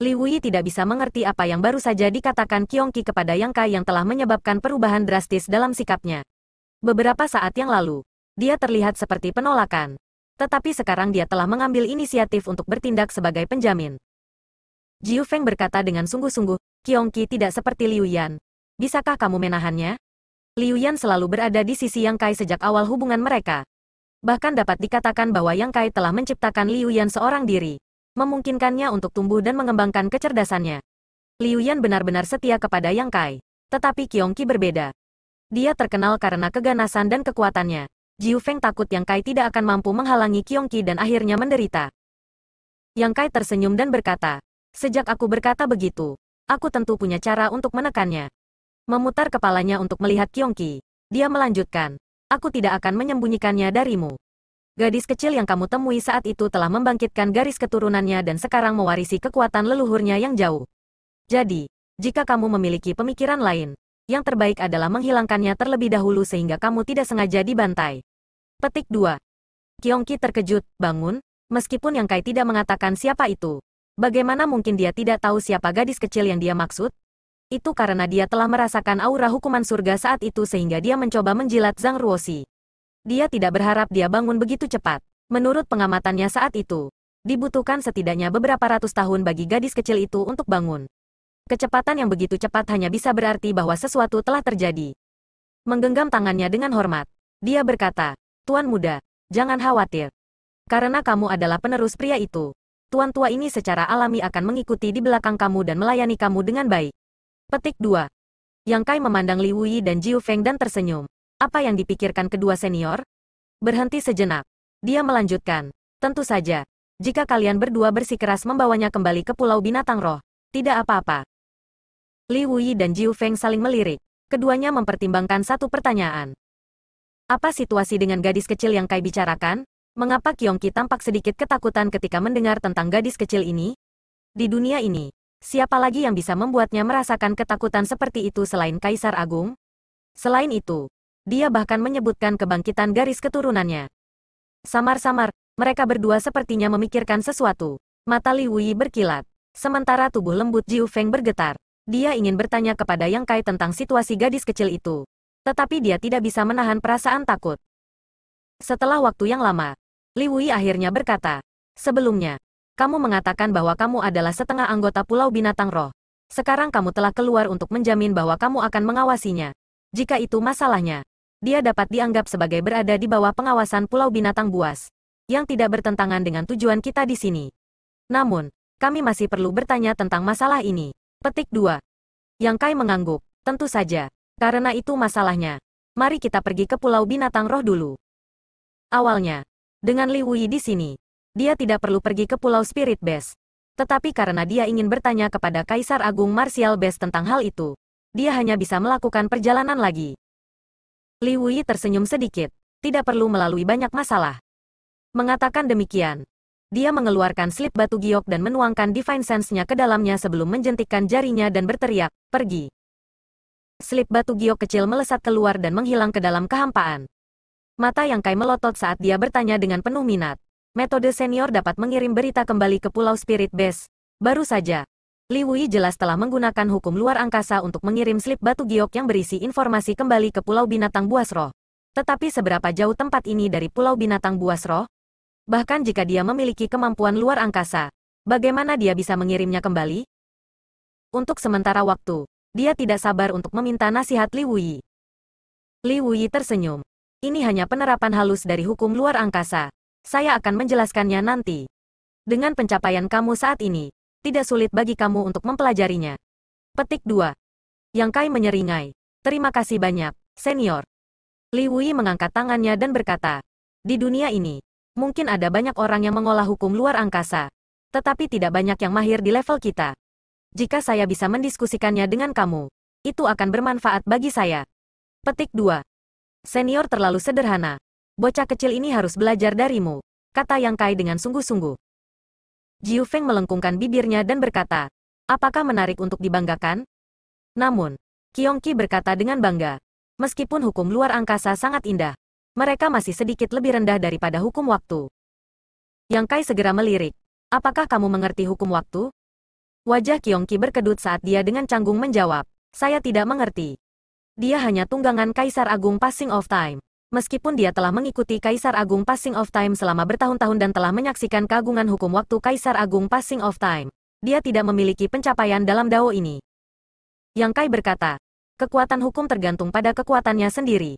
Li Wei tidak bisa mengerti apa yang baru saja dikatakan Ki kepada Yang Kai yang telah menyebabkan perubahan drastis dalam sikapnya. Beberapa saat yang lalu, dia terlihat seperti penolakan. Tetapi sekarang dia telah mengambil inisiatif untuk bertindak sebagai penjamin. Jiu Feng berkata dengan sungguh-sungguh, Ki tidak seperti Liu Yan. Bisakah kamu menahannya? Liu Yan selalu berada di sisi Yang Kai sejak awal hubungan mereka. Bahkan dapat dikatakan bahwa Yang Kai telah menciptakan Liu Yan seorang diri memungkinkannya untuk tumbuh dan mengembangkan kecerdasannya. Liu Yan benar-benar setia kepada Yang Kai. Tetapi Qiong Qi berbeda. Dia terkenal karena keganasan dan kekuatannya. Jiu Feng takut Yang Kai tidak akan mampu menghalangi Qiong Qi dan akhirnya menderita. Yang Kai tersenyum dan berkata, Sejak aku berkata begitu, aku tentu punya cara untuk menekannya. Memutar kepalanya untuk melihat Qiong Qi. Dia melanjutkan, Aku tidak akan menyembunyikannya darimu. Gadis kecil yang kamu temui saat itu telah membangkitkan garis keturunannya dan sekarang mewarisi kekuatan leluhurnya yang jauh. Jadi, jika kamu memiliki pemikiran lain, yang terbaik adalah menghilangkannya terlebih dahulu sehingga kamu tidak sengaja dibantai. Petik 2. Kiongki terkejut, bangun, meskipun Yang Kai tidak mengatakan siapa itu. Bagaimana mungkin dia tidak tahu siapa gadis kecil yang dia maksud? Itu karena dia telah merasakan aura hukuman surga saat itu sehingga dia mencoba menjilat Zhang Ruosi. Dia tidak berharap dia bangun begitu cepat. Menurut pengamatannya saat itu, dibutuhkan setidaknya beberapa ratus tahun bagi gadis kecil itu untuk bangun. Kecepatan yang begitu cepat hanya bisa berarti bahwa sesuatu telah terjadi. Menggenggam tangannya dengan hormat, dia berkata, Tuan muda, jangan khawatir. Karena kamu adalah penerus pria itu. Tuan tua ini secara alami akan mengikuti di belakang kamu dan melayani kamu dengan baik. Petik 2. Yang Kai memandang Li Wuyi dan Jiu Feng dan tersenyum. Apa yang dipikirkan kedua senior? Berhenti sejenak. Dia melanjutkan. Tentu saja. Jika kalian berdua bersikeras membawanya kembali ke Pulau Binatang Roh, tidak apa-apa. Li Wuyi dan Jiu Feng saling melirik. Keduanya mempertimbangkan satu pertanyaan. Apa situasi dengan gadis kecil yang Kai bicarakan? Mengapa Kiongki tampak sedikit ketakutan ketika mendengar tentang gadis kecil ini? Di dunia ini, siapa lagi yang bisa membuatnya merasakan ketakutan seperti itu selain Kaisar Agung? Selain itu, dia bahkan menyebutkan kebangkitan garis keturunannya. Samar-samar, mereka berdua sepertinya memikirkan sesuatu. Mata Li Wei berkilat, sementara tubuh lembut Jiu Feng bergetar. Dia ingin bertanya kepada Yang Kai tentang situasi gadis kecil itu. Tetapi dia tidak bisa menahan perasaan takut. Setelah waktu yang lama, Li Wei akhirnya berkata, Sebelumnya, kamu mengatakan bahwa kamu adalah setengah anggota Pulau Binatang Roh. Sekarang kamu telah keluar untuk menjamin bahwa kamu akan mengawasinya. Jika itu masalahnya, dia dapat dianggap sebagai berada di bawah pengawasan Pulau Binatang Buas, yang tidak bertentangan dengan tujuan kita di sini. Namun, kami masih perlu bertanya tentang masalah ini. Petik 2. Yang Kai mengangguk, tentu saja. Karena itu masalahnya. Mari kita pergi ke Pulau Binatang Roh dulu. Awalnya, dengan Li Wuyi di sini, dia tidak perlu pergi ke Pulau Spirit Base. Tetapi karena dia ingin bertanya kepada Kaisar Agung Martial Base tentang hal itu, dia hanya bisa melakukan perjalanan lagi. Li Wei tersenyum sedikit. Tidak perlu melalui banyak masalah. Mengatakan demikian, dia mengeluarkan slip batu giok dan menuangkan Divine Sense-nya ke dalamnya sebelum menjentikkan jarinya dan berteriak, pergi. Slip batu giok kecil melesat keluar dan menghilang ke dalam kehampaan. Mata yang Kai melotot saat dia bertanya dengan penuh minat. Metode senior dapat mengirim berita kembali ke Pulau Spirit Base. Baru saja, Li Wui jelas telah menggunakan hukum luar angkasa untuk mengirim slip batu giok yang berisi informasi kembali ke Pulau Binatang Buas Roh. Tetapi seberapa jauh tempat ini dari Pulau Binatang Buas Roh? Bahkan jika dia memiliki kemampuan luar angkasa, bagaimana dia bisa mengirimnya kembali? Untuk sementara waktu, dia tidak sabar untuk meminta nasihat Li Wui. Li Wui tersenyum. Ini hanya penerapan halus dari hukum luar angkasa. Saya akan menjelaskannya nanti. Dengan pencapaian kamu saat ini, tidak sulit bagi kamu untuk mempelajarinya. Petik 2. Yang Kai menyeringai. Terima kasih banyak, senior. Li Wei mengangkat tangannya dan berkata, di dunia ini, mungkin ada banyak orang yang mengolah hukum luar angkasa. Tetapi tidak banyak yang mahir di level kita. Jika saya bisa mendiskusikannya dengan kamu, itu akan bermanfaat bagi saya. Petik 2. Senior terlalu sederhana. Bocah kecil ini harus belajar darimu, kata Yang Kai dengan sungguh-sungguh. Jiu Feng melengkungkan bibirnya dan berkata, apakah menarik untuk dibanggakan? Namun, Kiong Ki berkata dengan bangga, meskipun hukum luar angkasa sangat indah, mereka masih sedikit lebih rendah daripada hukum waktu. Yang Kai segera melirik, apakah kamu mengerti hukum waktu? Wajah Kiong Ki berkedut saat dia dengan canggung menjawab, saya tidak mengerti. Dia hanya tunggangan Kaisar Agung Passing of Time meskipun dia telah mengikuti Kaisar Agung Passing of Time selama bertahun-tahun dan telah menyaksikan keagungan hukum waktu Kaisar Agung Passing of Time, dia tidak memiliki pencapaian dalam Dao ini. Yang Kai berkata, kekuatan hukum tergantung pada kekuatannya sendiri.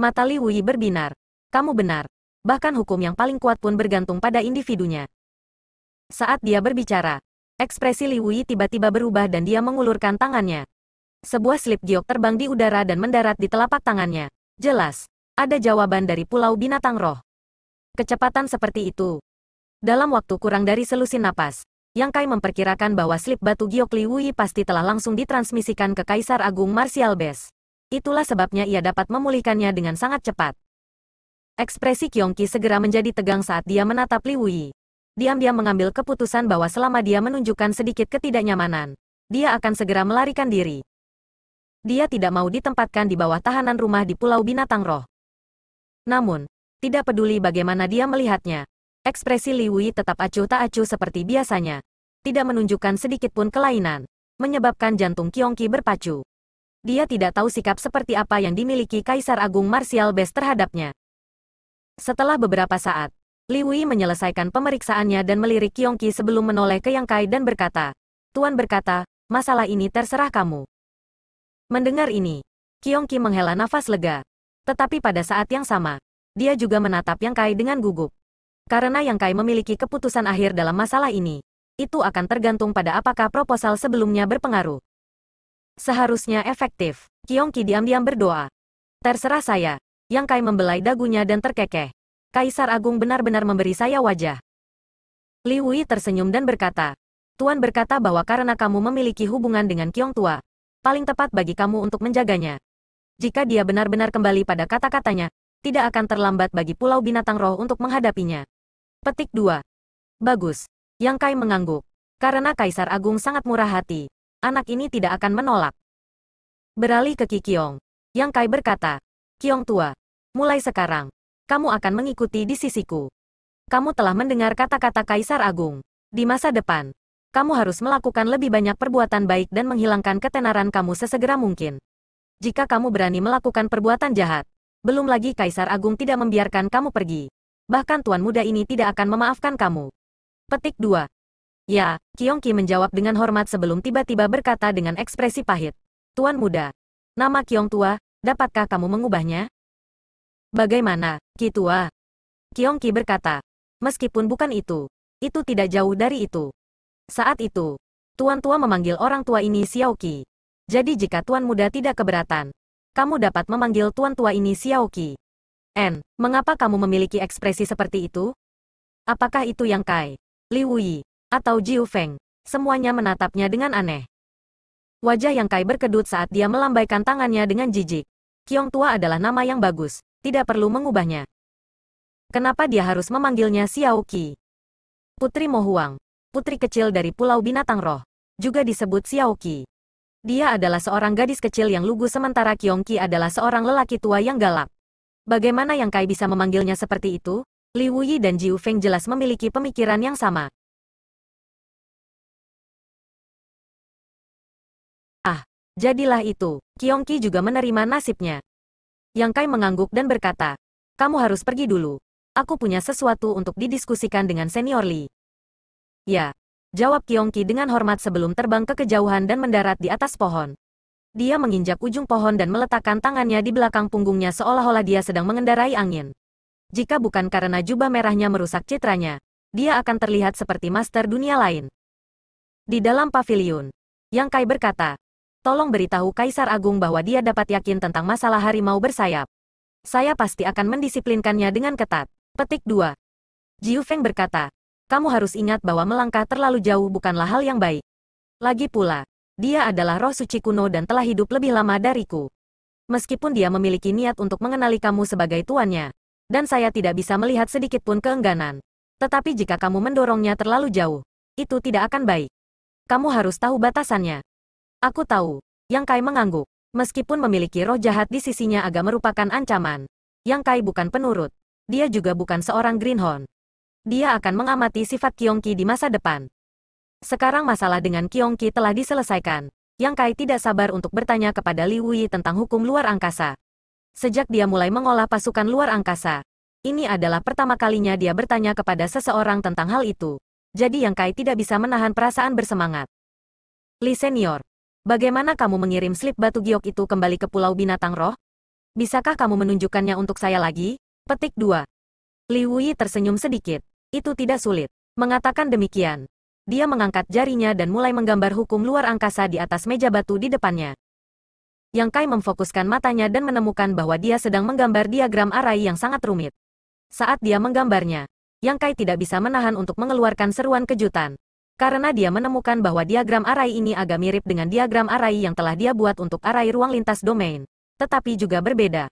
Mata Li Wuyi berbinar. Kamu benar. Bahkan hukum yang paling kuat pun bergantung pada individunya. Saat dia berbicara, ekspresi Li Wuyi tiba-tiba berubah dan dia mengulurkan tangannya. Sebuah slip giok terbang di udara dan mendarat di telapak tangannya. Jelas, ada jawaban dari Pulau Binatang Roh. Kecepatan seperti itu. Dalam waktu kurang dari selusin napas, Yang Kai memperkirakan bahwa slip batu Giok Liwui pasti telah langsung ditransmisikan ke Kaisar Agung Martial Bes. Itulah sebabnya ia dapat memulihkannya dengan sangat cepat. Ekspresi Kyongki segera menjadi tegang saat dia menatap Liwui. Diam-diam mengambil keputusan bahwa selama dia menunjukkan sedikit ketidaknyamanan, dia akan segera melarikan diri. Dia tidak mau ditempatkan di bawah tahanan rumah di Pulau Binatang Roh. Namun, tidak peduli bagaimana dia melihatnya, ekspresi Li Wei tetap acuh tak acuh seperti biasanya. Tidak menunjukkan sedikit pun kelainan, menyebabkan jantung Kiongki berpacu. Dia tidak tahu sikap seperti apa yang dimiliki Kaisar Agung Martial Best terhadapnya. Setelah beberapa saat, Li Wei menyelesaikan pemeriksaannya dan melirik Kiongki sebelum menoleh ke Yang Kai dan berkata, Tuan berkata, masalah ini terserah kamu. Mendengar ini, Kiongki menghela nafas lega. Tetapi pada saat yang sama, dia juga menatap Yang Kai dengan gugup. Karena Yang Kai memiliki keputusan akhir dalam masalah ini, itu akan tergantung pada apakah proposal sebelumnya berpengaruh. Seharusnya efektif, Ki diam-diam berdoa. Terserah saya, Yang Kai membelai dagunya dan terkekeh. Kaisar Agung benar-benar memberi saya wajah. Li Wei tersenyum dan berkata, Tuan berkata bahwa karena kamu memiliki hubungan dengan Kiong Tua, paling tepat bagi kamu untuk menjaganya. Jika dia benar-benar kembali pada kata-katanya, tidak akan terlambat bagi Pulau Binatang Roh untuk menghadapinya. Petik 2. Bagus. Yang Kai mengangguk. Karena Kaisar Agung sangat murah hati. Anak ini tidak akan menolak. Beralih ke Kikyong. Yang Kai berkata, Kiong tua, mulai sekarang, kamu akan mengikuti di sisiku. Kamu telah mendengar kata-kata Kaisar Agung. Di masa depan, kamu harus melakukan lebih banyak perbuatan baik dan menghilangkan ketenaran kamu sesegera mungkin jika kamu berani melakukan perbuatan jahat. Belum lagi Kaisar Agung tidak membiarkan kamu pergi. Bahkan tuan muda ini tidak akan memaafkan kamu. Petik 2. Ya, Ki menjawab dengan hormat sebelum tiba-tiba berkata dengan ekspresi pahit. Tuan muda, nama Kiong tua, dapatkah kamu mengubahnya? Bagaimana, Ki tua? Ki berkata, meskipun bukan itu, itu tidak jauh dari itu. Saat itu, tuan tua memanggil orang tua ini Ki. Jadi jika tuan muda tidak keberatan, kamu dapat memanggil tuan tua ini Xiaoqi. N, mengapa kamu memiliki ekspresi seperti itu? Apakah itu yang Kai, Li Wuyi, atau Jiu Feng? Semuanya menatapnya dengan aneh. Wajah yang Kai berkedut saat dia melambaikan tangannya dengan jijik. Kiong Tua adalah nama yang bagus, tidak perlu mengubahnya. Kenapa dia harus memanggilnya Xiaoqi? Putri Mohuang, putri kecil dari Pulau Binatang Roh, juga disebut Xiaoqi. Dia adalah seorang gadis kecil yang lugu sementara Kyongki adalah seorang lelaki tua yang galak. Bagaimana Yang Kai bisa memanggilnya seperti itu? Li Wuyi dan Jiu Feng jelas memiliki pemikiran yang sama. Ah, jadilah itu. Kyongki juga menerima nasibnya. Yang Kai mengangguk dan berkata, kamu harus pergi dulu. Aku punya sesuatu untuk didiskusikan dengan senior Li. Ya, jawab Kiong dengan hormat sebelum terbang ke kejauhan dan mendarat di atas pohon. Dia menginjak ujung pohon dan meletakkan tangannya di belakang punggungnya seolah-olah dia sedang mengendarai angin. Jika bukan karena jubah merahnya merusak citranya, dia akan terlihat seperti master dunia lain. Di dalam pavilion, Yang Kai berkata, Tolong beritahu Kaisar Agung bahwa dia dapat yakin tentang masalah harimau bersayap. Saya pasti akan mendisiplinkannya dengan ketat. Petik 2. Jiu berkata, kamu harus ingat bahwa melangkah terlalu jauh bukanlah hal yang baik. Lagi pula, dia adalah roh suci kuno dan telah hidup lebih lama dariku. Meskipun dia memiliki niat untuk mengenali kamu sebagai tuannya, dan saya tidak bisa melihat sedikit pun keengganan. Tetapi jika kamu mendorongnya terlalu jauh, itu tidak akan baik. Kamu harus tahu batasannya. Aku tahu, Yang Kai mengangguk. Meskipun memiliki roh jahat di sisinya agak merupakan ancaman, Yang Kai bukan penurut. Dia juga bukan seorang Greenhorn dia akan mengamati sifat Kyongki di masa depan. Sekarang masalah dengan Kyongki telah diselesaikan. Yang Kai tidak sabar untuk bertanya kepada Li Wuyi tentang hukum luar angkasa. Sejak dia mulai mengolah pasukan luar angkasa, ini adalah pertama kalinya dia bertanya kepada seseorang tentang hal itu. Jadi Yang Kai tidak bisa menahan perasaan bersemangat. Li Senior, bagaimana kamu mengirim slip batu giok itu kembali ke Pulau Binatang Roh? Bisakah kamu menunjukkannya untuk saya lagi? Petik 2. Li Wuyi tersenyum sedikit. Itu tidak sulit. Mengatakan demikian. Dia mengangkat jarinya dan mulai menggambar hukum luar angkasa di atas meja batu di depannya. Yang Kai memfokuskan matanya dan menemukan bahwa dia sedang menggambar diagram arai yang sangat rumit. Saat dia menggambarnya, Yang Kai tidak bisa menahan untuk mengeluarkan seruan kejutan. Karena dia menemukan bahwa diagram arai ini agak mirip dengan diagram arai yang telah dia buat untuk arai ruang lintas domain. Tetapi juga berbeda.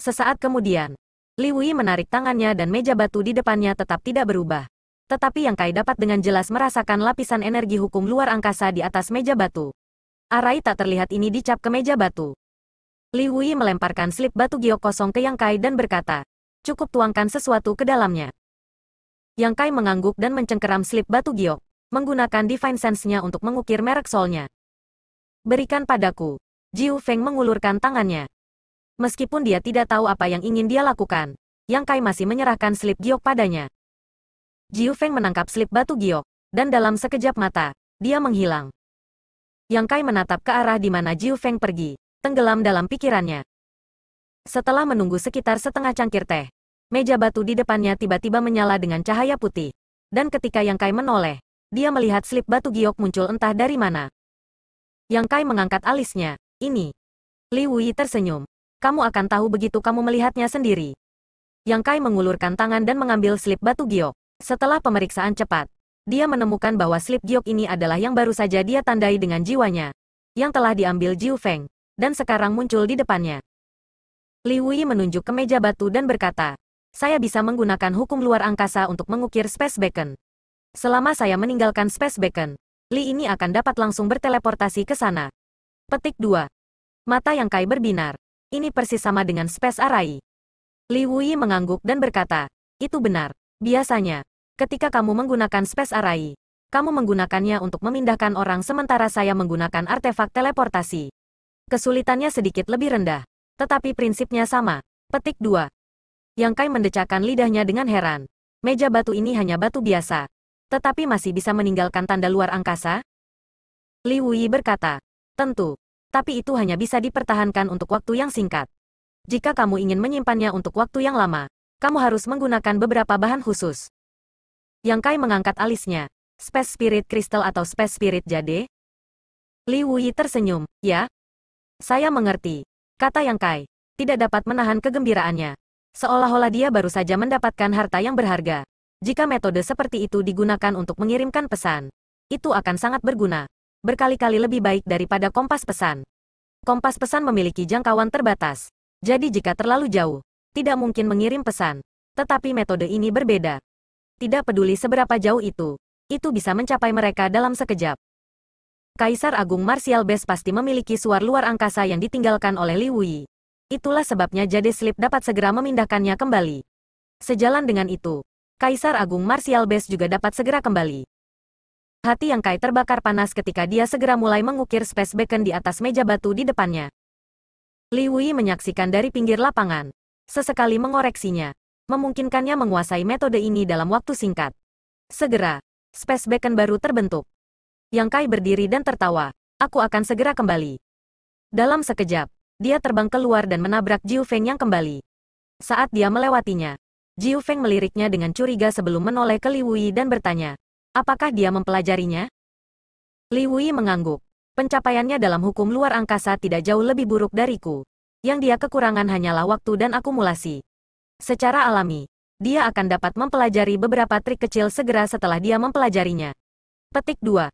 Sesaat kemudian, Li Wei menarik tangannya dan meja batu di depannya tetap tidak berubah. Tetapi Yang Kai dapat dengan jelas merasakan lapisan energi hukum luar angkasa di atas meja batu. Arai tak terlihat ini dicap ke meja batu. Li Wei melemparkan slip batu giok kosong ke Yang Kai dan berkata, cukup tuangkan sesuatu ke dalamnya. Yang Kai mengangguk dan mencengkeram slip batu giok, menggunakan Divine Sense-nya untuk mengukir merek solnya. Berikan padaku. Jiu Feng mengulurkan tangannya meskipun dia tidak tahu apa yang ingin dia lakukan. Yang Kai masih menyerahkan slip giok padanya. Jiu Feng menangkap slip batu giok, dan dalam sekejap mata, dia menghilang. Yang Kai menatap ke arah di mana Jiu Feng pergi, tenggelam dalam pikirannya. Setelah menunggu sekitar setengah cangkir teh, meja batu di depannya tiba-tiba menyala dengan cahaya putih. Dan ketika Yang Kai menoleh, dia melihat slip batu giok muncul entah dari mana. Yang Kai mengangkat alisnya, ini. Li Wei tersenyum, kamu akan tahu begitu kamu melihatnya sendiri. Yang Kai mengulurkan tangan dan mengambil slip batu giok. Setelah pemeriksaan cepat, dia menemukan bahwa slip giok ini adalah yang baru saja dia tandai dengan jiwanya, yang telah diambil Jiu Feng, dan sekarang muncul di depannya. Li Wei menunjuk ke meja batu dan berkata, saya bisa menggunakan hukum luar angkasa untuk mengukir space beacon. Selama saya meninggalkan space beacon, Li ini akan dapat langsung berteleportasi ke sana. Petik 2. Mata yang Kai berbinar ini persis sama dengan Space Array. Li Wui mengangguk dan berkata, itu benar. Biasanya, ketika kamu menggunakan Space Array, kamu menggunakannya untuk memindahkan orang sementara saya menggunakan artefak teleportasi. Kesulitannya sedikit lebih rendah, tetapi prinsipnya sama. Petik 2. Yang Kai mendecakkan lidahnya dengan heran. Meja batu ini hanya batu biasa, tetapi masih bisa meninggalkan tanda luar angkasa? Li Wuyi berkata, tentu, tapi itu hanya bisa dipertahankan untuk waktu yang singkat. Jika kamu ingin menyimpannya untuk waktu yang lama, kamu harus menggunakan beberapa bahan khusus. Yang Kai mengangkat alisnya. Space Spirit Crystal atau Space Spirit Jade? Li Wuyi tersenyum, ya? Saya mengerti. Kata Yang Kai. Tidak dapat menahan kegembiraannya. Seolah-olah dia baru saja mendapatkan harta yang berharga. Jika metode seperti itu digunakan untuk mengirimkan pesan, itu akan sangat berguna berkali-kali lebih baik daripada kompas pesan. Kompas pesan memiliki jangkauan terbatas. Jadi jika terlalu jauh, tidak mungkin mengirim pesan. Tetapi metode ini berbeda. Tidak peduli seberapa jauh itu, itu bisa mencapai mereka dalam sekejap. Kaisar Agung Martial Base pasti memiliki suar luar angkasa yang ditinggalkan oleh Li Wui. Itulah sebabnya Jade Slip dapat segera memindahkannya kembali. Sejalan dengan itu, Kaisar Agung Martial Base juga dapat segera kembali. Hati yang Kai terbakar panas ketika dia segera mulai mengukir space beacon di atas meja batu di depannya. Li Wei menyaksikan dari pinggir lapangan. Sesekali mengoreksinya. Memungkinkannya menguasai metode ini dalam waktu singkat. Segera, space beacon baru terbentuk. Yang Kai berdiri dan tertawa. Aku akan segera kembali. Dalam sekejap, dia terbang keluar dan menabrak Jiu Feng yang kembali. Saat dia melewatinya, Jiu Feng meliriknya dengan curiga sebelum menoleh ke Li Wei dan bertanya, Apakah dia mempelajarinya? Li Wui mengangguk. Pencapaiannya dalam hukum luar angkasa tidak jauh lebih buruk dariku. Yang dia kekurangan hanyalah waktu dan akumulasi. Secara alami, dia akan dapat mempelajari beberapa trik kecil segera setelah dia mempelajarinya. Petik 2.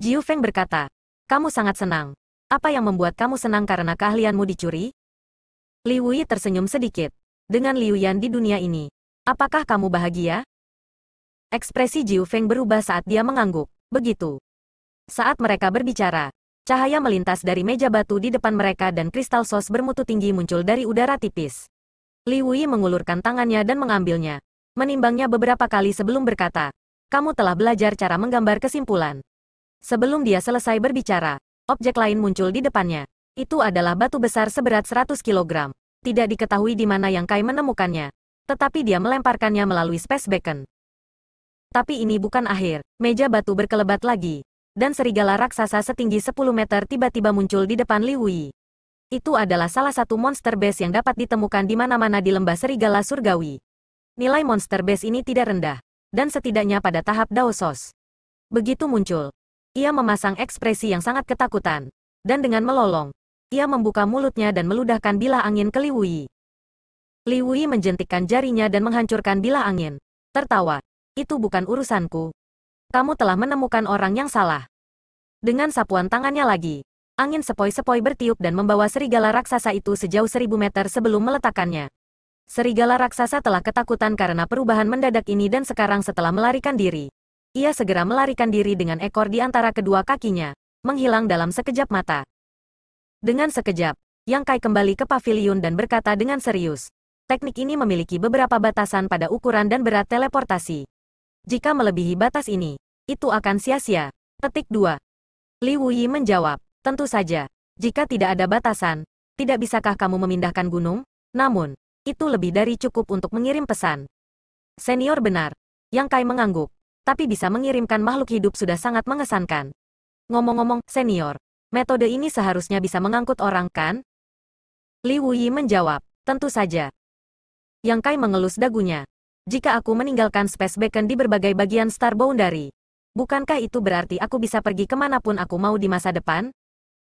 Jiu Feng berkata, kamu sangat senang. Apa yang membuat kamu senang karena keahlianmu dicuri? Li Wui tersenyum sedikit. Dengan Liu Yan di dunia ini, apakah kamu bahagia? Ekspresi Jiu Feng berubah saat dia mengangguk. Begitu. Saat mereka berbicara, cahaya melintas dari meja batu di depan mereka dan kristal sos bermutu tinggi muncul dari udara tipis. Li Wei mengulurkan tangannya dan mengambilnya. Menimbangnya beberapa kali sebelum berkata, kamu telah belajar cara menggambar kesimpulan. Sebelum dia selesai berbicara, objek lain muncul di depannya. Itu adalah batu besar seberat 100 kg. Tidak diketahui di mana Yang Kai menemukannya. Tetapi dia melemparkannya melalui space beacon. Tapi ini bukan akhir. Meja batu berkelebat lagi. Dan serigala raksasa setinggi 10 meter tiba-tiba muncul di depan Liwi. Itu adalah salah satu monster base yang dapat ditemukan di mana-mana di lembah serigala surgawi. Nilai monster base ini tidak rendah. Dan setidaknya pada tahap Daosos. Begitu muncul. Ia memasang ekspresi yang sangat ketakutan. Dan dengan melolong, ia membuka mulutnya dan meludahkan bila angin ke Liwui. Liwui menjentikkan jarinya dan menghancurkan bila angin. Tertawa, itu bukan urusanku. Kamu telah menemukan orang yang salah. Dengan sapuan tangannya lagi, angin sepoi-sepoi bertiup dan membawa serigala raksasa itu sejauh seribu meter sebelum meletakkannya. Serigala raksasa telah ketakutan karena perubahan mendadak ini dan sekarang setelah melarikan diri. Ia segera melarikan diri dengan ekor di antara kedua kakinya, menghilang dalam sekejap mata. Dengan sekejap, Yang Kai kembali ke pavilion dan berkata dengan serius, teknik ini memiliki beberapa batasan pada ukuran dan berat teleportasi. Jika melebihi batas ini, itu akan sia-sia. Petik 2. Li Wuyi menjawab, tentu saja. Jika tidak ada batasan, tidak bisakah kamu memindahkan gunung? Namun, itu lebih dari cukup untuk mengirim pesan. Senior benar. Yang Kai mengangguk, tapi bisa mengirimkan makhluk hidup sudah sangat mengesankan. Ngomong-ngomong, senior, metode ini seharusnya bisa mengangkut orang, kan? Li Wuyi menjawab, tentu saja. Yang Kai mengelus dagunya jika aku meninggalkan Space Beacon di berbagai bagian star boundary, Bukankah itu berarti aku bisa pergi kemanapun aku mau di masa depan?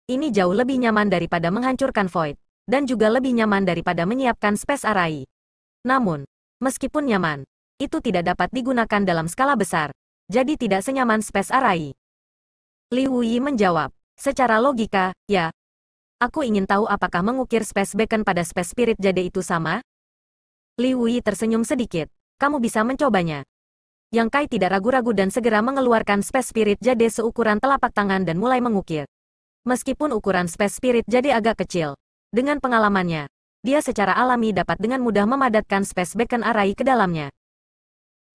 Ini jauh lebih nyaman daripada menghancurkan Void, dan juga lebih nyaman daripada menyiapkan Space Array. Namun, meskipun nyaman, itu tidak dapat digunakan dalam skala besar, jadi tidak senyaman Space Array. Liu Yi menjawab, secara logika, ya. Aku ingin tahu apakah mengukir Space Beacon pada Space Spirit Jade itu sama? Liu Yi tersenyum sedikit, kamu bisa mencobanya. Yang Kai tidak ragu-ragu dan segera mengeluarkan Space Spirit Jade seukuran telapak tangan dan mulai mengukir. Meskipun ukuran Space Spirit Jade agak kecil, dengan pengalamannya, dia secara alami dapat dengan mudah memadatkan Space Beacon Arai ke dalamnya.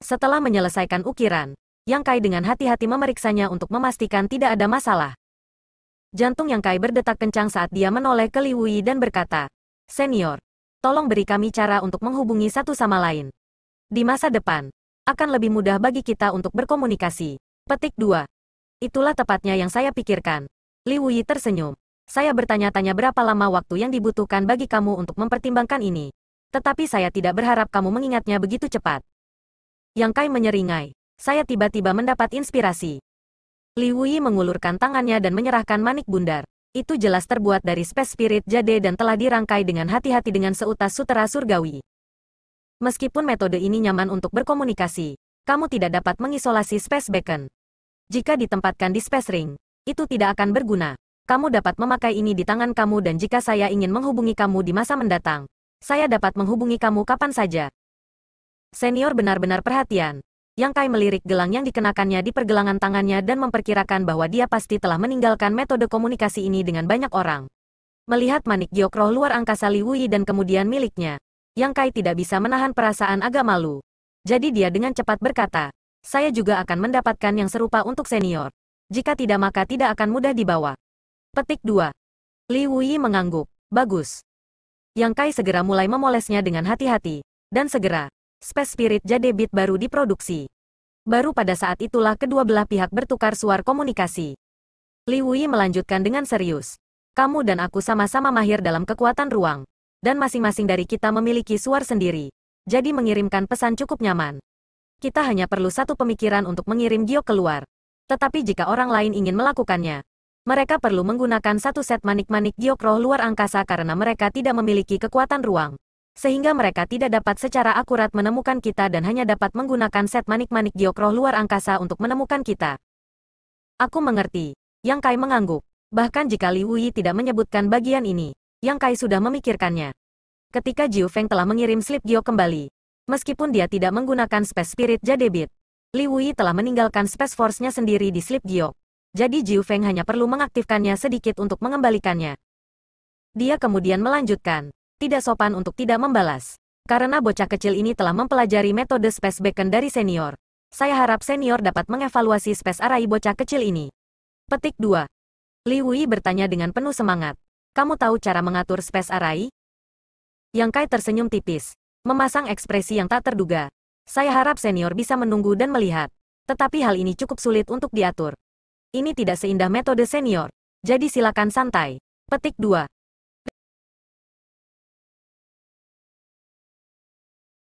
Setelah menyelesaikan ukiran, Yang Kai dengan hati-hati memeriksanya untuk memastikan tidak ada masalah. Jantung Yang Kai berdetak kencang saat dia menoleh ke Liwui dan berkata, Senior, tolong beri kami cara untuk menghubungi satu sama lain. Di masa depan, akan lebih mudah bagi kita untuk berkomunikasi. Petik 2. Itulah tepatnya yang saya pikirkan. Li Wuyi tersenyum. Saya bertanya-tanya berapa lama waktu yang dibutuhkan bagi kamu untuk mempertimbangkan ini. Tetapi saya tidak berharap kamu mengingatnya begitu cepat. Yang Kai menyeringai. Saya tiba-tiba mendapat inspirasi. Li Wuyi mengulurkan tangannya dan menyerahkan manik bundar. Itu jelas terbuat dari space spirit jade dan telah dirangkai dengan hati-hati dengan seutas sutera surgawi meskipun metode ini nyaman untuk berkomunikasi, kamu tidak dapat mengisolasi space beacon. Jika ditempatkan di space ring, itu tidak akan berguna. Kamu dapat memakai ini di tangan kamu dan jika saya ingin menghubungi kamu di masa mendatang, saya dapat menghubungi kamu kapan saja. Senior benar-benar perhatian. Yang Kai melirik gelang yang dikenakannya di pergelangan tangannya dan memperkirakan bahwa dia pasti telah meninggalkan metode komunikasi ini dengan banyak orang. Melihat manik giok luar angkasa Li Wui dan kemudian miliknya, yang Kai tidak bisa menahan perasaan agak malu. Jadi dia dengan cepat berkata, saya juga akan mendapatkan yang serupa untuk senior. Jika tidak maka tidak akan mudah dibawa. Petik 2. Li Wuyi mengangguk. Bagus. Yang Kai segera mulai memolesnya dengan hati-hati. Dan segera, Space Spirit Jadebit baru diproduksi. Baru pada saat itulah kedua belah pihak bertukar suar komunikasi. Li Wuyi melanjutkan dengan serius. Kamu dan aku sama-sama mahir dalam kekuatan ruang dan masing-masing dari kita memiliki suar sendiri. Jadi mengirimkan pesan cukup nyaman. Kita hanya perlu satu pemikiran untuk mengirim Gio keluar. Tetapi jika orang lain ingin melakukannya, mereka perlu menggunakan satu set manik-manik Gio roh luar angkasa karena mereka tidak memiliki kekuatan ruang. Sehingga mereka tidak dapat secara akurat menemukan kita dan hanya dapat menggunakan set manik-manik Gio roh luar angkasa untuk menemukan kita. Aku mengerti. Yang Kai mengangguk. Bahkan jika Li Yi tidak menyebutkan bagian ini, yang Kai sudah memikirkannya. Ketika Jiu Feng telah mengirim slip Gio kembali. Meskipun dia tidak menggunakan Space Spirit Jadebit, Li Wei telah meninggalkan Space Force-nya sendiri di slip Gio. Jadi Jiu Feng hanya perlu mengaktifkannya sedikit untuk mengembalikannya. Dia kemudian melanjutkan, tidak sopan untuk tidak membalas. Karena bocah kecil ini telah mempelajari metode Space Beacon dari senior. Saya harap senior dapat mengevaluasi Space Arai bocah kecil ini. Petik 2. Li Wei bertanya dengan penuh semangat. Kamu tahu cara mengatur space array? Yang Kai tersenyum tipis. Memasang ekspresi yang tak terduga. Saya harap senior bisa menunggu dan melihat. Tetapi hal ini cukup sulit untuk diatur. Ini tidak seindah metode senior. Jadi silakan santai. Petik 2.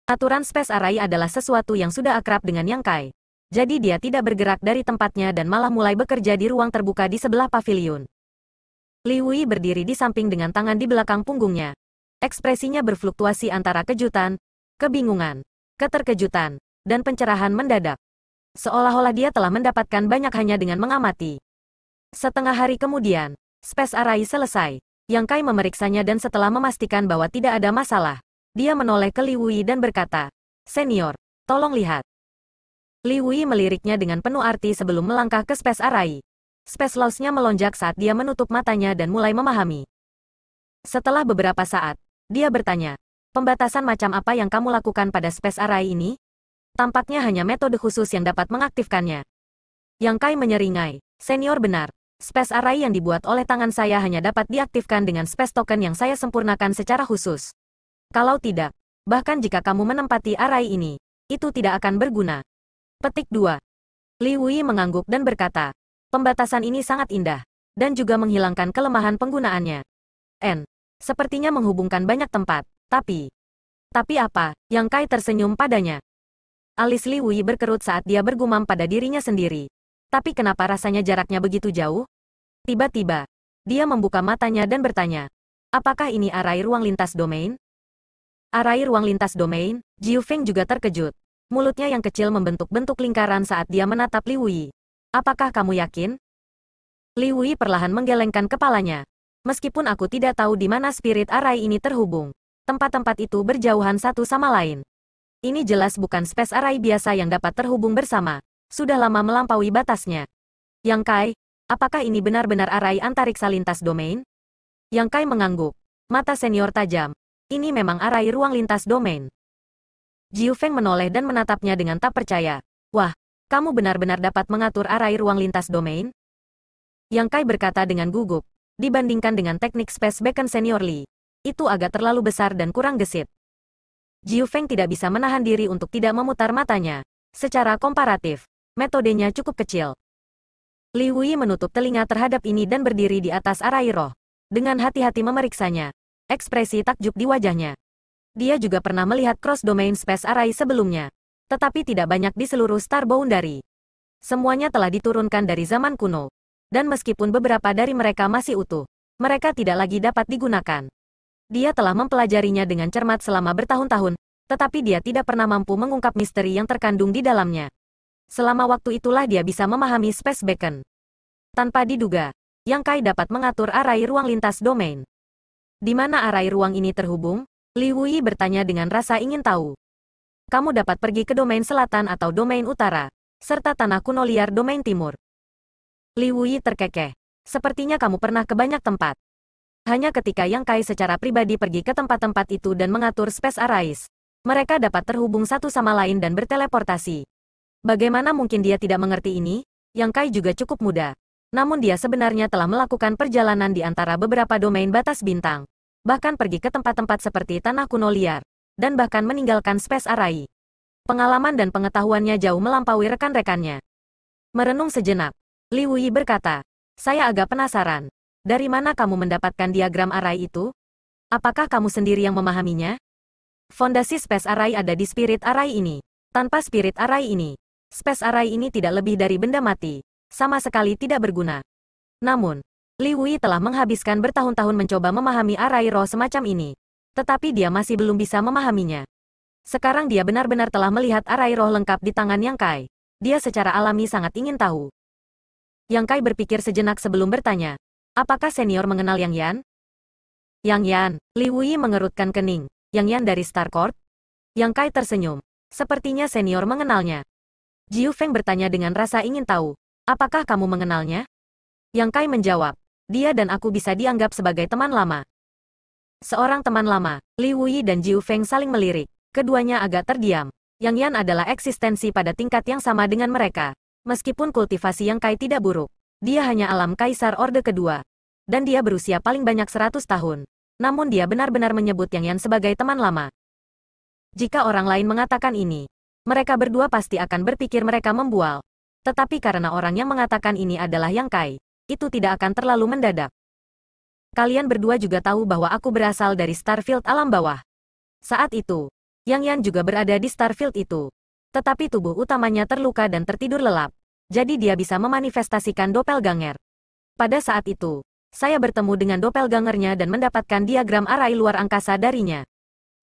Aturan space array adalah sesuatu yang sudah akrab dengan Yang Kai. Jadi dia tidak bergerak dari tempatnya dan malah mulai bekerja di ruang terbuka di sebelah pavilion. Li Wei berdiri di samping dengan tangan di belakang punggungnya. Ekspresinya berfluktuasi antara kejutan, kebingungan, keterkejutan, dan pencerahan mendadak. Seolah-olah dia telah mendapatkan banyak hanya dengan mengamati. Setengah hari kemudian, Space Array selesai. Yang Kai memeriksanya dan setelah memastikan bahwa tidak ada masalah, dia menoleh ke Wei dan berkata, Senior, tolong lihat. Wei meliriknya dengan penuh arti sebelum melangkah ke Space Array. Space lounge melonjak saat dia menutup matanya dan mulai memahami. Setelah beberapa saat, dia bertanya, pembatasan macam apa yang kamu lakukan pada Space Array ini? Tampaknya hanya metode khusus yang dapat mengaktifkannya. Yang Kai menyeringai, senior benar. Space Array yang dibuat oleh tangan saya hanya dapat diaktifkan dengan Space Token yang saya sempurnakan secara khusus. Kalau tidak, bahkan jika kamu menempati array ini, itu tidak akan berguna. Petik 2. Li Wei mengangguk dan berkata, Pembatasan ini sangat indah, dan juga menghilangkan kelemahan penggunaannya. N. Sepertinya menghubungkan banyak tempat, tapi... Tapi apa, yang Kai tersenyum padanya? Alis Li Wei berkerut saat dia bergumam pada dirinya sendiri. Tapi kenapa rasanya jaraknya begitu jauh? Tiba-tiba, dia membuka matanya dan bertanya, apakah ini arai ruang lintas domain? Arai ruang lintas domain, Jiu Feng juga terkejut. Mulutnya yang kecil membentuk bentuk lingkaran saat dia menatap Li Wei. Apakah kamu yakin? Li Wei perlahan menggelengkan kepalanya. Meskipun aku tidak tahu di mana spirit arai ini terhubung, tempat-tempat itu berjauhan satu sama lain. Ini jelas bukan space arai biasa yang dapat terhubung bersama. Sudah lama melampaui batasnya. Yang Kai, apakah ini benar-benar arai antariksa lintas domain? Yang Kai mengangguk. Mata senior tajam. Ini memang arai ruang lintas domain. Jiu Feng menoleh dan menatapnya dengan tak percaya. Wah, kamu benar-benar dapat mengatur arai ruang lintas domain? Yang Kai berkata dengan gugup, dibandingkan dengan teknik Space Beacon Senior Li, Itu agak terlalu besar dan kurang gesit. Jiu Feng tidak bisa menahan diri untuk tidak memutar matanya. Secara komparatif, metodenya cukup kecil. Li Hui menutup telinga terhadap ini dan berdiri di atas arai roh. Dengan hati-hati memeriksanya, ekspresi takjub di wajahnya. Dia juga pernah melihat cross-domain space arai sebelumnya tetapi tidak banyak di seluruh Star Boundary. Semuanya telah diturunkan dari zaman kuno. Dan meskipun beberapa dari mereka masih utuh, mereka tidak lagi dapat digunakan. Dia telah mempelajarinya dengan cermat selama bertahun-tahun, tetapi dia tidak pernah mampu mengungkap misteri yang terkandung di dalamnya. Selama waktu itulah dia bisa memahami Space Beacon. Tanpa diduga, Yang Kai dapat mengatur arai ruang lintas domain. Di mana arai ruang ini terhubung? Li Wuyi bertanya dengan rasa ingin tahu kamu dapat pergi ke domain selatan atau domain utara, serta tanah kuno liar domain timur. Li Wuyi terkekeh. Sepertinya kamu pernah ke banyak tempat. Hanya ketika Yang Kai secara pribadi pergi ke tempat-tempat itu dan mengatur space Arise, mereka dapat terhubung satu sama lain dan berteleportasi. Bagaimana mungkin dia tidak mengerti ini? Yang Kai juga cukup muda. Namun dia sebenarnya telah melakukan perjalanan di antara beberapa domain batas bintang. Bahkan pergi ke tempat-tempat seperti tanah kuno liar dan bahkan meninggalkan Space Arai. Pengalaman dan pengetahuannya jauh melampaui rekan-rekannya. Merenung sejenak, Li Wuyi berkata, saya agak penasaran. Dari mana kamu mendapatkan diagram Arai itu? Apakah kamu sendiri yang memahaminya? Fondasi Space Arai ada di Spirit Arai ini. Tanpa Spirit Arai ini, Space Arai ini tidak lebih dari benda mati, sama sekali tidak berguna. Namun, Li Wuyi telah menghabiskan bertahun-tahun mencoba memahami arai roh semacam ini. Tetapi dia masih belum bisa memahaminya. Sekarang dia benar-benar telah melihat arai roh lengkap di tangan Yang Kai. Dia secara alami sangat ingin tahu. Yang Kai berpikir sejenak sebelum bertanya, apakah senior mengenal Yang Yan? Yang Yan, Li Wuyi mengerutkan kening. Yang Yan dari Star Court? Yang Kai tersenyum. Sepertinya senior mengenalnya. Jiu Feng bertanya dengan rasa ingin tahu, apakah kamu mengenalnya? Yang Kai menjawab, dia dan aku bisa dianggap sebagai teman lama. Seorang teman lama, Li Wuyi dan Jiu Feng saling melirik. Keduanya agak terdiam. Yang Yan adalah eksistensi pada tingkat yang sama dengan mereka. Meskipun kultivasi Yang Kai tidak buruk, dia hanya alam kaisar orde kedua. Dan dia berusia paling banyak 100 tahun. Namun dia benar-benar menyebut Yang Yan sebagai teman lama. Jika orang lain mengatakan ini, mereka berdua pasti akan berpikir mereka membual. Tetapi karena orang yang mengatakan ini adalah Yang Kai, itu tidak akan terlalu mendadak. Kalian berdua juga tahu bahwa aku berasal dari Starfield alam bawah. Saat itu, Yang Yan juga berada di Starfield itu. Tetapi tubuh utamanya terluka dan tertidur lelap. Jadi dia bisa memanifestasikan doppelganger. Pada saat itu, saya bertemu dengan doppelgangernya dan mendapatkan diagram arai luar angkasa darinya.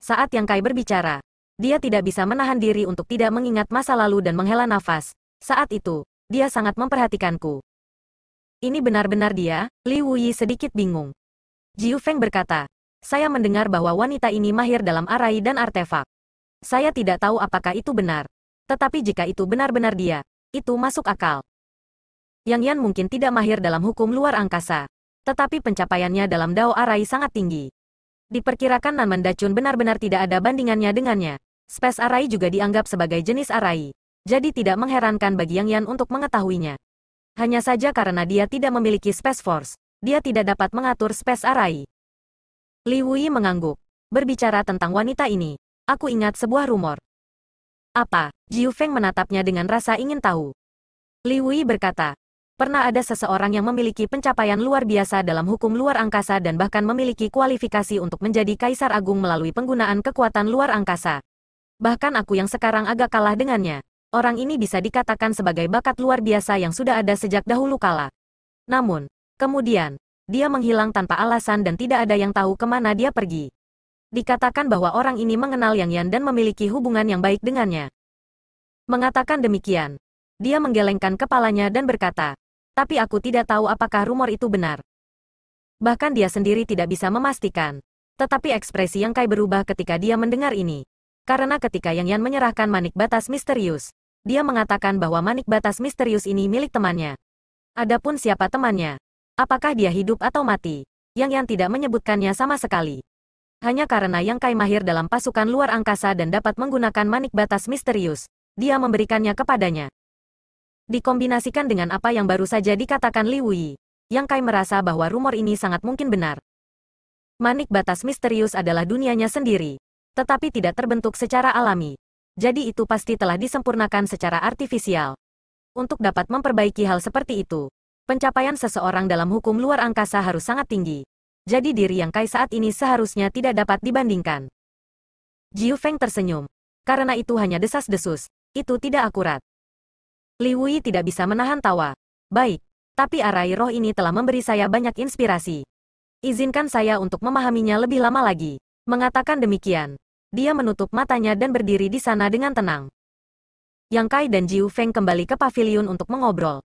Saat Yang Kai berbicara, dia tidak bisa menahan diri untuk tidak mengingat masa lalu dan menghela nafas. Saat itu, dia sangat memperhatikanku. Ini benar-benar dia, Li Wuyi sedikit bingung. Jiu Feng berkata, saya mendengar bahwa wanita ini mahir dalam arai dan artefak. Saya tidak tahu apakah itu benar. Tetapi jika itu benar-benar dia, itu masuk akal. Yang Yan mungkin tidak mahir dalam hukum luar angkasa. Tetapi pencapaiannya dalam Dao Arai sangat tinggi. Diperkirakan Nan Mandacun benar-benar tidak ada bandingannya dengannya. Space Arai juga dianggap sebagai jenis Arai. Jadi tidak mengherankan bagi Yang Yan untuk mengetahuinya. Hanya saja karena dia tidak memiliki Space Force, dia tidak dapat mengatur Space Array. Li Wui mengangguk. Berbicara tentang wanita ini, aku ingat sebuah rumor. Apa? Jiu Feng menatapnya dengan rasa ingin tahu. Li Wui berkata, pernah ada seseorang yang memiliki pencapaian luar biasa dalam hukum luar angkasa dan bahkan memiliki kualifikasi untuk menjadi Kaisar Agung melalui penggunaan kekuatan luar angkasa. Bahkan aku yang sekarang agak kalah dengannya orang ini bisa dikatakan sebagai bakat luar biasa yang sudah ada sejak dahulu kala. Namun, kemudian, dia menghilang tanpa alasan dan tidak ada yang tahu kemana dia pergi. Dikatakan bahwa orang ini mengenal Yang Yan dan memiliki hubungan yang baik dengannya. Mengatakan demikian, dia menggelengkan kepalanya dan berkata, tapi aku tidak tahu apakah rumor itu benar. Bahkan dia sendiri tidak bisa memastikan. Tetapi ekspresi Yang Kai berubah ketika dia mendengar ini. Karena ketika Yang Yan menyerahkan manik batas misterius, dia mengatakan bahwa manik batas misterius ini milik temannya. Adapun siapa temannya? Apakah dia hidup atau mati? Yang Yang tidak menyebutkannya sama sekali. Hanya karena Yang Kai mahir dalam pasukan luar angkasa dan dapat menggunakan manik batas misterius, dia memberikannya kepadanya. Dikombinasikan dengan apa yang baru saja dikatakan Li Wei, Yang Kai merasa bahwa rumor ini sangat mungkin benar. Manik batas misterius adalah dunianya sendiri, tetapi tidak terbentuk secara alami jadi itu pasti telah disempurnakan secara artifisial. Untuk dapat memperbaiki hal seperti itu, pencapaian seseorang dalam hukum luar angkasa harus sangat tinggi. Jadi diri yang Kai saat ini seharusnya tidak dapat dibandingkan. Jiu Feng tersenyum. Karena itu hanya desas-desus, itu tidak akurat. Li Wei tidak bisa menahan tawa. Baik, tapi arai roh ini telah memberi saya banyak inspirasi. Izinkan saya untuk memahaminya lebih lama lagi. Mengatakan demikian, dia menutup matanya dan berdiri di sana dengan tenang. Yang Kai dan Jiu Feng kembali ke pavilion untuk mengobrol.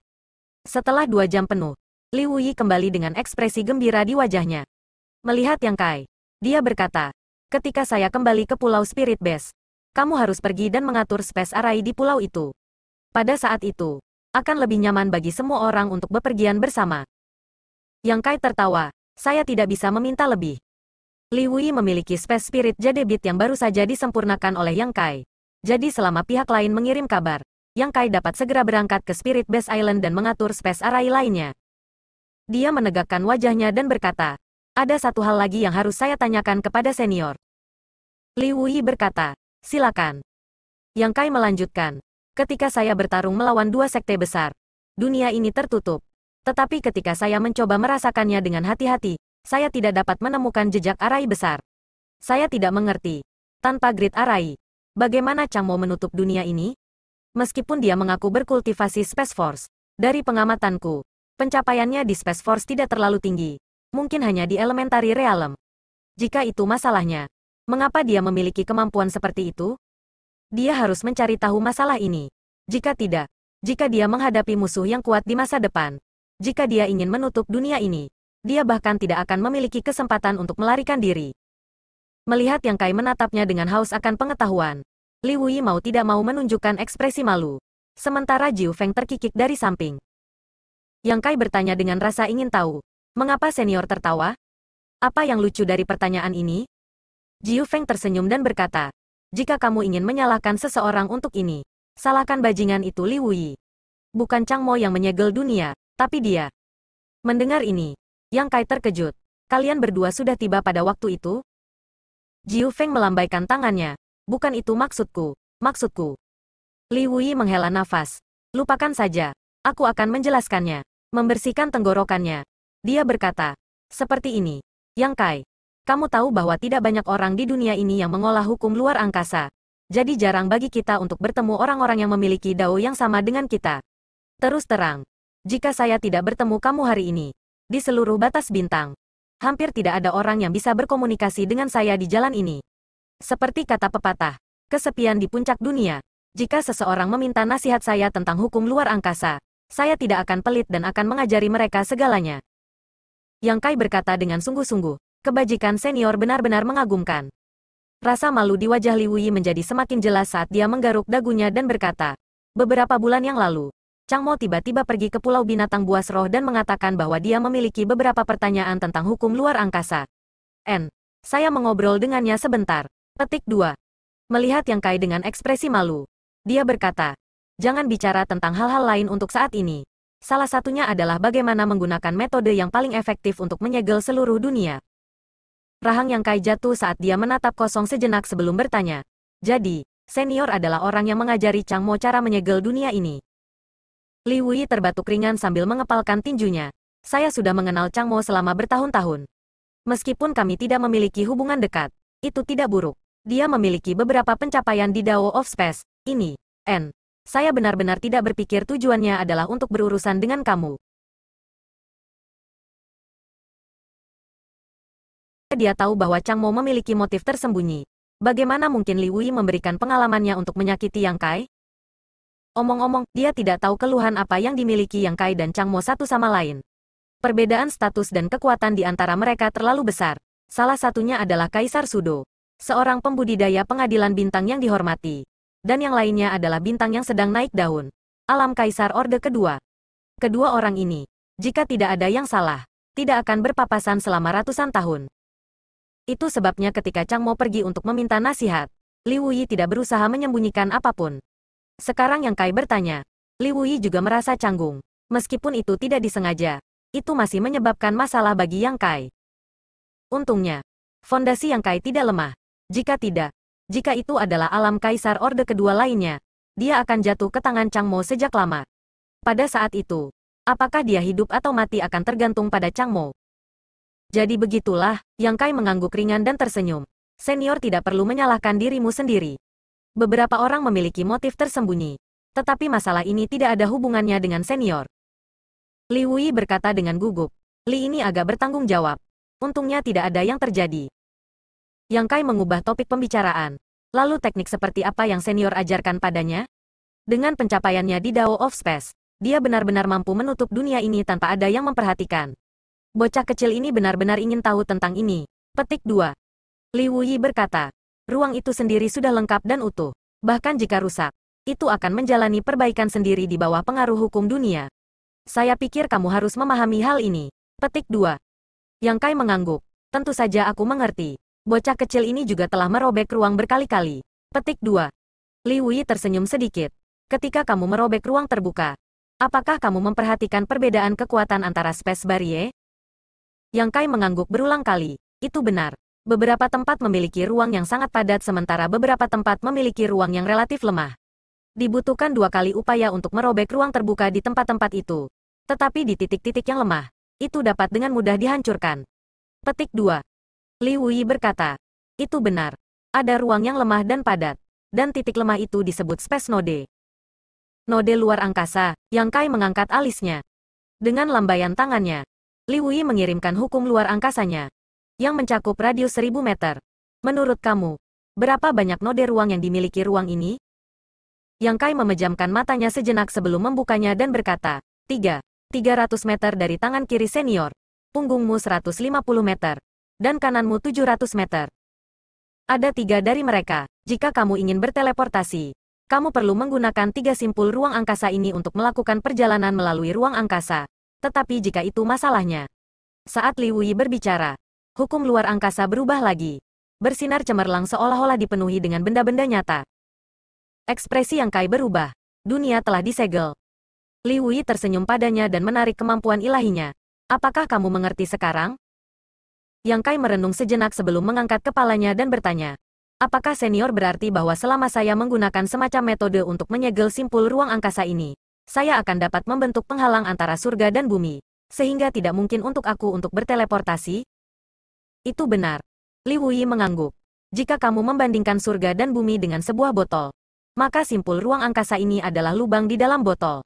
Setelah dua jam penuh, Li Wuyi kembali dengan ekspresi gembira di wajahnya. Melihat Yang Kai, dia berkata, ketika saya kembali ke Pulau Spirit Base, kamu harus pergi dan mengatur space Array di pulau itu. Pada saat itu, akan lebih nyaman bagi semua orang untuk bepergian bersama. Yang Kai tertawa, saya tidak bisa meminta lebih. Li Wei memiliki Space Spirit Jade Beat yang baru saja disempurnakan oleh Yang Kai. Jadi selama pihak lain mengirim kabar, Yang Kai dapat segera berangkat ke Spirit Base Island dan mengatur Space Array lainnya. Dia menegakkan wajahnya dan berkata, ada satu hal lagi yang harus saya tanyakan kepada senior. Li Wei berkata, silakan. Yang Kai melanjutkan, ketika saya bertarung melawan dua sekte besar, dunia ini tertutup. Tetapi ketika saya mencoba merasakannya dengan hati-hati, saya tidak dapat menemukan jejak arai besar. Saya tidak mengerti. Tanpa grid arai, bagaimana Chang mau menutup dunia ini? Meskipun dia mengaku berkultivasi Space Force, dari pengamatanku, pencapaiannya di Space Force tidak terlalu tinggi. Mungkin hanya di elementary realm. Jika itu masalahnya, mengapa dia memiliki kemampuan seperti itu? Dia harus mencari tahu masalah ini. Jika tidak, jika dia menghadapi musuh yang kuat di masa depan, jika dia ingin menutup dunia ini, dia bahkan tidak akan memiliki kesempatan untuk melarikan diri. Melihat Yang Kai menatapnya dengan haus akan pengetahuan, Li Wuyi mau tidak mau menunjukkan ekspresi malu. Sementara Jiu Feng terkikik dari samping. Yang Kai bertanya dengan rasa ingin tahu, mengapa senior tertawa? Apa yang lucu dari pertanyaan ini? Jiu Feng tersenyum dan berkata, jika kamu ingin menyalahkan seseorang untuk ini, salahkan bajingan itu Li Wuyi. Bukan Chang Mo yang menyegel dunia, tapi dia. Mendengar ini, yang Kai terkejut. Kalian berdua sudah tiba pada waktu itu? Jiu Feng melambaikan tangannya. Bukan itu maksudku. Maksudku. Li Wui menghela nafas. Lupakan saja. Aku akan menjelaskannya. Membersihkan tenggorokannya. Dia berkata. Seperti ini. Yang Kai. Kamu tahu bahwa tidak banyak orang di dunia ini yang mengolah hukum luar angkasa. Jadi jarang bagi kita untuk bertemu orang-orang yang memiliki dao yang sama dengan kita. Terus terang. Jika saya tidak bertemu kamu hari ini, di seluruh batas bintang. Hampir tidak ada orang yang bisa berkomunikasi dengan saya di jalan ini. Seperti kata pepatah, kesepian di puncak dunia. Jika seseorang meminta nasihat saya tentang hukum luar angkasa, saya tidak akan pelit dan akan mengajari mereka segalanya. Yang Kai berkata dengan sungguh-sungguh, kebajikan senior benar-benar mengagumkan. Rasa malu di wajah Liu menjadi semakin jelas saat dia menggaruk dagunya dan berkata, Beberapa bulan yang lalu, Chang Mo tiba-tiba pergi ke Pulau Binatang Buas Roh dan mengatakan bahwa dia memiliki beberapa pertanyaan tentang hukum luar angkasa. N. Saya mengobrol dengannya sebentar. Petik 2. Melihat Yang Kai dengan ekspresi malu. Dia berkata, jangan bicara tentang hal-hal lain untuk saat ini. Salah satunya adalah bagaimana menggunakan metode yang paling efektif untuk menyegel seluruh dunia. Rahang Yang Kai jatuh saat dia menatap kosong sejenak sebelum bertanya. Jadi, senior adalah orang yang mengajari Chang Mo cara menyegel dunia ini. Li Wei terbatuk ringan sambil mengepalkan tinjunya. Saya sudah mengenal Chang Mo selama bertahun-tahun. Meskipun kami tidak memiliki hubungan dekat, itu tidak buruk. Dia memiliki beberapa pencapaian di Dao of Space, ini, N. Saya benar-benar tidak berpikir tujuannya adalah untuk berurusan dengan kamu. Dia tahu bahwa Chang Mo memiliki motif tersembunyi. Bagaimana mungkin Li Wei memberikan pengalamannya untuk menyakiti Yang Kai? Omong-omong, dia tidak tahu keluhan apa yang dimiliki Yang Kai dan Chang Mo satu sama lain. Perbedaan status dan kekuatan di antara mereka terlalu besar. Salah satunya adalah Kaisar Sudo, seorang pembudidaya pengadilan bintang yang dihormati. Dan yang lainnya adalah bintang yang sedang naik daun. Alam Kaisar Orde Kedua. Kedua orang ini, jika tidak ada yang salah, tidak akan berpapasan selama ratusan tahun. Itu sebabnya ketika Chang Mo pergi untuk meminta nasihat, Liu Yi tidak berusaha menyembunyikan apapun. Sekarang Yang Kai bertanya. Li Wuyi juga merasa canggung. Meskipun itu tidak disengaja, itu masih menyebabkan masalah bagi Yang Kai. Untungnya, fondasi Yang Kai tidak lemah. Jika tidak, jika itu adalah alam kaisar orde kedua lainnya, dia akan jatuh ke tangan Chang Mo sejak lama. Pada saat itu, apakah dia hidup atau mati akan tergantung pada Chang Mo. Jadi begitulah, Yang Kai mengangguk ringan dan tersenyum. Senior tidak perlu menyalahkan dirimu sendiri. Beberapa orang memiliki motif tersembunyi. Tetapi masalah ini tidak ada hubungannya dengan senior. Li Wui berkata dengan gugup. Li ini agak bertanggung jawab. Untungnya tidak ada yang terjadi. Yang Kai mengubah topik pembicaraan. Lalu teknik seperti apa yang senior ajarkan padanya? Dengan pencapaiannya di Dao of Space, dia benar-benar mampu menutup dunia ini tanpa ada yang memperhatikan. Bocah kecil ini benar-benar ingin tahu tentang ini. Petik 2. Li Wuyi berkata, ruang itu sendiri sudah lengkap dan utuh. Bahkan jika rusak, itu akan menjalani perbaikan sendiri di bawah pengaruh hukum dunia. Saya pikir kamu harus memahami hal ini. Petik 2. Yang Kai mengangguk. Tentu saja aku mengerti. Bocah kecil ini juga telah merobek ruang berkali-kali. Petik 2. Li Wei tersenyum sedikit. Ketika kamu merobek ruang terbuka, apakah kamu memperhatikan perbedaan kekuatan antara space barrier? Yang Kai mengangguk berulang kali. Itu benar. Beberapa tempat memiliki ruang yang sangat padat sementara beberapa tempat memiliki ruang yang relatif lemah. Dibutuhkan dua kali upaya untuk merobek ruang terbuka di tempat-tempat itu. Tetapi di titik-titik yang lemah, itu dapat dengan mudah dihancurkan. Petik 2. Li Wuyi berkata, itu benar. Ada ruang yang lemah dan padat, dan titik lemah itu disebut space node. Node luar angkasa, yang Kai mengangkat alisnya. Dengan lambaian tangannya, Li Wuyi mengirimkan hukum luar angkasanya, yang mencakup radius 1000 meter. Menurut kamu, berapa banyak node ruang yang dimiliki ruang ini? Yang Kai memejamkan matanya sejenak sebelum membukanya dan berkata, 3. 300 meter dari tangan kiri senior, punggungmu 150 meter, dan kananmu 700 meter. Ada tiga dari mereka. Jika kamu ingin berteleportasi, kamu perlu menggunakan tiga simpul ruang angkasa ini untuk melakukan perjalanan melalui ruang angkasa. Tetapi jika itu masalahnya. Saat Li Yi berbicara, hukum luar angkasa berubah lagi. Bersinar cemerlang seolah-olah dipenuhi dengan benda-benda nyata. Ekspresi yang Kai berubah. Dunia telah disegel. Li Wei tersenyum padanya dan menarik kemampuan ilahinya. Apakah kamu mengerti sekarang? Yang Kai merenung sejenak sebelum mengangkat kepalanya dan bertanya. Apakah senior berarti bahwa selama saya menggunakan semacam metode untuk menyegel simpul ruang angkasa ini, saya akan dapat membentuk penghalang antara surga dan bumi, sehingga tidak mungkin untuk aku untuk berteleportasi? Itu benar. Li Wuyi mengangguk. Jika kamu membandingkan surga dan bumi dengan sebuah botol, maka simpul ruang angkasa ini adalah lubang di dalam botol.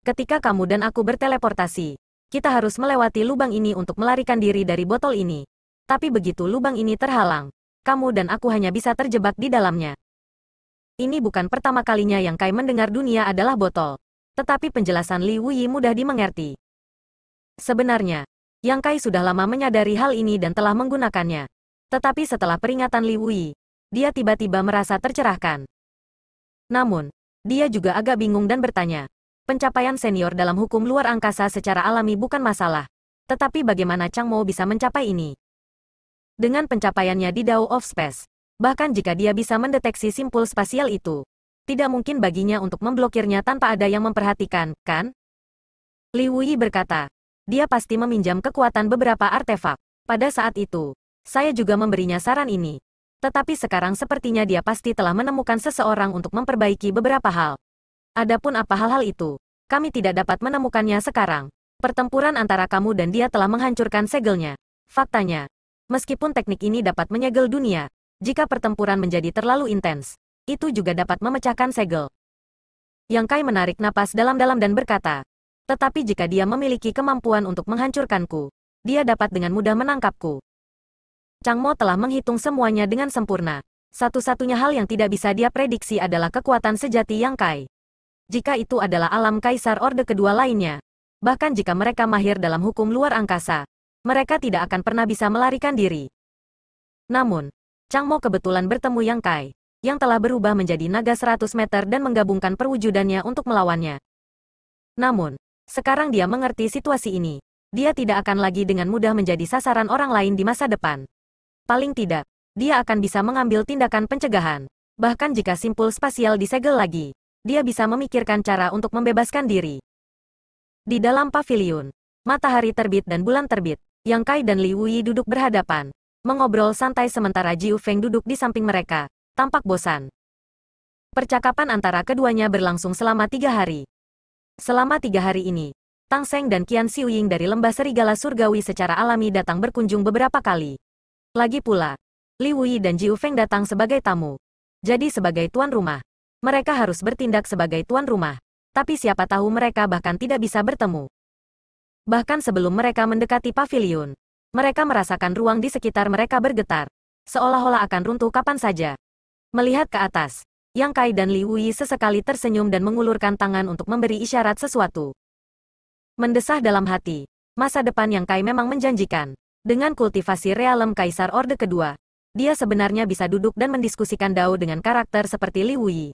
Ketika kamu dan aku berteleportasi, kita harus melewati lubang ini untuk melarikan diri dari botol ini. Tapi begitu lubang ini terhalang, kamu dan aku hanya bisa terjebak di dalamnya. Ini bukan pertama kalinya yang Kai mendengar dunia adalah botol. Tetapi penjelasan Li Wuyi mudah dimengerti. Sebenarnya, yang Kai sudah lama menyadari hal ini dan telah menggunakannya. Tetapi setelah peringatan Li Wui, dia tiba-tiba merasa tercerahkan. Namun, dia juga agak bingung dan bertanya, pencapaian senior dalam hukum luar angkasa secara alami bukan masalah. Tetapi bagaimana Chang Mo bisa mencapai ini? Dengan pencapaiannya di Dao of Space, bahkan jika dia bisa mendeteksi simpul spasial itu, tidak mungkin baginya untuk memblokirnya tanpa ada yang memperhatikan, kan? Li Wei berkata, dia pasti meminjam kekuatan beberapa artefak. Pada saat itu, saya juga memberinya saran ini. Tetapi sekarang sepertinya dia pasti telah menemukan seseorang untuk memperbaiki beberapa hal. Adapun apa hal-hal itu, kami tidak dapat menemukannya sekarang. Pertempuran antara kamu dan dia telah menghancurkan segelnya. Faktanya, meskipun teknik ini dapat menyegel dunia, jika pertempuran menjadi terlalu intens, itu juga dapat memecahkan segel. Yang Kai menarik napas dalam-dalam dan berkata, tetapi jika dia memiliki kemampuan untuk menghancurkanku, dia dapat dengan mudah menangkapku. Chang Mo telah menghitung semuanya dengan sempurna. Satu-satunya hal yang tidak bisa dia prediksi adalah kekuatan sejati Yang Kai. Jika itu adalah alam kaisar orde kedua lainnya, bahkan jika mereka mahir dalam hukum luar angkasa, mereka tidak akan pernah bisa melarikan diri. Namun, Chang Mo kebetulan bertemu Yang Kai, yang telah berubah menjadi naga 100 meter dan menggabungkan perwujudannya untuk melawannya. Namun, sekarang dia mengerti situasi ini. Dia tidak akan lagi dengan mudah menjadi sasaran orang lain di masa depan. Paling tidak, dia akan bisa mengambil tindakan pencegahan. Bahkan jika simpul spasial disegel lagi, dia bisa memikirkan cara untuk membebaskan diri. Di dalam pavilion, matahari terbit dan bulan terbit, Yang Kai dan Li Wuyi duduk berhadapan, mengobrol santai sementara Jiu Feng duduk di samping mereka, tampak bosan. Percakapan antara keduanya berlangsung selama tiga hari. Selama tiga hari ini, Tang Seng dan Qian Xiuying dari lembah serigala surgawi secara alami datang berkunjung beberapa kali. Lagi pula, Li Wui dan Jiu Feng datang sebagai tamu. Jadi sebagai tuan rumah, mereka harus bertindak sebagai tuan rumah. Tapi siapa tahu mereka bahkan tidak bisa bertemu. Bahkan sebelum mereka mendekati pavilion, mereka merasakan ruang di sekitar mereka bergetar. Seolah-olah akan runtuh kapan saja. Melihat ke atas, yang Kai dan Li Wuyi sesekali tersenyum dan mengulurkan tangan untuk memberi isyarat sesuatu. Mendesah dalam hati, masa depan Yang Kai memang menjanjikan. Dengan kultivasi realem Kaisar Orde Kedua, dia sebenarnya bisa duduk dan mendiskusikan Dao dengan karakter seperti Li Wuyi.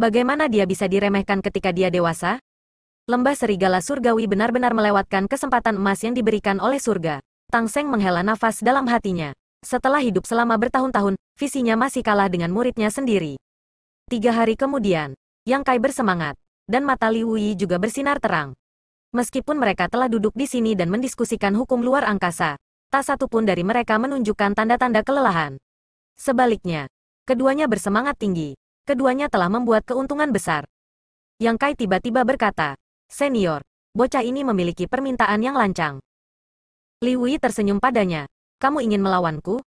Bagaimana dia bisa diremehkan ketika dia dewasa? Lembah serigala surgawi benar-benar melewatkan kesempatan emas yang diberikan oleh surga. Tang Seng menghela nafas dalam hatinya. Setelah hidup selama bertahun-tahun, visinya masih kalah dengan muridnya sendiri. Tiga hari kemudian, Yang Kai bersemangat, dan mata Liu Yi juga bersinar terang. Meskipun mereka telah duduk di sini dan mendiskusikan hukum luar angkasa, tak satu pun dari mereka menunjukkan tanda-tanda kelelahan. Sebaliknya, keduanya bersemangat tinggi. Keduanya telah membuat keuntungan besar. Yang Kai tiba-tiba berkata, Senior, bocah ini memiliki permintaan yang lancang. Liu Yi tersenyum padanya. Kamu ingin melawanku?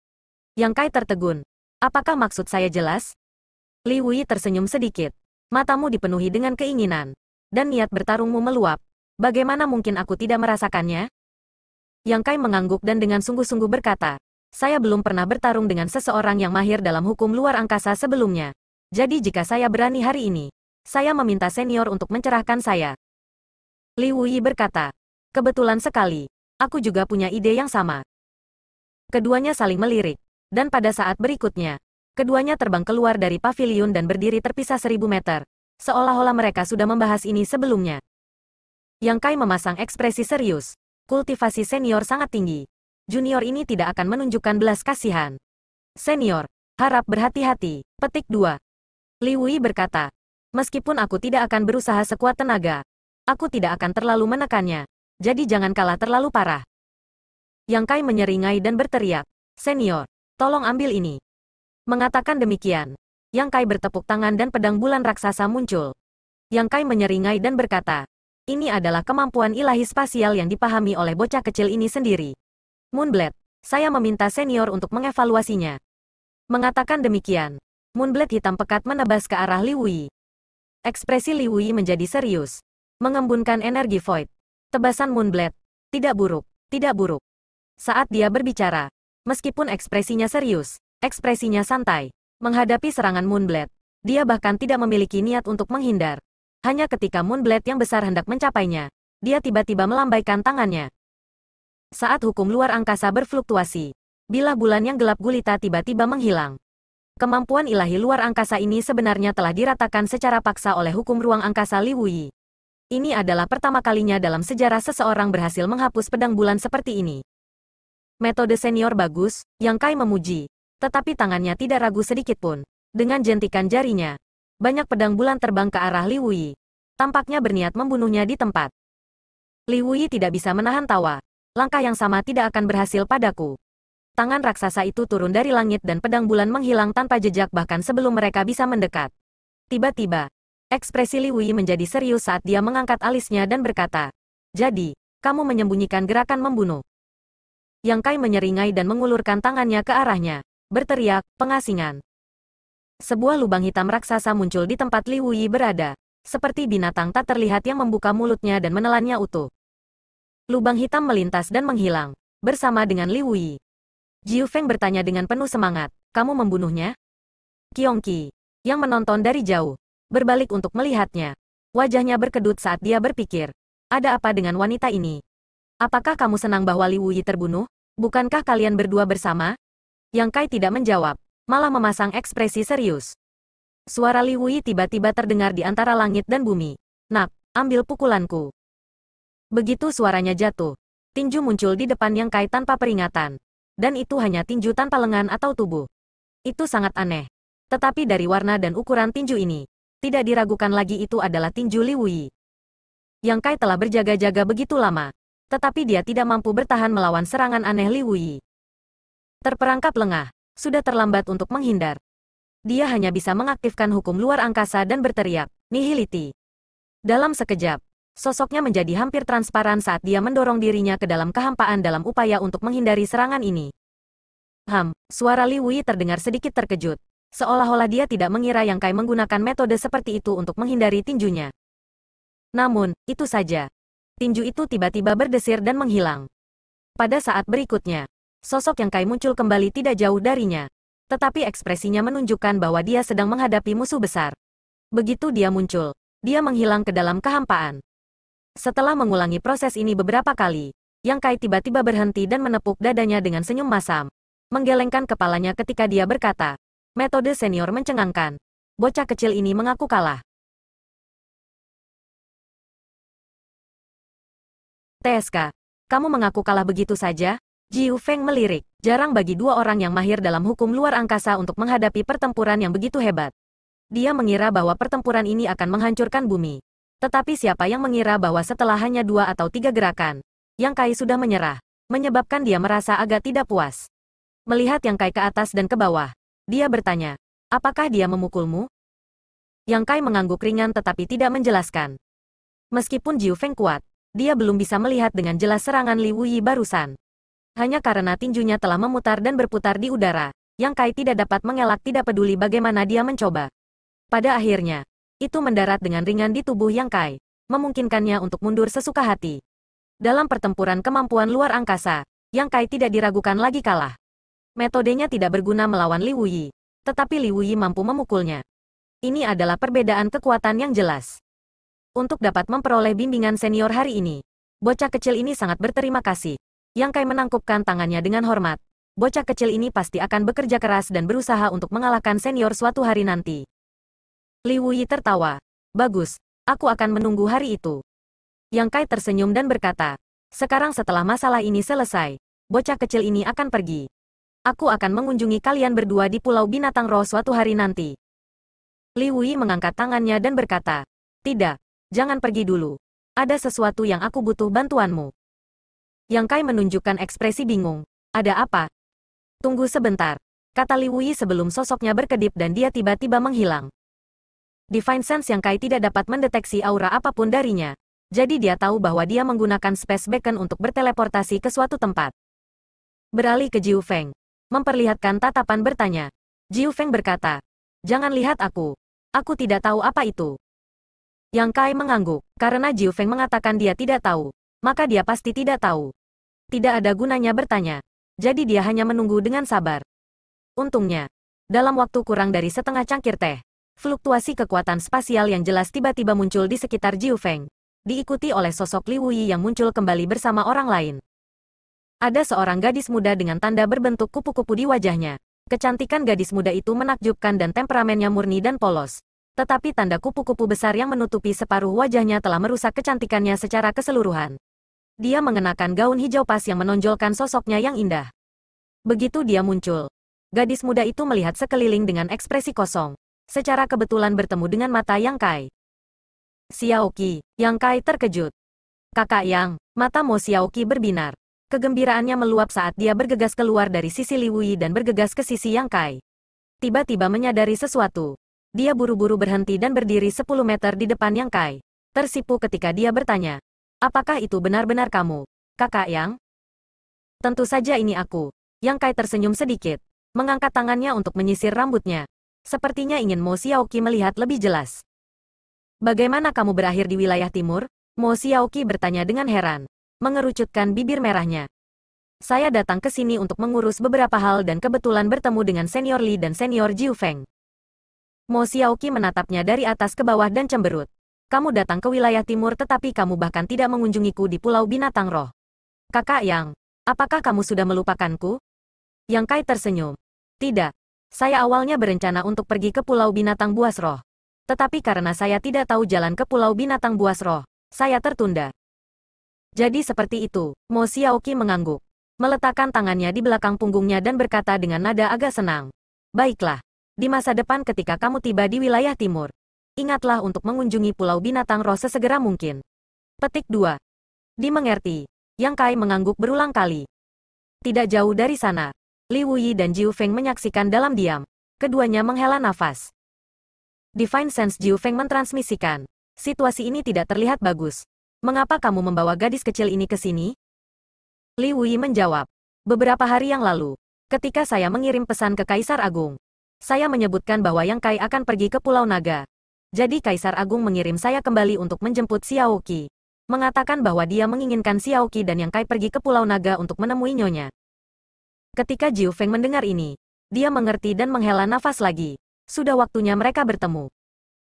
Yang Kai tertegun. Apakah maksud saya jelas? Li Wei tersenyum sedikit. Matamu dipenuhi dengan keinginan. Dan niat bertarungmu meluap. Bagaimana mungkin aku tidak merasakannya? Yang Kai mengangguk dan dengan sungguh-sungguh berkata, saya belum pernah bertarung dengan seseorang yang mahir dalam hukum luar angkasa sebelumnya. Jadi jika saya berani hari ini, saya meminta senior untuk mencerahkan saya. Li Wuyi berkata, kebetulan sekali, aku juga punya ide yang sama. Keduanya saling melirik, dan pada saat berikutnya, Keduanya terbang keluar dari paviliun dan berdiri terpisah seribu meter. Seolah-olah mereka sudah membahas ini sebelumnya. Yang Kai memasang ekspresi serius. Kultivasi senior sangat tinggi. Junior ini tidak akan menunjukkan belas kasihan. Senior, harap berhati-hati. Petik 2. Wei berkata, meskipun aku tidak akan berusaha sekuat tenaga, aku tidak akan terlalu menekannya. Jadi jangan kalah terlalu parah. Yang Kai menyeringai dan berteriak, Senior, tolong ambil ini. Mengatakan demikian, Yang Kai bertepuk tangan dan pedang bulan raksasa muncul. Yang Kai menyeringai dan berkata, ini adalah kemampuan ilahi spasial yang dipahami oleh bocah kecil ini sendiri. Moonblade, saya meminta senior untuk mengevaluasinya. Mengatakan demikian, Moonblade hitam pekat menebas ke arah Liwui. Ekspresi Liwui menjadi serius. Mengembunkan energi void. Tebasan Moonblade. Tidak buruk, tidak buruk. Saat dia berbicara, meskipun ekspresinya serius, Ekspresinya santai. Menghadapi serangan Moonblade, dia bahkan tidak memiliki niat untuk menghindar. Hanya ketika Moonblade yang besar hendak mencapainya, dia tiba-tiba melambaikan tangannya. Saat hukum luar angkasa berfluktuasi, bila bulan yang gelap gulita tiba-tiba menghilang. Kemampuan ilahi luar angkasa ini sebenarnya telah diratakan secara paksa oleh hukum ruang angkasa Li Wuyi. Ini adalah pertama kalinya dalam sejarah seseorang berhasil menghapus pedang bulan seperti ini. Metode senior bagus, Yang Kai memuji tetapi tangannya tidak ragu sedikit pun. Dengan jentikan jarinya, banyak pedang bulan terbang ke arah Liwui. Tampaknya berniat membunuhnya di tempat. Liwui tidak bisa menahan tawa. Langkah yang sama tidak akan berhasil padaku. Tangan raksasa itu turun dari langit dan pedang bulan menghilang tanpa jejak bahkan sebelum mereka bisa mendekat. Tiba-tiba, ekspresi Liwui menjadi serius saat dia mengangkat alisnya dan berkata, Jadi, kamu menyembunyikan gerakan membunuh. Yang Kai menyeringai dan mengulurkan tangannya ke arahnya berteriak, pengasingan. Sebuah lubang hitam raksasa muncul di tempat Li Wuyi berada, seperti binatang tak terlihat yang membuka mulutnya dan menelannya utuh. Lubang hitam melintas dan menghilang, bersama dengan Li Wuyi. Jiu Feng bertanya dengan penuh semangat, kamu membunuhnya? Kiongki, yang menonton dari jauh, berbalik untuk melihatnya. Wajahnya berkedut saat dia berpikir, ada apa dengan wanita ini? Apakah kamu senang bahwa Li Wuyi terbunuh? Bukankah kalian berdua bersama? Yang Kai tidak menjawab, malah memasang ekspresi serius. Suara Li Liwui tiba-tiba terdengar di antara langit dan bumi. Nak, ambil pukulanku. Begitu suaranya jatuh, tinju muncul di depan Yang Kai tanpa peringatan. Dan itu hanya tinju tanpa lengan atau tubuh. Itu sangat aneh. Tetapi dari warna dan ukuran tinju ini, tidak diragukan lagi itu adalah tinju Li Liwui. Yang Kai telah berjaga-jaga begitu lama, tetapi dia tidak mampu bertahan melawan serangan aneh Li Liwui. Terperangkap lengah, sudah terlambat untuk menghindar. Dia hanya bisa mengaktifkan hukum luar angkasa dan berteriak, nihiliti. Dalam sekejap, sosoknya menjadi hampir transparan saat dia mendorong dirinya ke dalam kehampaan dalam upaya untuk menghindari serangan ini. Ham, suara Li Wei terdengar sedikit terkejut. Seolah-olah dia tidak mengira Yang Kai menggunakan metode seperti itu untuk menghindari tinjunya. Namun, itu saja. Tinju itu tiba-tiba berdesir dan menghilang. Pada saat berikutnya, sosok yang Kai muncul kembali tidak jauh darinya. Tetapi ekspresinya menunjukkan bahwa dia sedang menghadapi musuh besar. Begitu dia muncul, dia menghilang ke dalam kehampaan. Setelah mengulangi proses ini beberapa kali, Yang Kai tiba-tiba berhenti dan menepuk dadanya dengan senyum masam. Menggelengkan kepalanya ketika dia berkata, metode senior mencengangkan. Bocah kecil ini mengaku kalah. TSK, kamu mengaku kalah begitu saja? Jiu Feng melirik. Jarang bagi dua orang yang mahir dalam hukum luar angkasa untuk menghadapi pertempuran yang begitu hebat. Dia mengira bahwa pertempuran ini akan menghancurkan bumi. Tetapi siapa yang mengira bahwa setelah hanya dua atau tiga gerakan, Yang Kai sudah menyerah, menyebabkan dia merasa agak tidak puas. Melihat Yang Kai ke atas dan ke bawah, dia bertanya, apakah dia memukulmu? Yang Kai mengangguk ringan tetapi tidak menjelaskan. Meskipun Jiu Feng kuat, dia belum bisa melihat dengan jelas serangan Li Wuyi barusan. Hanya karena tinjunya telah memutar dan berputar di udara, yang Kai tidak dapat mengelak tidak peduli bagaimana dia mencoba. Pada akhirnya, itu mendarat dengan ringan di tubuh yang Kai, memungkinkannya untuk mundur sesuka hati. Dalam pertempuran kemampuan luar angkasa, yang Kai tidak diragukan lagi kalah. Metodenya tidak berguna melawan Li Wuyi, tetapi Li Wuyi mampu memukulnya. Ini adalah perbedaan kekuatan yang jelas. Untuk dapat memperoleh bimbingan senior hari ini, bocah kecil ini sangat berterima kasih. Yang Kai menangkupkan tangannya dengan hormat. Bocah kecil ini pasti akan bekerja keras dan berusaha untuk mengalahkan senior suatu hari nanti. Li Wuyi tertawa. Bagus, aku akan menunggu hari itu. Yang Kai tersenyum dan berkata, sekarang setelah masalah ini selesai, bocah kecil ini akan pergi. Aku akan mengunjungi kalian berdua di Pulau Binatang Roh suatu hari nanti. Li Wuyi mengangkat tangannya dan berkata, tidak, jangan pergi dulu. Ada sesuatu yang aku butuh bantuanmu. Yang Kai menunjukkan ekspresi bingung. Ada apa? Tunggu sebentar. Kata Li Wuyi sebelum sosoknya berkedip dan dia tiba-tiba menghilang. Divine Sense Yang Kai tidak dapat mendeteksi aura apapun darinya. Jadi dia tahu bahwa dia menggunakan Space Beacon untuk berteleportasi ke suatu tempat. Beralih ke Jiu Feng. Memperlihatkan tatapan bertanya. Jiu Feng berkata, Jangan lihat aku. Aku tidak tahu apa itu. Yang Kai mengangguk, karena Jiu Feng mengatakan dia tidak tahu. Maka dia pasti tidak tahu tidak ada gunanya bertanya. Jadi dia hanya menunggu dengan sabar. Untungnya, dalam waktu kurang dari setengah cangkir teh, fluktuasi kekuatan spasial yang jelas tiba-tiba muncul di sekitar Jiu Feng, diikuti oleh sosok Li Wuyi yang muncul kembali bersama orang lain. Ada seorang gadis muda dengan tanda berbentuk kupu-kupu di wajahnya. Kecantikan gadis muda itu menakjubkan dan temperamennya murni dan polos. Tetapi tanda kupu-kupu besar yang menutupi separuh wajahnya telah merusak kecantikannya secara keseluruhan. Dia mengenakan gaun hijau pas yang menonjolkan sosoknya yang indah. Begitu dia muncul, gadis muda itu melihat sekeliling dengan ekspresi kosong. Secara kebetulan bertemu dengan mata Yang Kai. Xiaoki, Yang Kai terkejut. Kakak Yang, mata Mo Xiaoki berbinar. Kegembiraannya meluap saat dia bergegas keluar dari sisi Liwui dan bergegas ke sisi Yang Kai. Tiba-tiba menyadari sesuatu. Dia buru-buru berhenti dan berdiri 10 meter di depan Yang Kai. Tersipu ketika dia bertanya, Apakah itu benar-benar kamu? Kakak yang? Tentu saja ini aku. Yang Kai tersenyum sedikit. Mengangkat tangannya untuk menyisir rambutnya. Sepertinya ingin Mo Xiaoki melihat lebih jelas. Bagaimana kamu berakhir di wilayah timur? Mo Xiaoki bertanya dengan heran. Mengerucutkan bibir merahnya. Saya datang ke sini untuk mengurus beberapa hal dan kebetulan bertemu dengan senior Li dan senior Jiu Feng. Mo Xiaoki menatapnya dari atas ke bawah dan cemberut kamu datang ke wilayah timur tetapi kamu bahkan tidak mengunjungiku di Pulau Binatang Roh. Kakak Yang, apakah kamu sudah melupakanku? Yang Kai tersenyum. Tidak. Saya awalnya berencana untuk pergi ke Pulau Binatang Buas Roh. Tetapi karena saya tidak tahu jalan ke Pulau Binatang Buas Roh, saya tertunda. Jadi seperti itu, Mo Xiaoqi mengangguk. Meletakkan tangannya di belakang punggungnya dan berkata dengan nada agak senang. Baiklah. Di masa depan ketika kamu tiba di wilayah timur, ingatlah untuk mengunjungi Pulau Binatang Rose segera mungkin. Petik 2. Dimengerti. Yang Kai mengangguk berulang kali. Tidak jauh dari sana, Li Wuyi dan Jiu Feng menyaksikan dalam diam. Keduanya menghela nafas. Divine Sense Jiu Feng mentransmisikan. Situasi ini tidak terlihat bagus. Mengapa kamu membawa gadis kecil ini ke sini? Li Wuyi menjawab. Beberapa hari yang lalu, ketika saya mengirim pesan ke Kaisar Agung, saya menyebutkan bahwa Yang Kai akan pergi ke Pulau Naga. Jadi Kaisar Agung mengirim saya kembali untuk menjemput Qi. Mengatakan bahwa dia menginginkan Qi dan Yang Kai pergi ke Pulau Naga untuk menemui Nyonya. Ketika Jiu Feng mendengar ini, dia mengerti dan menghela nafas lagi. Sudah waktunya mereka bertemu.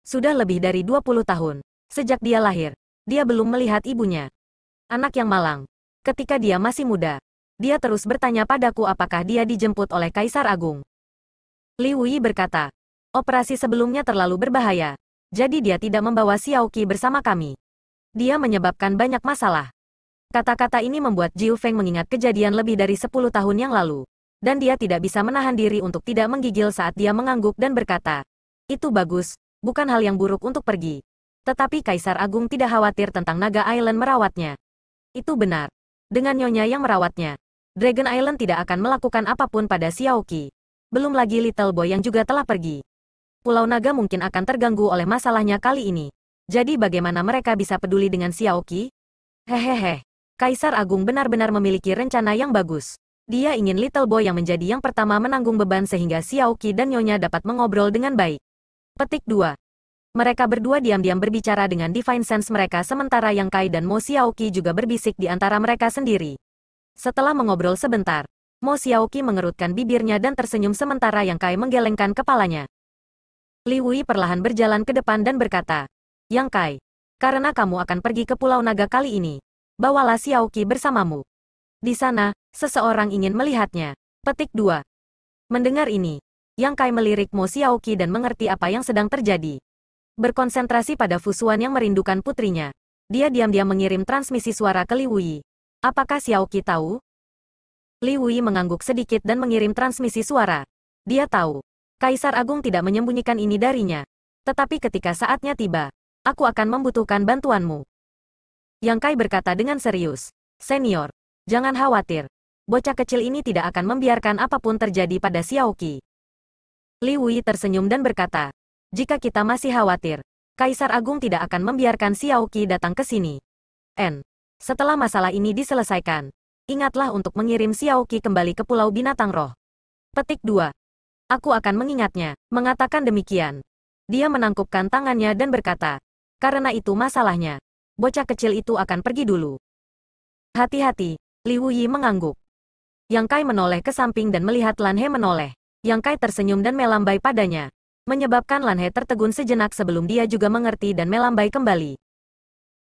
Sudah lebih dari 20 tahun. Sejak dia lahir, dia belum melihat ibunya. Anak yang malang. Ketika dia masih muda, dia terus bertanya padaku apakah dia dijemput oleh Kaisar Agung. Li Yi berkata, operasi sebelumnya terlalu berbahaya, jadi dia tidak membawa Xiao Qi bersama kami. Dia menyebabkan banyak masalah. Kata-kata ini membuat Jiu Feng mengingat kejadian lebih dari 10 tahun yang lalu. Dan dia tidak bisa menahan diri untuk tidak menggigil saat dia mengangguk dan berkata, Itu bagus, bukan hal yang buruk untuk pergi. Tetapi Kaisar Agung tidak khawatir tentang Naga Island merawatnya. Itu benar. Dengan nyonya yang merawatnya, Dragon Island tidak akan melakukan apapun pada Xiao Qi. Belum lagi Little Boy yang juga telah pergi. Pulau Naga mungkin akan terganggu oleh masalahnya kali ini. Jadi bagaimana mereka bisa peduli dengan Xiaoqi? Hehehe. Kaisar Agung benar-benar memiliki rencana yang bagus. Dia ingin Little Boy yang menjadi yang pertama menanggung beban sehingga Xiaoqi dan Nyonya dapat mengobrol dengan baik. Petik 2. Mereka berdua diam-diam berbicara dengan Divine Sense mereka sementara Yang Kai dan Mo Xiaoqi juga berbisik di antara mereka sendiri. Setelah mengobrol sebentar, Mo Xiaoqi mengerutkan bibirnya dan tersenyum sementara Yang Kai menggelengkan kepalanya. Li Wei perlahan berjalan ke depan dan berkata, Yang Kai, karena kamu akan pergi ke Pulau Naga kali ini, bawalah Xiao Qi bersamamu. Di sana, seseorang ingin melihatnya. Petik 2. Mendengar ini, Yang Kai melirik Mo Xiao Qi dan mengerti apa yang sedang terjadi. Berkonsentrasi pada Fusuan yang merindukan putrinya, dia diam-diam mengirim transmisi suara ke Li Wei. Apakah Xiao Qi tahu? Li Wei mengangguk sedikit dan mengirim transmisi suara. Dia tahu. Kaisar Agung tidak menyembunyikan ini darinya. Tetapi ketika saatnya tiba, aku akan membutuhkan bantuanmu. Yang Kai berkata dengan serius, Senior, jangan khawatir. Bocah kecil ini tidak akan membiarkan apapun terjadi pada Xiaoqi. Li Wei tersenyum dan berkata, jika kita masih khawatir, Kaisar Agung tidak akan membiarkan Xiaoqi datang ke sini. N. Setelah masalah ini diselesaikan, ingatlah untuk mengirim Xiaoqi kembali ke Pulau Binatang Roh. Petik 2. Aku akan mengingatnya, mengatakan demikian. Dia menangkupkan tangannya dan berkata, karena itu masalahnya. Bocah kecil itu akan pergi dulu. Hati-hati, Li Wuyi mengangguk. Yang Kai menoleh ke samping dan melihat Lan He menoleh. Yang Kai tersenyum dan melambai padanya, menyebabkan Lan He tertegun sejenak sebelum dia juga mengerti dan melambai kembali.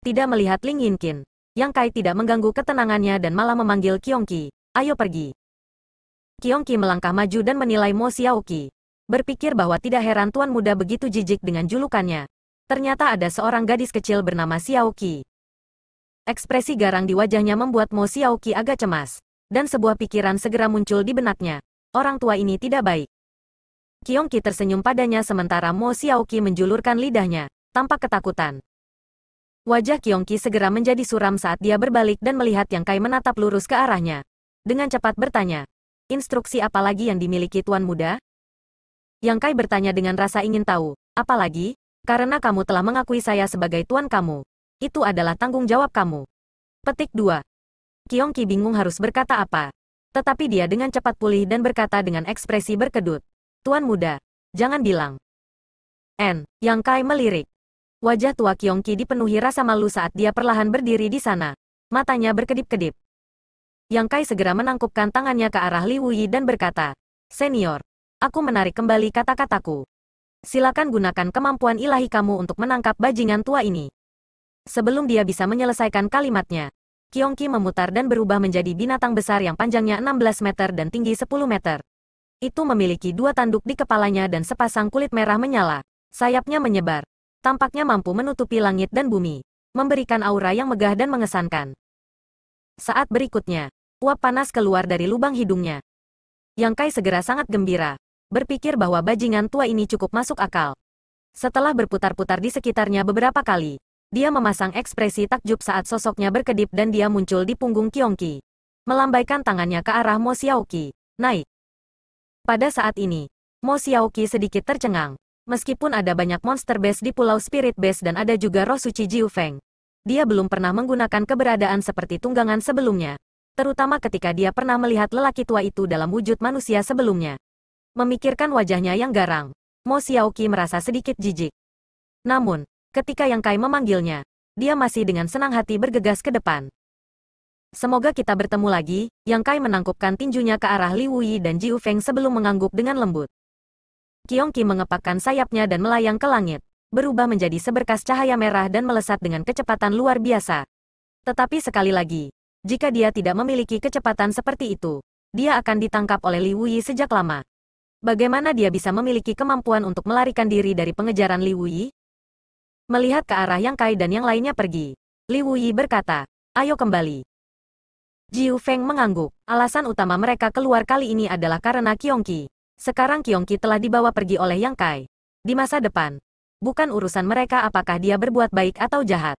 Tidak melihat Ling Yinkin, Yang Kai tidak mengganggu ketenangannya dan malah memanggil Ki, ayo pergi. Kiongki melangkah maju dan menilai Mo Xiaoqi. Berpikir bahwa tidak heran tuan muda begitu jijik dengan julukannya. Ternyata ada seorang gadis kecil bernama Xiaoqi. Ekspresi garang di wajahnya membuat Mo Xiaoqi agak cemas. Dan sebuah pikiran segera muncul di benaknya. Orang tua ini tidak baik. Kiongki tersenyum padanya sementara Mo Xiaoqi menjulurkan lidahnya, tampak ketakutan. Wajah Kiongki segera menjadi suram saat dia berbalik dan melihat Yang Kai menatap lurus ke arahnya. Dengan cepat bertanya, Instruksi apa lagi yang dimiliki Tuan Muda? Yang Kai bertanya dengan rasa ingin tahu, apalagi, karena kamu telah mengakui saya sebagai Tuan kamu. Itu adalah tanggung jawab kamu. Petik 2. Ki bingung harus berkata apa. Tetapi dia dengan cepat pulih dan berkata dengan ekspresi berkedut. Tuan muda, jangan bilang. N. Yang Kai melirik. Wajah tua Ki dipenuhi rasa malu saat dia perlahan berdiri di sana. Matanya berkedip-kedip. Yang Kai segera menangkupkan tangannya ke arah Li Wuyi dan berkata, Senior, aku menarik kembali kata-kataku. Silakan gunakan kemampuan ilahi kamu untuk menangkap bajingan tua ini. Sebelum dia bisa menyelesaikan kalimatnya, Kiongki memutar dan berubah menjadi binatang besar yang panjangnya 16 meter dan tinggi 10 meter. Itu memiliki dua tanduk di kepalanya dan sepasang kulit merah menyala. Sayapnya menyebar. Tampaknya mampu menutupi langit dan bumi. Memberikan aura yang megah dan mengesankan. Saat berikutnya, Uap panas keluar dari lubang hidungnya. Yang Kai segera sangat gembira, berpikir bahwa bajingan tua ini cukup masuk akal. Setelah berputar-putar di sekitarnya beberapa kali, dia memasang ekspresi takjub saat sosoknya berkedip dan dia muncul di punggung Kyongki. Melambaikan tangannya ke arah Mo Xiaoki. naik. Pada saat ini, Mo Xiaoki sedikit tercengang. Meskipun ada banyak monster base di Pulau Spirit Base dan ada juga roh suci Jiu Dia belum pernah menggunakan keberadaan seperti tunggangan sebelumnya terutama ketika dia pernah melihat lelaki tua itu dalam wujud manusia sebelumnya. Memikirkan wajahnya yang garang, Mo Xiaoqi merasa sedikit jijik. Namun, ketika Yang Kai memanggilnya, dia masih dengan senang hati bergegas ke depan. Semoga kita bertemu lagi, Yang Kai menangkupkan tinjunya ke arah Li Wuyi dan Ji Feng sebelum mengangguk dengan lembut. Qiong Qi mengepakkan sayapnya dan melayang ke langit, berubah menjadi seberkas cahaya merah dan melesat dengan kecepatan luar biasa. Tetapi sekali lagi, jika dia tidak memiliki kecepatan seperti itu, dia akan ditangkap oleh Li Wuyi sejak lama. Bagaimana dia bisa memiliki kemampuan untuk melarikan diri dari pengejaran Li Wuyi? Melihat ke arah yang Kai dan yang lainnya pergi, Li Wuyi berkata, ayo kembali. Jiu Feng mengangguk. Alasan utama mereka keluar kali ini adalah karena Kiongki. Sekarang Kiongki telah dibawa pergi oleh Yang Kai. Di masa depan, bukan urusan mereka apakah dia berbuat baik atau jahat.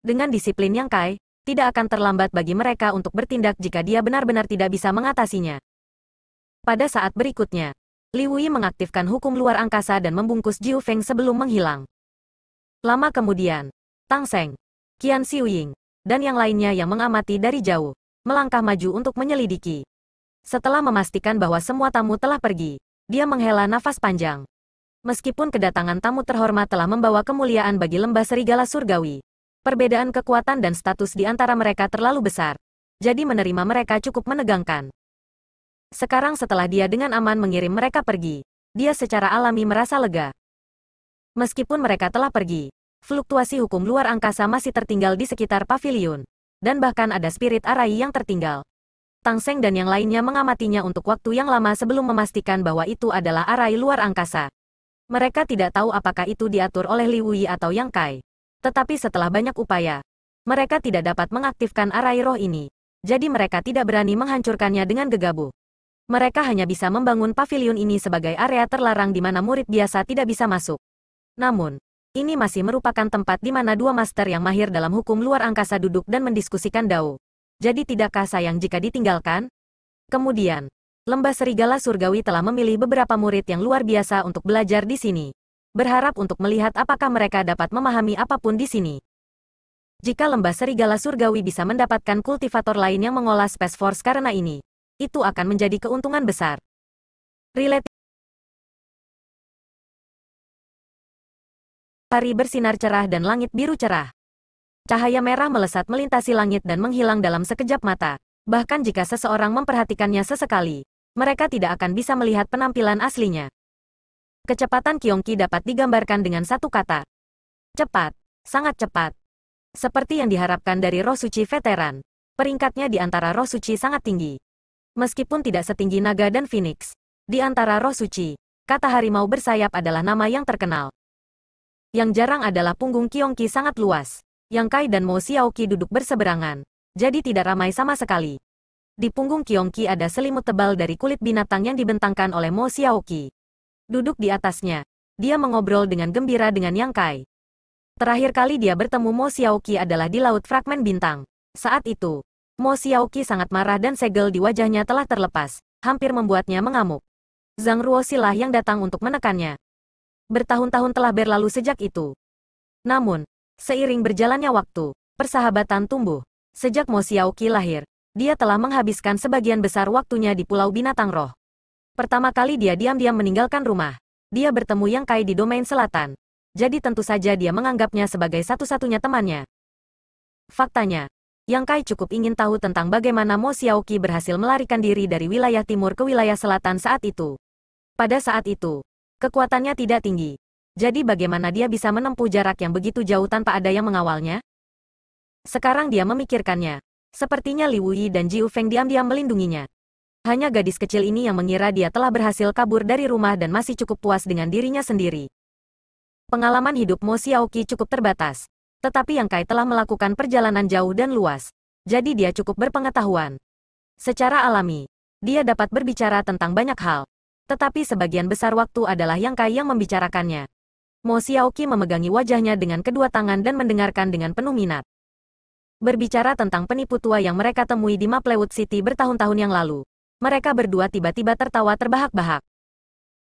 Dengan disiplin Yang Kai, tidak akan terlambat bagi mereka untuk bertindak jika dia benar-benar tidak bisa mengatasinya. Pada saat berikutnya, Li Wei mengaktifkan hukum luar angkasa dan membungkus Jiu Feng sebelum menghilang. Lama kemudian, Tang Seng, Qian Xiuying, dan yang lainnya yang mengamati dari jauh, melangkah maju untuk menyelidiki. Setelah memastikan bahwa semua tamu telah pergi, dia menghela nafas panjang. Meskipun kedatangan tamu terhormat telah membawa kemuliaan bagi lembah serigala surgawi, Perbedaan kekuatan dan status di antara mereka terlalu besar. Jadi menerima mereka cukup menegangkan. Sekarang setelah dia dengan aman mengirim mereka pergi, dia secara alami merasa lega. Meskipun mereka telah pergi, fluktuasi hukum luar angkasa masih tertinggal di sekitar pavilion. Dan bahkan ada spirit arai yang tertinggal. Tang Seng dan yang lainnya mengamatinya untuk waktu yang lama sebelum memastikan bahwa itu adalah arai luar angkasa. Mereka tidak tahu apakah itu diatur oleh Li atau Yang Kai. Tetapi setelah banyak upaya, mereka tidak dapat mengaktifkan arai roh ini. Jadi mereka tidak berani menghancurkannya dengan gegabah. Mereka hanya bisa membangun pavilion ini sebagai area terlarang di mana murid biasa tidak bisa masuk. Namun, ini masih merupakan tempat di mana dua master yang mahir dalam hukum luar angkasa duduk dan mendiskusikan Dao. Jadi tidakkah sayang jika ditinggalkan? Kemudian, Lembah Serigala Surgawi telah memilih beberapa murid yang luar biasa untuk belajar di sini berharap untuk melihat apakah mereka dapat memahami apapun di sini. Jika lembah serigala surgawi bisa mendapatkan kultivator lain yang mengolah Space Force karena ini, itu akan menjadi keuntungan besar. Relate Hari bersinar cerah dan langit biru cerah. Cahaya merah melesat melintasi langit dan menghilang dalam sekejap mata. Bahkan jika seseorang memperhatikannya sesekali, mereka tidak akan bisa melihat penampilan aslinya. Kecepatan Kyongki dapat digambarkan dengan satu kata. Cepat, sangat cepat. Seperti yang diharapkan dari roh suci veteran, peringkatnya di antara roh suci sangat tinggi. Meskipun tidak setinggi naga dan phoenix, di antara roh suci, kata harimau bersayap adalah nama yang terkenal. Yang jarang adalah punggung Kyongki sangat luas. Yang Kai dan Mo Xiaoki duduk berseberangan, jadi tidak ramai sama sekali. Di punggung Kyongki ada selimut tebal dari kulit binatang yang dibentangkan oleh Mo Xiaoki duduk di atasnya. Dia mengobrol dengan gembira dengan Yang Kai. Terakhir kali dia bertemu Mo Xiaoqi adalah di Laut Fragmen Bintang. Saat itu, Mo Xiaoqi sangat marah dan segel di wajahnya telah terlepas, hampir membuatnya mengamuk. Zhang Ruosilah yang datang untuk menekannya. Bertahun-tahun telah berlalu sejak itu. Namun, seiring berjalannya waktu, persahabatan tumbuh. Sejak Mo Xiaoqi lahir, dia telah menghabiskan sebagian besar waktunya di Pulau Binatang Roh. Pertama kali dia diam-diam meninggalkan rumah. Dia bertemu Yang Kai di domain selatan. Jadi tentu saja dia menganggapnya sebagai satu-satunya temannya. Faktanya, Yang Kai cukup ingin tahu tentang bagaimana Mo Xiaoki berhasil melarikan diri dari wilayah timur ke wilayah selatan saat itu. Pada saat itu, kekuatannya tidak tinggi. Jadi bagaimana dia bisa menempuh jarak yang begitu jauh tanpa ada yang mengawalnya? Sekarang dia memikirkannya. Sepertinya Li Wuyi dan Jiu Feng diam-diam melindunginya. Hanya gadis kecil ini yang mengira dia telah berhasil kabur dari rumah dan masih cukup puas dengan dirinya sendiri. Pengalaman hidup Mo Xiaoqi cukup terbatas. Tetapi Yang Kai telah melakukan perjalanan jauh dan luas. Jadi dia cukup berpengetahuan. Secara alami, dia dapat berbicara tentang banyak hal. Tetapi sebagian besar waktu adalah Yang Kai yang membicarakannya. Mo Xiaoqi memegangi wajahnya dengan kedua tangan dan mendengarkan dengan penuh minat berbicara tentang penipu tua yang mereka temui di Maplewood City bertahun-tahun yang lalu mereka berdua tiba-tiba tertawa terbahak-bahak.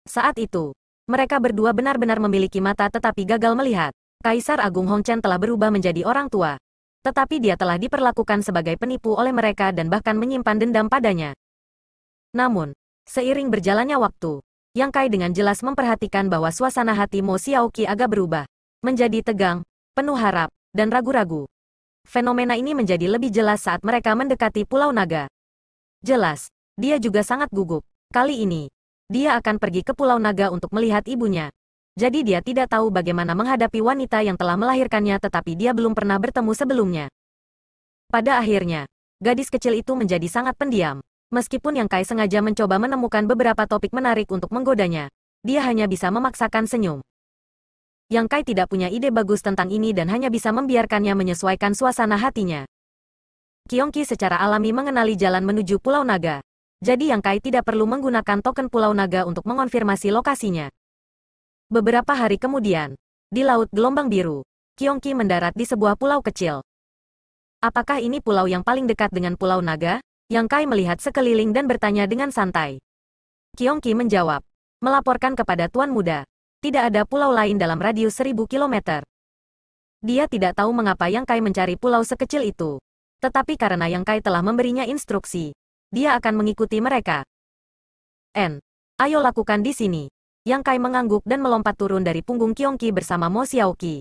Saat itu, mereka berdua benar-benar memiliki mata tetapi gagal melihat. Kaisar Agung Hong Chen telah berubah menjadi orang tua. Tetapi dia telah diperlakukan sebagai penipu oleh mereka dan bahkan menyimpan dendam padanya. Namun, seiring berjalannya waktu, Yang Kai dengan jelas memperhatikan bahwa suasana hati Mo Xiaoqi agak berubah, menjadi tegang, penuh harap, dan ragu-ragu. Fenomena ini menjadi lebih jelas saat mereka mendekati Pulau Naga. Jelas, dia juga sangat gugup. Kali ini, dia akan pergi ke Pulau Naga untuk melihat ibunya. Jadi dia tidak tahu bagaimana menghadapi wanita yang telah melahirkannya tetapi dia belum pernah bertemu sebelumnya. Pada akhirnya, gadis kecil itu menjadi sangat pendiam. Meskipun Yang Kai sengaja mencoba menemukan beberapa topik menarik untuk menggodanya, dia hanya bisa memaksakan senyum. Yang Kai tidak punya ide bagus tentang ini dan hanya bisa membiarkannya menyesuaikan suasana hatinya. Kiongki secara alami mengenali jalan menuju Pulau Naga jadi Yang Kai tidak perlu menggunakan token Pulau Naga untuk mengonfirmasi lokasinya. Beberapa hari kemudian, di Laut Gelombang Biru, Kyongki mendarat di sebuah pulau kecil. Apakah ini pulau yang paling dekat dengan Pulau Naga? Yang Kai melihat sekeliling dan bertanya dengan santai. Kyongki menjawab, melaporkan kepada Tuan Muda. Tidak ada pulau lain dalam radius seribu kilometer. Dia tidak tahu mengapa Yang Kai mencari pulau sekecil itu. Tetapi karena Yang Kai telah memberinya instruksi, dia akan mengikuti mereka. N. Ayo lakukan di sini. Yang Kai mengangguk dan melompat turun dari punggung Kiongki bersama Mo Xiaoki.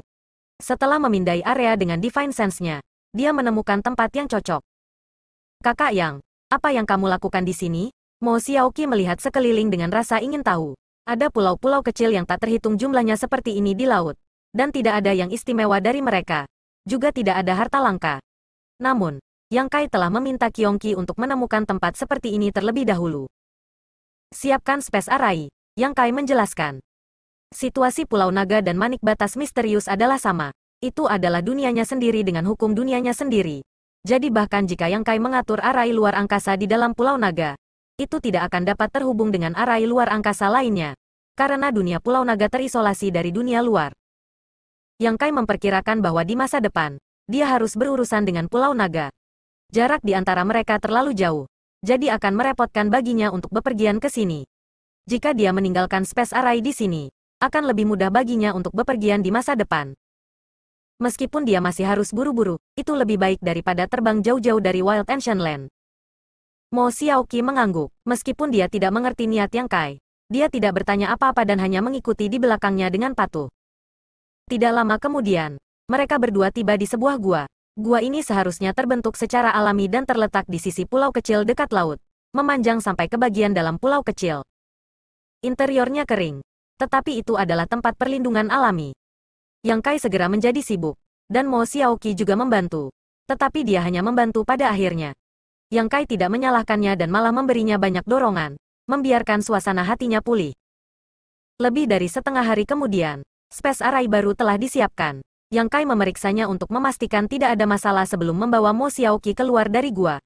Setelah memindai area dengan Divine Sense-nya, dia menemukan tempat yang cocok. Kakak Yang, apa yang kamu lakukan di sini? Mo Xiaoki melihat sekeliling dengan rasa ingin tahu. Ada pulau-pulau kecil yang tak terhitung jumlahnya seperti ini di laut. Dan tidak ada yang istimewa dari mereka. Juga tidak ada harta langka. Namun, yang Kai telah meminta Ki untuk menemukan tempat seperti ini terlebih dahulu. Siapkan space arai, Yang Kai menjelaskan. Situasi Pulau Naga dan Manik Batas Misterius adalah sama. Itu adalah dunianya sendiri dengan hukum dunianya sendiri. Jadi bahkan jika Yang Kai mengatur arai luar angkasa di dalam Pulau Naga, itu tidak akan dapat terhubung dengan arai luar angkasa lainnya. Karena dunia Pulau Naga terisolasi dari dunia luar. Yang Kai memperkirakan bahwa di masa depan, dia harus berurusan dengan Pulau Naga, Jarak di antara mereka terlalu jauh. Jadi akan merepotkan baginya untuk bepergian ke sini. Jika dia meninggalkan space array di sini, akan lebih mudah baginya untuk bepergian di masa depan. Meskipun dia masih harus buru-buru, itu lebih baik daripada terbang jauh-jauh dari Wild Ancient Land. Mo Xiaoqi mengangguk, meskipun dia tidak mengerti niat Yang Kai. Dia tidak bertanya apa-apa dan hanya mengikuti di belakangnya dengan patuh. Tidak lama kemudian, mereka berdua tiba di sebuah gua. Gua ini seharusnya terbentuk secara alami dan terletak di sisi pulau kecil dekat laut, memanjang sampai ke bagian dalam pulau kecil. Interiornya kering, tetapi itu adalah tempat perlindungan alami. Yang Kai segera menjadi sibuk, dan Mo Xiaoqi juga membantu. Tetapi dia hanya membantu pada akhirnya. Yang Kai tidak menyalahkannya dan malah memberinya banyak dorongan, membiarkan suasana hatinya pulih. Lebih dari setengah hari kemudian, space array baru telah disiapkan. Yang Kai memeriksanya untuk memastikan tidak ada masalah sebelum membawa Mo Xiaoqi keluar dari gua.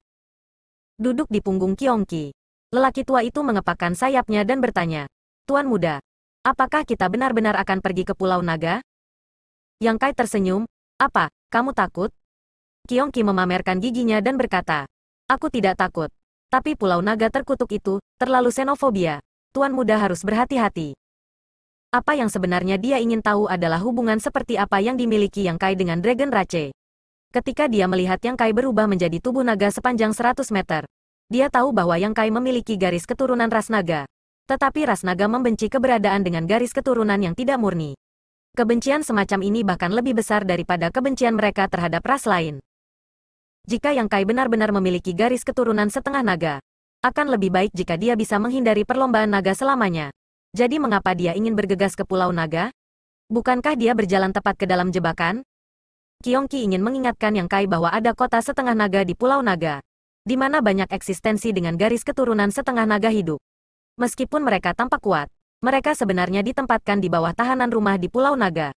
Duduk di punggung Kiongki. Lelaki tua itu mengepakkan sayapnya dan bertanya, Tuan muda, apakah kita benar-benar akan pergi ke Pulau Naga? Yang Kai tersenyum, apa, kamu takut? Kiongki memamerkan giginya dan berkata, aku tidak takut. Tapi Pulau Naga terkutuk itu, terlalu xenofobia. Tuan muda harus berhati-hati. Apa yang sebenarnya dia ingin tahu adalah hubungan seperti apa yang dimiliki Yang Kai dengan Dragon Rache. Ketika dia melihat Yang Kai berubah menjadi tubuh naga sepanjang 100 meter, dia tahu bahwa Yang Kai memiliki garis keturunan ras naga. Tetapi ras naga membenci keberadaan dengan garis keturunan yang tidak murni. Kebencian semacam ini bahkan lebih besar daripada kebencian mereka terhadap ras lain. Jika Yang Kai benar-benar memiliki garis keturunan setengah naga, akan lebih baik jika dia bisa menghindari perlombaan naga selamanya. Jadi mengapa dia ingin bergegas ke Pulau Naga? Bukankah dia berjalan tepat ke dalam jebakan? Kiongki ingin mengingatkan Yang Kai bahwa ada kota setengah naga di Pulau Naga, di mana banyak eksistensi dengan garis keturunan setengah naga hidup. Meskipun mereka tampak kuat, mereka sebenarnya ditempatkan di bawah tahanan rumah di Pulau Naga.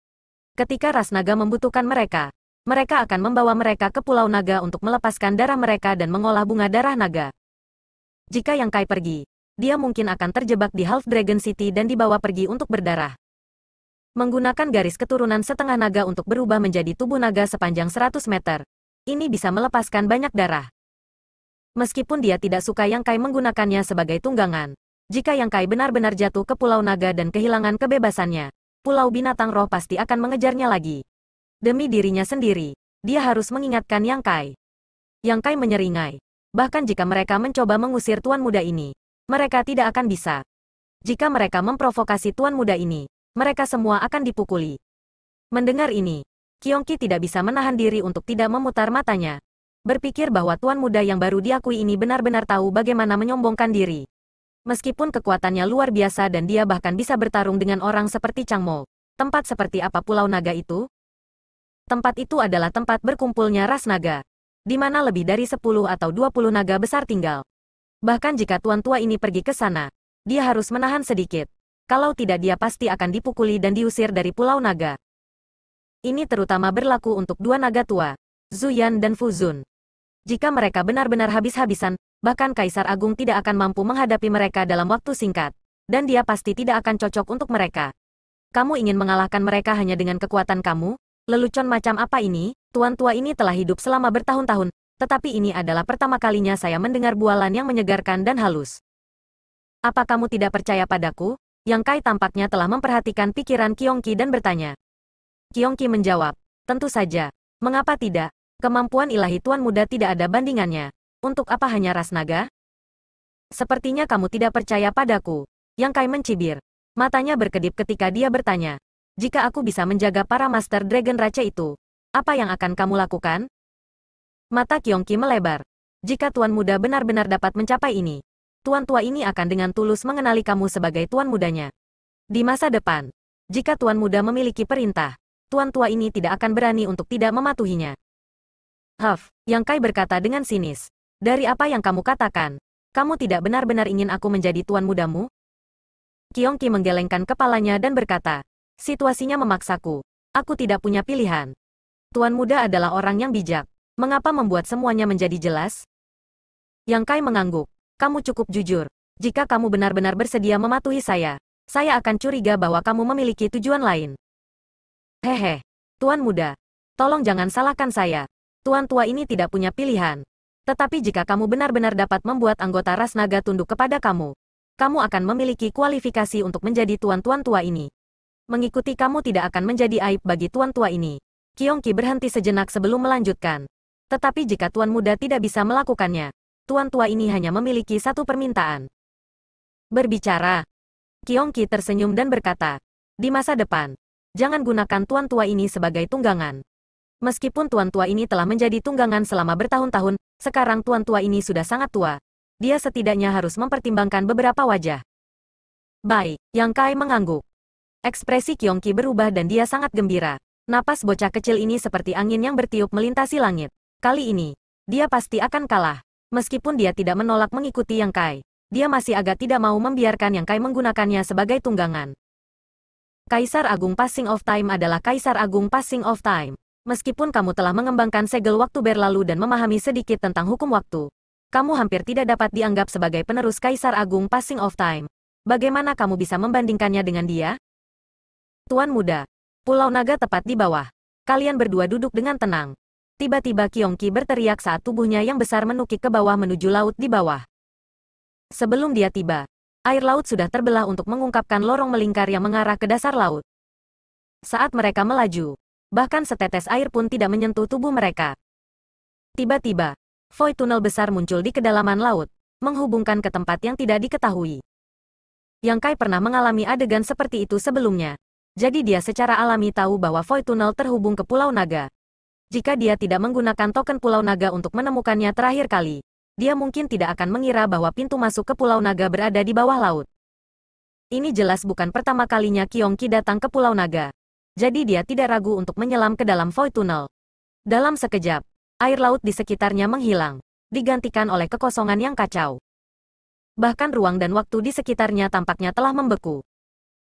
Ketika ras naga membutuhkan mereka, mereka akan membawa mereka ke Pulau Naga untuk melepaskan darah mereka dan mengolah bunga darah naga. Jika Yang Kai pergi, dia mungkin akan terjebak di Half Dragon City dan dibawa pergi untuk berdarah. Menggunakan garis keturunan setengah naga untuk berubah menjadi tubuh naga sepanjang 100 meter. Ini bisa melepaskan banyak darah. Meskipun dia tidak suka Yang Kai menggunakannya sebagai tunggangan. Jika Yang Kai benar-benar jatuh ke Pulau Naga dan kehilangan kebebasannya, Pulau Binatang Roh pasti akan mengejarnya lagi. Demi dirinya sendiri, dia harus mengingatkan Yang Kai. Yang Kai menyeringai. Bahkan jika mereka mencoba mengusir tuan muda ini, mereka tidak akan bisa. Jika mereka memprovokasi tuan muda ini, mereka semua akan dipukuli. Mendengar ini, Kyongki tidak bisa menahan diri untuk tidak memutar matanya. Berpikir bahwa tuan muda yang baru diakui ini benar-benar tahu bagaimana menyombongkan diri. Meskipun kekuatannya luar biasa dan dia bahkan bisa bertarung dengan orang seperti Changmo, tempat seperti apa Pulau Naga itu? Tempat itu adalah tempat berkumpulnya ras naga, di mana lebih dari 10 atau 20 naga besar tinggal. Bahkan jika tuan tua ini pergi ke sana, dia harus menahan sedikit. Kalau tidak dia pasti akan dipukuli dan diusir dari Pulau Naga. Ini terutama berlaku untuk dua naga tua, Zuyan dan Fuzun. Jika mereka benar-benar habis-habisan, bahkan Kaisar Agung tidak akan mampu menghadapi mereka dalam waktu singkat. Dan dia pasti tidak akan cocok untuk mereka. Kamu ingin mengalahkan mereka hanya dengan kekuatan kamu? Lelucon macam apa ini? Tuan tua ini telah hidup selama bertahun-tahun, tetapi ini adalah pertama kalinya saya mendengar bualan yang menyegarkan dan halus. Apa kamu tidak percaya padaku? Yang Kai tampaknya telah memperhatikan pikiran Kiongki dan bertanya. Kiongki menjawab, tentu saja. Mengapa tidak? Kemampuan ilahi Tuan Muda tidak ada bandingannya. Untuk apa hanya ras naga? Sepertinya kamu tidak percaya padaku. Yang Kai mencibir. Matanya berkedip ketika dia bertanya. Jika aku bisa menjaga para Master Dragon Raja itu, apa yang akan kamu lakukan? Mata Kyongki melebar. Jika tuan muda benar-benar dapat mencapai ini, tuan tua ini akan dengan tulus mengenali kamu sebagai tuan mudanya. Di masa depan, jika tuan muda memiliki perintah, tuan tua ini tidak akan berani untuk tidak mematuhinya. Huff, Yang Kai berkata dengan sinis. Dari apa yang kamu katakan, kamu tidak benar-benar ingin aku menjadi tuan mudamu? Kyongki menggelengkan kepalanya dan berkata, situasinya memaksaku. Aku tidak punya pilihan. Tuan muda adalah orang yang bijak. Mengapa membuat semuanya menjadi jelas? Yang Kai mengangguk. Kamu cukup jujur. Jika kamu benar-benar bersedia mematuhi saya, saya akan curiga bahwa kamu memiliki tujuan lain. Hehe. Tuan muda. Tolong jangan salahkan saya. Tuan tua ini tidak punya pilihan. Tetapi jika kamu benar-benar dapat membuat anggota ras naga tunduk kepada kamu, kamu akan memiliki kualifikasi untuk menjadi tuan-tuan tua ini. Mengikuti kamu tidak akan menjadi aib bagi tuan tua ini. Kiongki berhenti sejenak sebelum melanjutkan. Tetapi jika tuan muda tidak bisa melakukannya, tuan tua ini hanya memiliki satu permintaan. Berbicara. Kiongki tersenyum dan berkata, di masa depan, jangan gunakan tuan tua ini sebagai tunggangan. Meskipun tuan tua ini telah menjadi tunggangan selama bertahun-tahun, sekarang tuan tua ini sudah sangat tua. Dia setidaknya harus mempertimbangkan beberapa wajah. Baik, Yang Kai mengangguk. Ekspresi Kiongki berubah dan dia sangat gembira. Napas bocah kecil ini seperti angin yang bertiup melintasi langit. Kali ini, dia pasti akan kalah. Meskipun dia tidak menolak mengikuti Yang Kai, dia masih agak tidak mau membiarkan Yang Kai menggunakannya sebagai tunggangan. Kaisar Agung Passing of Time adalah Kaisar Agung Passing of Time. Meskipun kamu telah mengembangkan segel waktu berlalu dan memahami sedikit tentang hukum waktu, kamu hampir tidak dapat dianggap sebagai penerus Kaisar Agung Passing of Time. Bagaimana kamu bisa membandingkannya dengan dia? Tuan Muda, Pulau Naga tepat di bawah. Kalian berdua duduk dengan tenang. Tiba-tiba Kiongki berteriak saat tubuhnya yang besar menukik ke bawah menuju laut di bawah. Sebelum dia tiba, air laut sudah terbelah untuk mengungkapkan lorong melingkar yang mengarah ke dasar laut. Saat mereka melaju, bahkan setetes air pun tidak menyentuh tubuh mereka. Tiba-tiba, void tunnel besar muncul di kedalaman laut, menghubungkan ke tempat yang tidak diketahui. Yang Kai pernah mengalami adegan seperti itu sebelumnya. Jadi dia secara alami tahu bahwa void tunnel terhubung ke Pulau Naga, jika dia tidak menggunakan token Pulau Naga untuk menemukannya terakhir kali, dia mungkin tidak akan mengira bahwa pintu masuk ke Pulau Naga berada di bawah laut. Ini jelas bukan pertama kalinya Ki datang ke Pulau Naga. Jadi dia tidak ragu untuk menyelam ke dalam Void Tunnel. Dalam sekejap, air laut di sekitarnya menghilang, digantikan oleh kekosongan yang kacau. Bahkan ruang dan waktu di sekitarnya tampaknya telah membeku.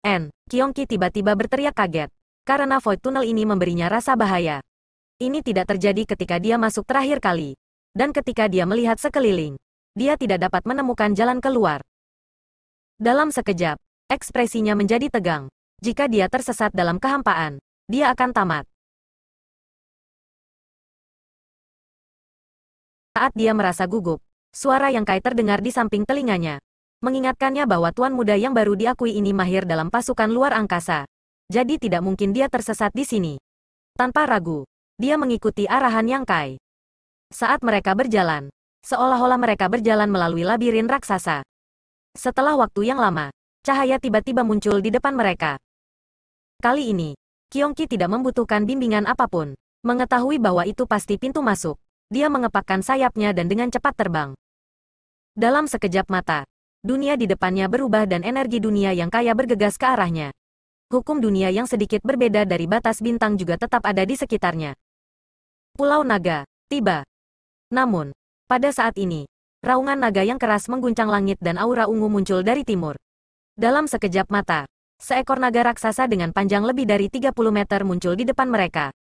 N. Ki tiba-tiba berteriak kaget, karena Void Tunnel ini memberinya rasa bahaya. Ini tidak terjadi ketika dia masuk terakhir kali. Dan ketika dia melihat sekeliling, dia tidak dapat menemukan jalan keluar. Dalam sekejap, ekspresinya menjadi tegang. Jika dia tersesat dalam kehampaan, dia akan tamat. Saat dia merasa gugup, suara yang Kai terdengar di samping telinganya. Mengingatkannya bahwa tuan muda yang baru diakui ini mahir dalam pasukan luar angkasa. Jadi tidak mungkin dia tersesat di sini. Tanpa ragu, dia mengikuti arahan Yang Kai. Saat mereka berjalan, seolah-olah mereka berjalan melalui labirin raksasa. Setelah waktu yang lama, cahaya tiba-tiba muncul di depan mereka. Kali ini, Kyongki tidak membutuhkan bimbingan apapun. Mengetahui bahwa itu pasti pintu masuk, dia mengepakkan sayapnya dan dengan cepat terbang. Dalam sekejap mata, dunia di depannya berubah dan energi dunia yang kaya bergegas ke arahnya. Hukum dunia yang sedikit berbeda dari batas bintang juga tetap ada di sekitarnya. Pulau Naga, tiba. Namun, pada saat ini, raungan naga yang keras mengguncang langit dan aura ungu muncul dari timur. Dalam sekejap mata, seekor naga raksasa dengan panjang lebih dari 30 meter muncul di depan mereka.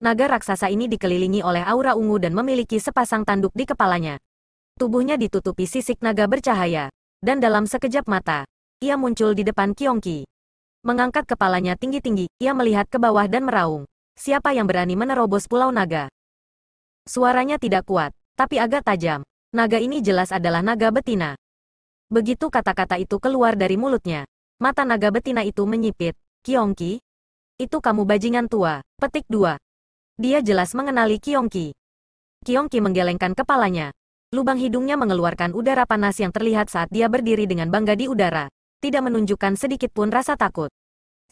Naga raksasa ini dikelilingi oleh aura ungu dan memiliki sepasang tanduk di kepalanya. Tubuhnya ditutupi sisik naga bercahaya, dan dalam sekejap mata, ia muncul di depan Kiongki. Mengangkat kepalanya tinggi-tinggi, ia melihat ke bawah dan meraung. Siapa yang berani menerobos Pulau Naga? Suaranya tidak kuat, tapi agak tajam. Naga ini jelas adalah naga betina. Begitu kata-kata itu keluar dari mulutnya, mata naga betina itu menyipit. Kiongki? Itu kamu bajingan tua, petik dua. Dia jelas mengenali Kiongki. Kiongki menggelengkan kepalanya. Lubang hidungnya mengeluarkan udara panas yang terlihat saat dia berdiri dengan bangga di udara. Tidak menunjukkan sedikitpun rasa takut.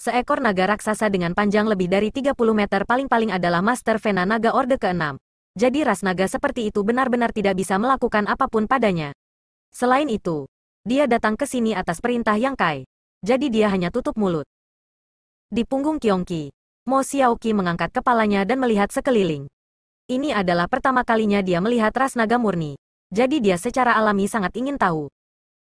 Seekor naga raksasa dengan panjang lebih dari 30 meter paling-paling adalah Master Vena Naga Orde ke-6. Jadi ras naga seperti itu benar-benar tidak bisa melakukan apapun padanya. Selain itu, dia datang ke sini atas perintah Yang Kai. Jadi dia hanya tutup mulut. Di punggung Kiongki, Mo Xiaoqi mengangkat kepalanya dan melihat sekeliling. Ini adalah pertama kalinya dia melihat ras naga murni. Jadi dia secara alami sangat ingin tahu.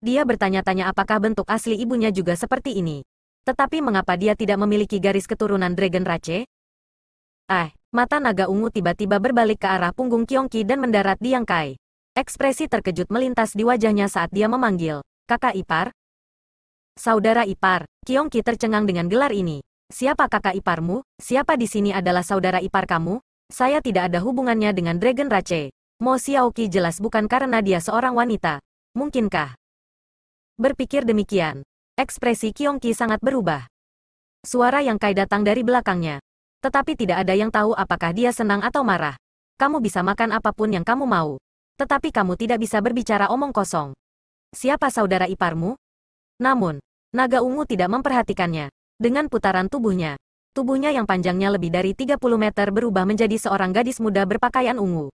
Dia bertanya-tanya apakah bentuk asli ibunya juga seperti ini. Tetapi mengapa dia tidak memiliki garis keturunan Dragon Rache? Ah, eh, mata naga ungu tiba-tiba berbalik ke arah punggung Kyongki dan mendarat di Yang Kai. Ekspresi terkejut melintas di wajahnya saat dia memanggil, kakak ipar? Saudara ipar, Kyongki tercengang dengan gelar ini. Siapa kakak iparmu? Siapa di sini adalah saudara ipar kamu? Saya tidak ada hubungannya dengan Dragon Rache. Mo Xiaoki jelas bukan karena dia seorang wanita. Mungkinkah? Berpikir demikian, Ekspresi Ki sangat berubah. Suara yang Kai datang dari belakangnya. Tetapi tidak ada yang tahu apakah dia senang atau marah. Kamu bisa makan apapun yang kamu mau. Tetapi kamu tidak bisa berbicara omong kosong. Siapa saudara iparmu? Namun, naga ungu tidak memperhatikannya. Dengan putaran tubuhnya, tubuhnya yang panjangnya lebih dari 30 meter berubah menjadi seorang gadis muda berpakaian ungu.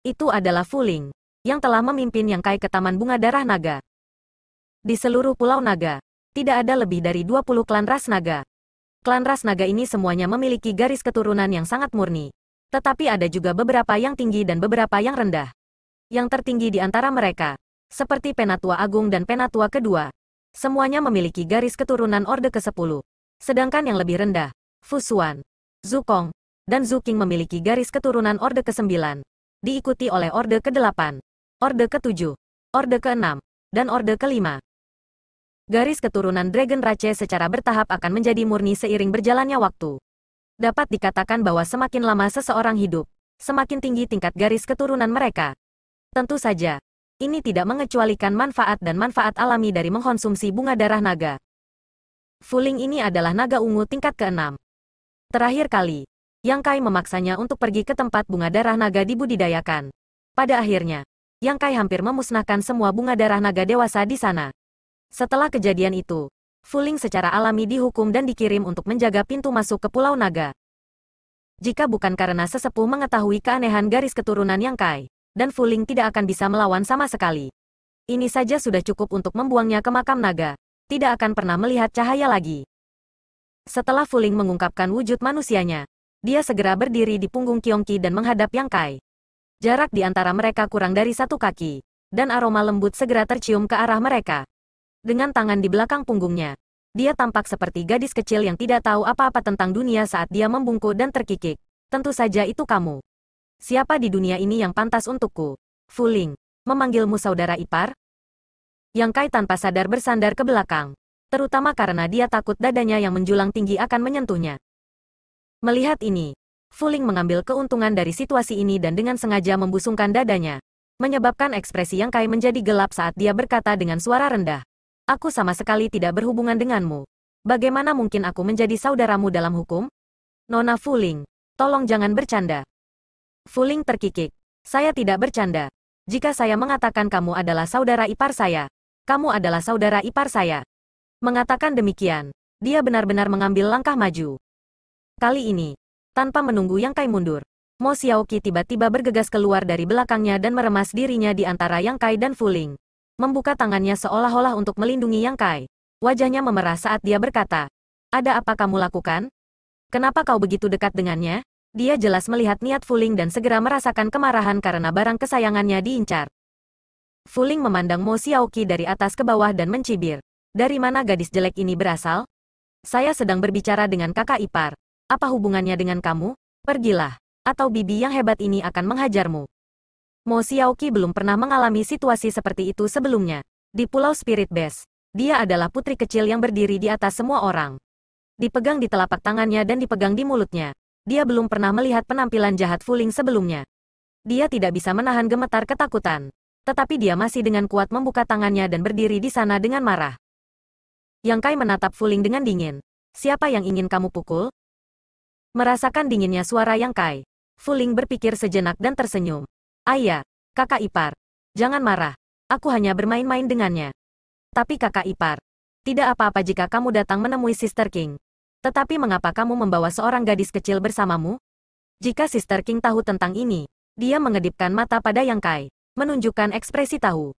Itu adalah Fuling, yang telah memimpin Yang Kai ke Taman Bunga Darah Naga. Di seluruh Pulau Naga, tidak ada lebih dari 20 klan ras naga. Klan ras naga ini semuanya memiliki garis keturunan yang sangat murni. Tetapi ada juga beberapa yang tinggi dan beberapa yang rendah. Yang tertinggi di antara mereka, seperti Penatua Agung dan Penatua Kedua, semuanya memiliki garis keturunan Orde ke-10. Sedangkan yang lebih rendah, Fusuan, Zukong, dan Zuking memiliki garis keturunan Orde ke-9, diikuti oleh Orde ke-8, Orde ke-7, Orde ke-6, dan Orde ke-5 garis keturunan Dragon Rache secara bertahap akan menjadi murni seiring berjalannya waktu. Dapat dikatakan bahwa semakin lama seseorang hidup, semakin tinggi tingkat garis keturunan mereka. Tentu saja, ini tidak mengecualikan manfaat dan manfaat alami dari mengkonsumsi bunga darah naga. Fuling ini adalah naga ungu tingkat ke-6. Terakhir kali, Yang Kai memaksanya untuk pergi ke tempat bunga darah naga dibudidayakan. Pada akhirnya, yang Kai hampir memusnahkan semua bunga darah naga dewasa di sana. Setelah kejadian itu, Fuling secara alami dihukum dan dikirim untuk menjaga pintu masuk ke Pulau Naga. Jika bukan karena sesepuh mengetahui keanehan garis keturunan yang Kai, dan Fuling tidak akan bisa melawan sama sekali. Ini saja sudah cukup untuk membuangnya ke makam naga. Tidak akan pernah melihat cahaya lagi. Setelah Fuling mengungkapkan wujud manusianya, dia segera berdiri di punggung Kiongki dan menghadap Yang Kai. Jarak di antara mereka kurang dari satu kaki, dan aroma lembut segera tercium ke arah mereka dengan tangan di belakang punggungnya. Dia tampak seperti gadis kecil yang tidak tahu apa-apa tentang dunia saat dia membungkuk dan terkikik. Tentu saja itu kamu. Siapa di dunia ini yang pantas untukku? Fuling. Memanggilmu saudara ipar? Yang Kai tanpa sadar bersandar ke belakang. Terutama karena dia takut dadanya yang menjulang tinggi akan menyentuhnya. Melihat ini, Fuling mengambil keuntungan dari situasi ini dan dengan sengaja membusungkan dadanya. Menyebabkan ekspresi Yang Kai menjadi gelap saat dia berkata dengan suara rendah. Aku sama sekali tidak berhubungan denganmu. Bagaimana mungkin aku menjadi saudaramu dalam hukum? Nona Fuling, tolong jangan bercanda. Fuling terkikik. Saya tidak bercanda. Jika saya mengatakan kamu adalah saudara ipar saya, kamu adalah saudara ipar saya. Mengatakan demikian, dia benar-benar mengambil langkah maju. Kali ini, tanpa menunggu Yang Kai mundur, Mo Xiaoki tiba-tiba bergegas keluar dari belakangnya dan meremas dirinya di antara Yang Kai dan Fuling. Membuka tangannya seolah-olah untuk melindungi Yang Kai. Wajahnya memerah saat dia berkata, Ada apa kamu lakukan? Kenapa kau begitu dekat dengannya? Dia jelas melihat niat Fuling dan segera merasakan kemarahan karena barang kesayangannya diincar. Fuling memandang Mo Xiaoki dari atas ke bawah dan mencibir. Dari mana gadis jelek ini berasal? Saya sedang berbicara dengan kakak ipar. Apa hubungannya dengan kamu? Pergilah, atau bibi yang hebat ini akan menghajarmu. Mo Xiaoqi belum pernah mengalami situasi seperti itu sebelumnya. Di Pulau Spirit Base, dia adalah putri kecil yang berdiri di atas semua orang. Dipegang di telapak tangannya dan dipegang di mulutnya. Dia belum pernah melihat penampilan jahat Fuling sebelumnya. Dia tidak bisa menahan gemetar ketakutan. Tetapi dia masih dengan kuat membuka tangannya dan berdiri di sana dengan marah. Yang Kai menatap Fuling dengan dingin. Siapa yang ingin kamu pukul? Merasakan dinginnya suara Yang Kai. Fuling berpikir sejenak dan tersenyum. Ayah, kakak ipar. Jangan marah. Aku hanya bermain-main dengannya. Tapi kakak ipar. Tidak apa-apa jika kamu datang menemui Sister King. Tetapi mengapa kamu membawa seorang gadis kecil bersamamu? Jika Sister King tahu tentang ini, dia mengedipkan mata pada Yang Kai, menunjukkan ekspresi tahu.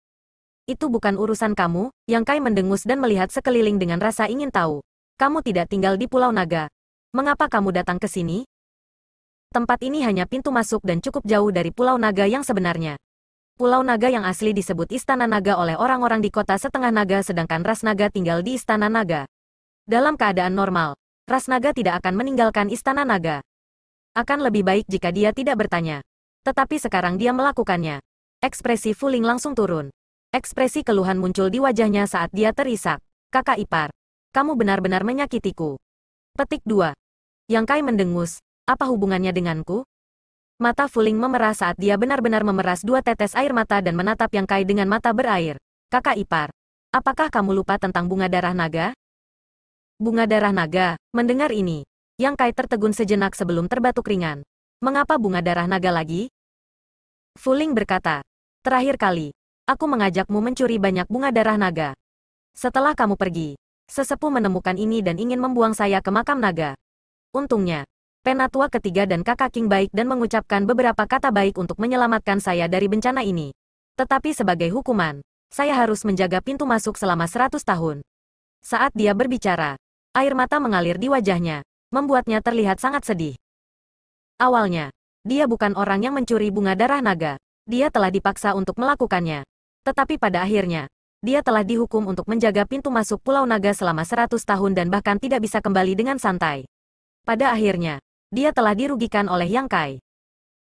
Itu bukan urusan kamu, Yang Kai mendengus dan melihat sekeliling dengan rasa ingin tahu. Kamu tidak tinggal di Pulau Naga. Mengapa kamu datang ke sini? Tempat ini hanya pintu masuk dan cukup jauh dari Pulau Naga yang sebenarnya. Pulau Naga yang asli disebut Istana Naga oleh orang-orang di kota setengah naga sedangkan ras naga tinggal di Istana Naga. Dalam keadaan normal, ras naga tidak akan meninggalkan Istana Naga. Akan lebih baik jika dia tidak bertanya. Tetapi sekarang dia melakukannya. Ekspresi Fuling langsung turun. Ekspresi keluhan muncul di wajahnya saat dia terisak. Kakak ipar, kamu benar-benar menyakitiku. Petik 2. Yang Kai mendengus, apa hubungannya denganku? Mata Fuling memerah saat dia benar-benar memeras dua tetes air mata dan menatap Yang Kai dengan mata berair. Kakak ipar, apakah kamu lupa tentang bunga darah naga? Bunga darah naga, mendengar ini. Yang Kai tertegun sejenak sebelum terbatuk ringan. Mengapa bunga darah naga lagi? Fuling berkata, terakhir kali, aku mengajakmu mencuri banyak bunga darah naga. Setelah kamu pergi, sesepuh menemukan ini dan ingin membuang saya ke makam naga. Untungnya, penatua ketiga dan kakak King baik dan mengucapkan beberapa kata baik untuk menyelamatkan saya dari bencana ini. Tetapi sebagai hukuman, saya harus menjaga pintu masuk selama seratus tahun. Saat dia berbicara, air mata mengalir di wajahnya, membuatnya terlihat sangat sedih. Awalnya, dia bukan orang yang mencuri bunga darah naga. Dia telah dipaksa untuk melakukannya. Tetapi pada akhirnya, dia telah dihukum untuk menjaga pintu masuk Pulau Naga selama seratus tahun dan bahkan tidak bisa kembali dengan santai. Pada akhirnya, dia telah dirugikan oleh Yang Kai.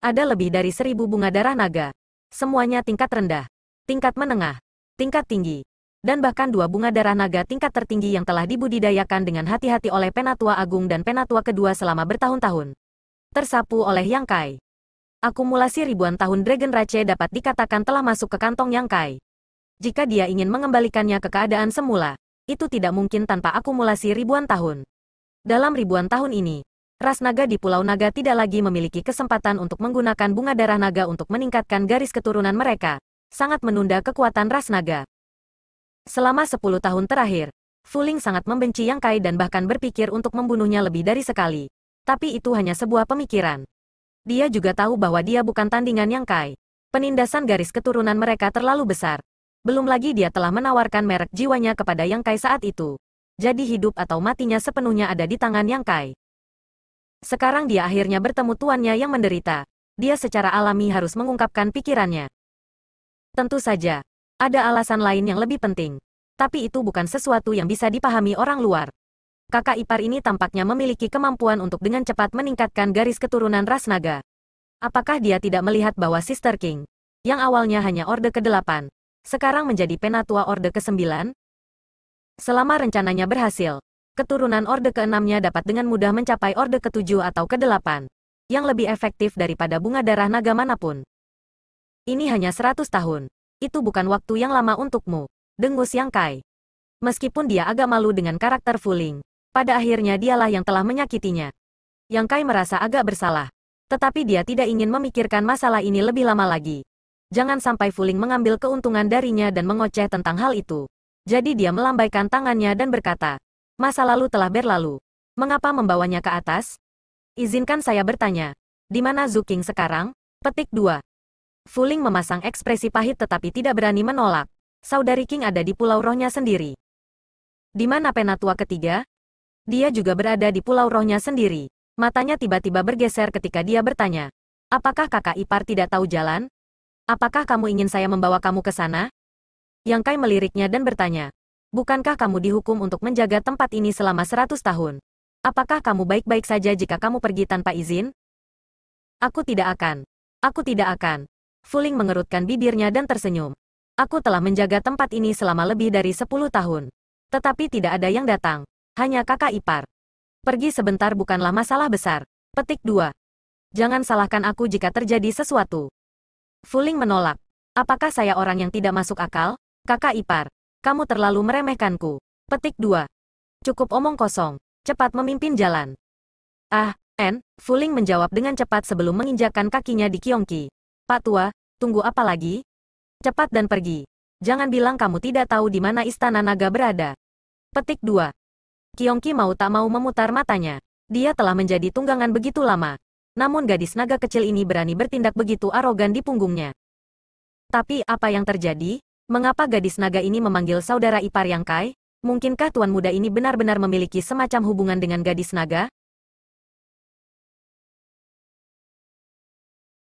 Ada lebih dari seribu bunga darah naga. Semuanya tingkat rendah, tingkat menengah, tingkat tinggi, dan bahkan dua bunga darah naga tingkat tertinggi yang telah dibudidayakan dengan hati-hati oleh Penatua Agung dan Penatua Kedua selama bertahun-tahun. Tersapu oleh Yang Kai. Akumulasi ribuan tahun Dragon Race dapat dikatakan telah masuk ke kantong Yang Kai. Jika dia ingin mengembalikannya ke keadaan semula, itu tidak mungkin tanpa akumulasi ribuan tahun. Dalam ribuan tahun ini, ras naga di Pulau Naga tidak lagi memiliki kesempatan untuk menggunakan bunga darah naga untuk meningkatkan garis keturunan mereka, sangat menunda kekuatan ras naga. Selama 10 tahun terakhir, Fuling sangat membenci Yang Kai dan bahkan berpikir untuk membunuhnya lebih dari sekali. Tapi itu hanya sebuah pemikiran. Dia juga tahu bahwa dia bukan tandingan Yang Kai. Penindasan garis keturunan mereka terlalu besar. Belum lagi dia telah menawarkan merek jiwanya kepada Yang Kai saat itu. Jadi hidup atau matinya sepenuhnya ada di tangan Yang Kai. Sekarang dia akhirnya bertemu tuannya yang menderita. Dia secara alami harus mengungkapkan pikirannya. Tentu saja, ada alasan lain yang lebih penting. Tapi itu bukan sesuatu yang bisa dipahami orang luar. Kakak ipar ini tampaknya memiliki kemampuan untuk dengan cepat meningkatkan garis keturunan ras naga. Apakah dia tidak melihat bahwa Sister King, yang awalnya hanya Orde ke-8, sekarang menjadi Penatua Orde ke-9? Selama rencananya berhasil, keturunan orde keenamnya dapat dengan mudah mencapai orde ketujuh atau kedelapan, yang lebih efektif daripada bunga darah naga manapun. Ini hanya 100 tahun. Itu bukan waktu yang lama untukmu, dengus Yang Kai. Meskipun dia agak malu dengan karakter Fuling, pada akhirnya dialah yang telah menyakitinya. Yang Kai merasa agak bersalah. Tetapi dia tidak ingin memikirkan masalah ini lebih lama lagi. Jangan sampai Fuling mengambil keuntungan darinya dan mengoceh tentang hal itu. Jadi dia melambaikan tangannya dan berkata, Masa lalu telah berlalu. Mengapa membawanya ke atas? Izinkan saya bertanya. Di mana Zuking sekarang? Petik 2. Fuling memasang ekspresi pahit tetapi tidak berani menolak. Saudari King ada di pulau rohnya sendiri. Di mana penatua ketiga? Dia juga berada di pulau rohnya sendiri. Matanya tiba-tiba bergeser ketika dia bertanya. Apakah kakak ipar tidak tahu jalan? Apakah kamu ingin saya membawa kamu ke sana? Yang Kai meliriknya dan bertanya bukankah kamu dihukum untuk menjaga tempat ini selama seratus tahun? Apakah kamu baik-baik saja jika kamu pergi tanpa izin? Aku tidak akan. Aku tidak akan. Fuling mengerutkan bibirnya dan tersenyum. Aku telah menjaga tempat ini selama lebih dari sepuluh tahun. Tetapi tidak ada yang datang. Hanya kakak ipar. Pergi sebentar bukanlah masalah besar. Petik 2. Jangan salahkan aku jika terjadi sesuatu. Fuling menolak. Apakah saya orang yang tidak masuk akal? Kakak ipar kamu terlalu meremehkanku. Petik 2. Cukup omong kosong, cepat memimpin jalan. Ah, N, Fuling menjawab dengan cepat sebelum menginjakan kakinya di Kiongki. Pak Tua, tunggu apa lagi? Cepat dan pergi. Jangan bilang kamu tidak tahu di mana istana naga berada. Petik 2. Kiongki mau tak mau memutar matanya. Dia telah menjadi tunggangan begitu lama. Namun gadis naga kecil ini berani bertindak begitu arogan di punggungnya. Tapi apa yang terjadi? Mengapa gadis naga ini memanggil saudara ipar yang Kai? Mungkinkah tuan muda ini benar-benar memiliki semacam hubungan dengan gadis naga?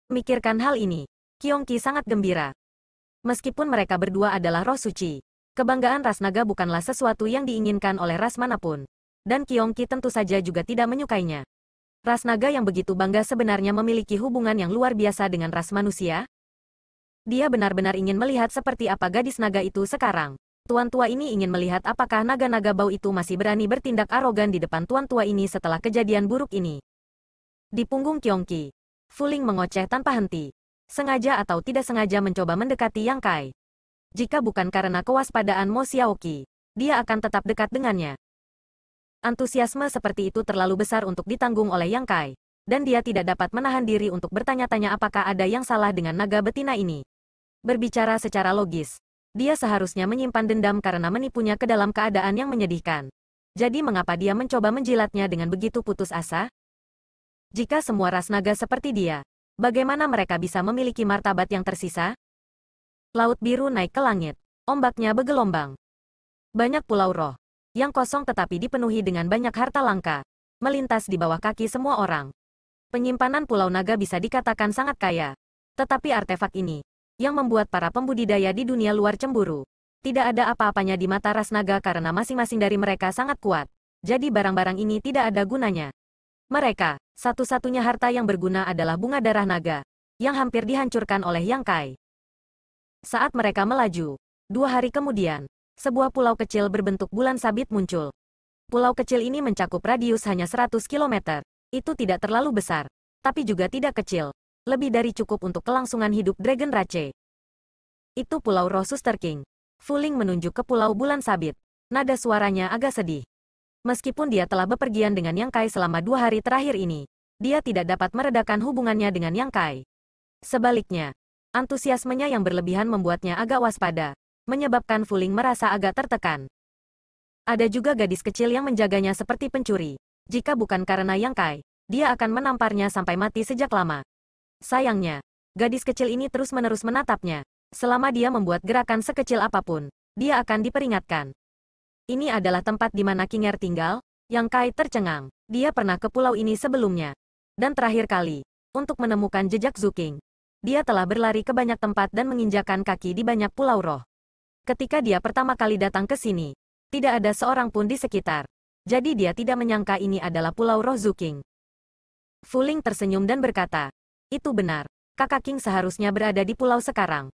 Mikirkan hal ini, Kyongki sangat gembira. Meskipun mereka berdua adalah roh suci, kebanggaan ras naga bukanlah sesuatu yang diinginkan oleh ras manapun. Dan Kyongki tentu saja juga tidak menyukainya. Ras naga yang begitu bangga sebenarnya memiliki hubungan yang luar biasa dengan ras manusia, dia benar-benar ingin melihat seperti apa gadis naga itu sekarang. Tuan tua ini ingin melihat apakah naga-naga bau itu masih berani bertindak arogan di depan tuan tua ini setelah kejadian buruk ini. Di punggung Kyongki, Fuling mengoceh tanpa henti. Sengaja atau tidak sengaja mencoba mendekati Yang Kai. Jika bukan karena kewaspadaan Mo Xiaoki, dia akan tetap dekat dengannya. Antusiasme seperti itu terlalu besar untuk ditanggung oleh Yang Kai, dan dia tidak dapat menahan diri untuk bertanya-tanya apakah ada yang salah dengan naga betina ini. Berbicara secara logis, dia seharusnya menyimpan dendam karena menipunya ke dalam keadaan yang menyedihkan. Jadi mengapa dia mencoba menjilatnya dengan begitu putus asa? Jika semua ras naga seperti dia, bagaimana mereka bisa memiliki martabat yang tersisa? Laut biru naik ke langit, ombaknya bergelombang. Banyak pulau roh, yang kosong tetapi dipenuhi dengan banyak harta langka, melintas di bawah kaki semua orang. Penyimpanan pulau naga bisa dikatakan sangat kaya. Tetapi artefak ini, yang membuat para pembudidaya di dunia luar cemburu. Tidak ada apa-apanya di mata ras naga karena masing-masing dari mereka sangat kuat. Jadi barang-barang ini tidak ada gunanya. Mereka, satu-satunya harta yang berguna adalah bunga darah naga, yang hampir dihancurkan oleh Yang Kai. Saat mereka melaju, dua hari kemudian, sebuah pulau kecil berbentuk bulan sabit muncul. Pulau kecil ini mencakup radius hanya 100 km. Itu tidak terlalu besar, tapi juga tidak kecil lebih dari cukup untuk kelangsungan hidup Dragon Rache. Itu Pulau Rosuster King. Fuling menunjuk ke Pulau Bulan Sabit. Nada suaranya agak sedih. Meskipun dia telah bepergian dengan Yang Kai selama dua hari terakhir ini, dia tidak dapat meredakan hubungannya dengan Yang Kai. Sebaliknya, antusiasmenya yang berlebihan membuatnya agak waspada, menyebabkan Fuling merasa agak tertekan. Ada juga gadis kecil yang menjaganya seperti pencuri. Jika bukan karena Yang Kai, dia akan menamparnya sampai mati sejak lama. Sayangnya, gadis kecil ini terus-menerus menatapnya. Selama dia membuat gerakan sekecil apapun, dia akan diperingatkan. Ini adalah tempat di mana Kinger tinggal, yang Kai tercengang. Dia pernah ke pulau ini sebelumnya. Dan terakhir kali, untuk menemukan jejak Zuking, dia telah berlari ke banyak tempat dan menginjakan kaki di banyak pulau roh. Ketika dia pertama kali datang ke sini, tidak ada seorang pun di sekitar. Jadi dia tidak menyangka ini adalah pulau roh Zuking. Fuling tersenyum dan berkata, itu benar. Kakak King seharusnya berada di pulau sekarang.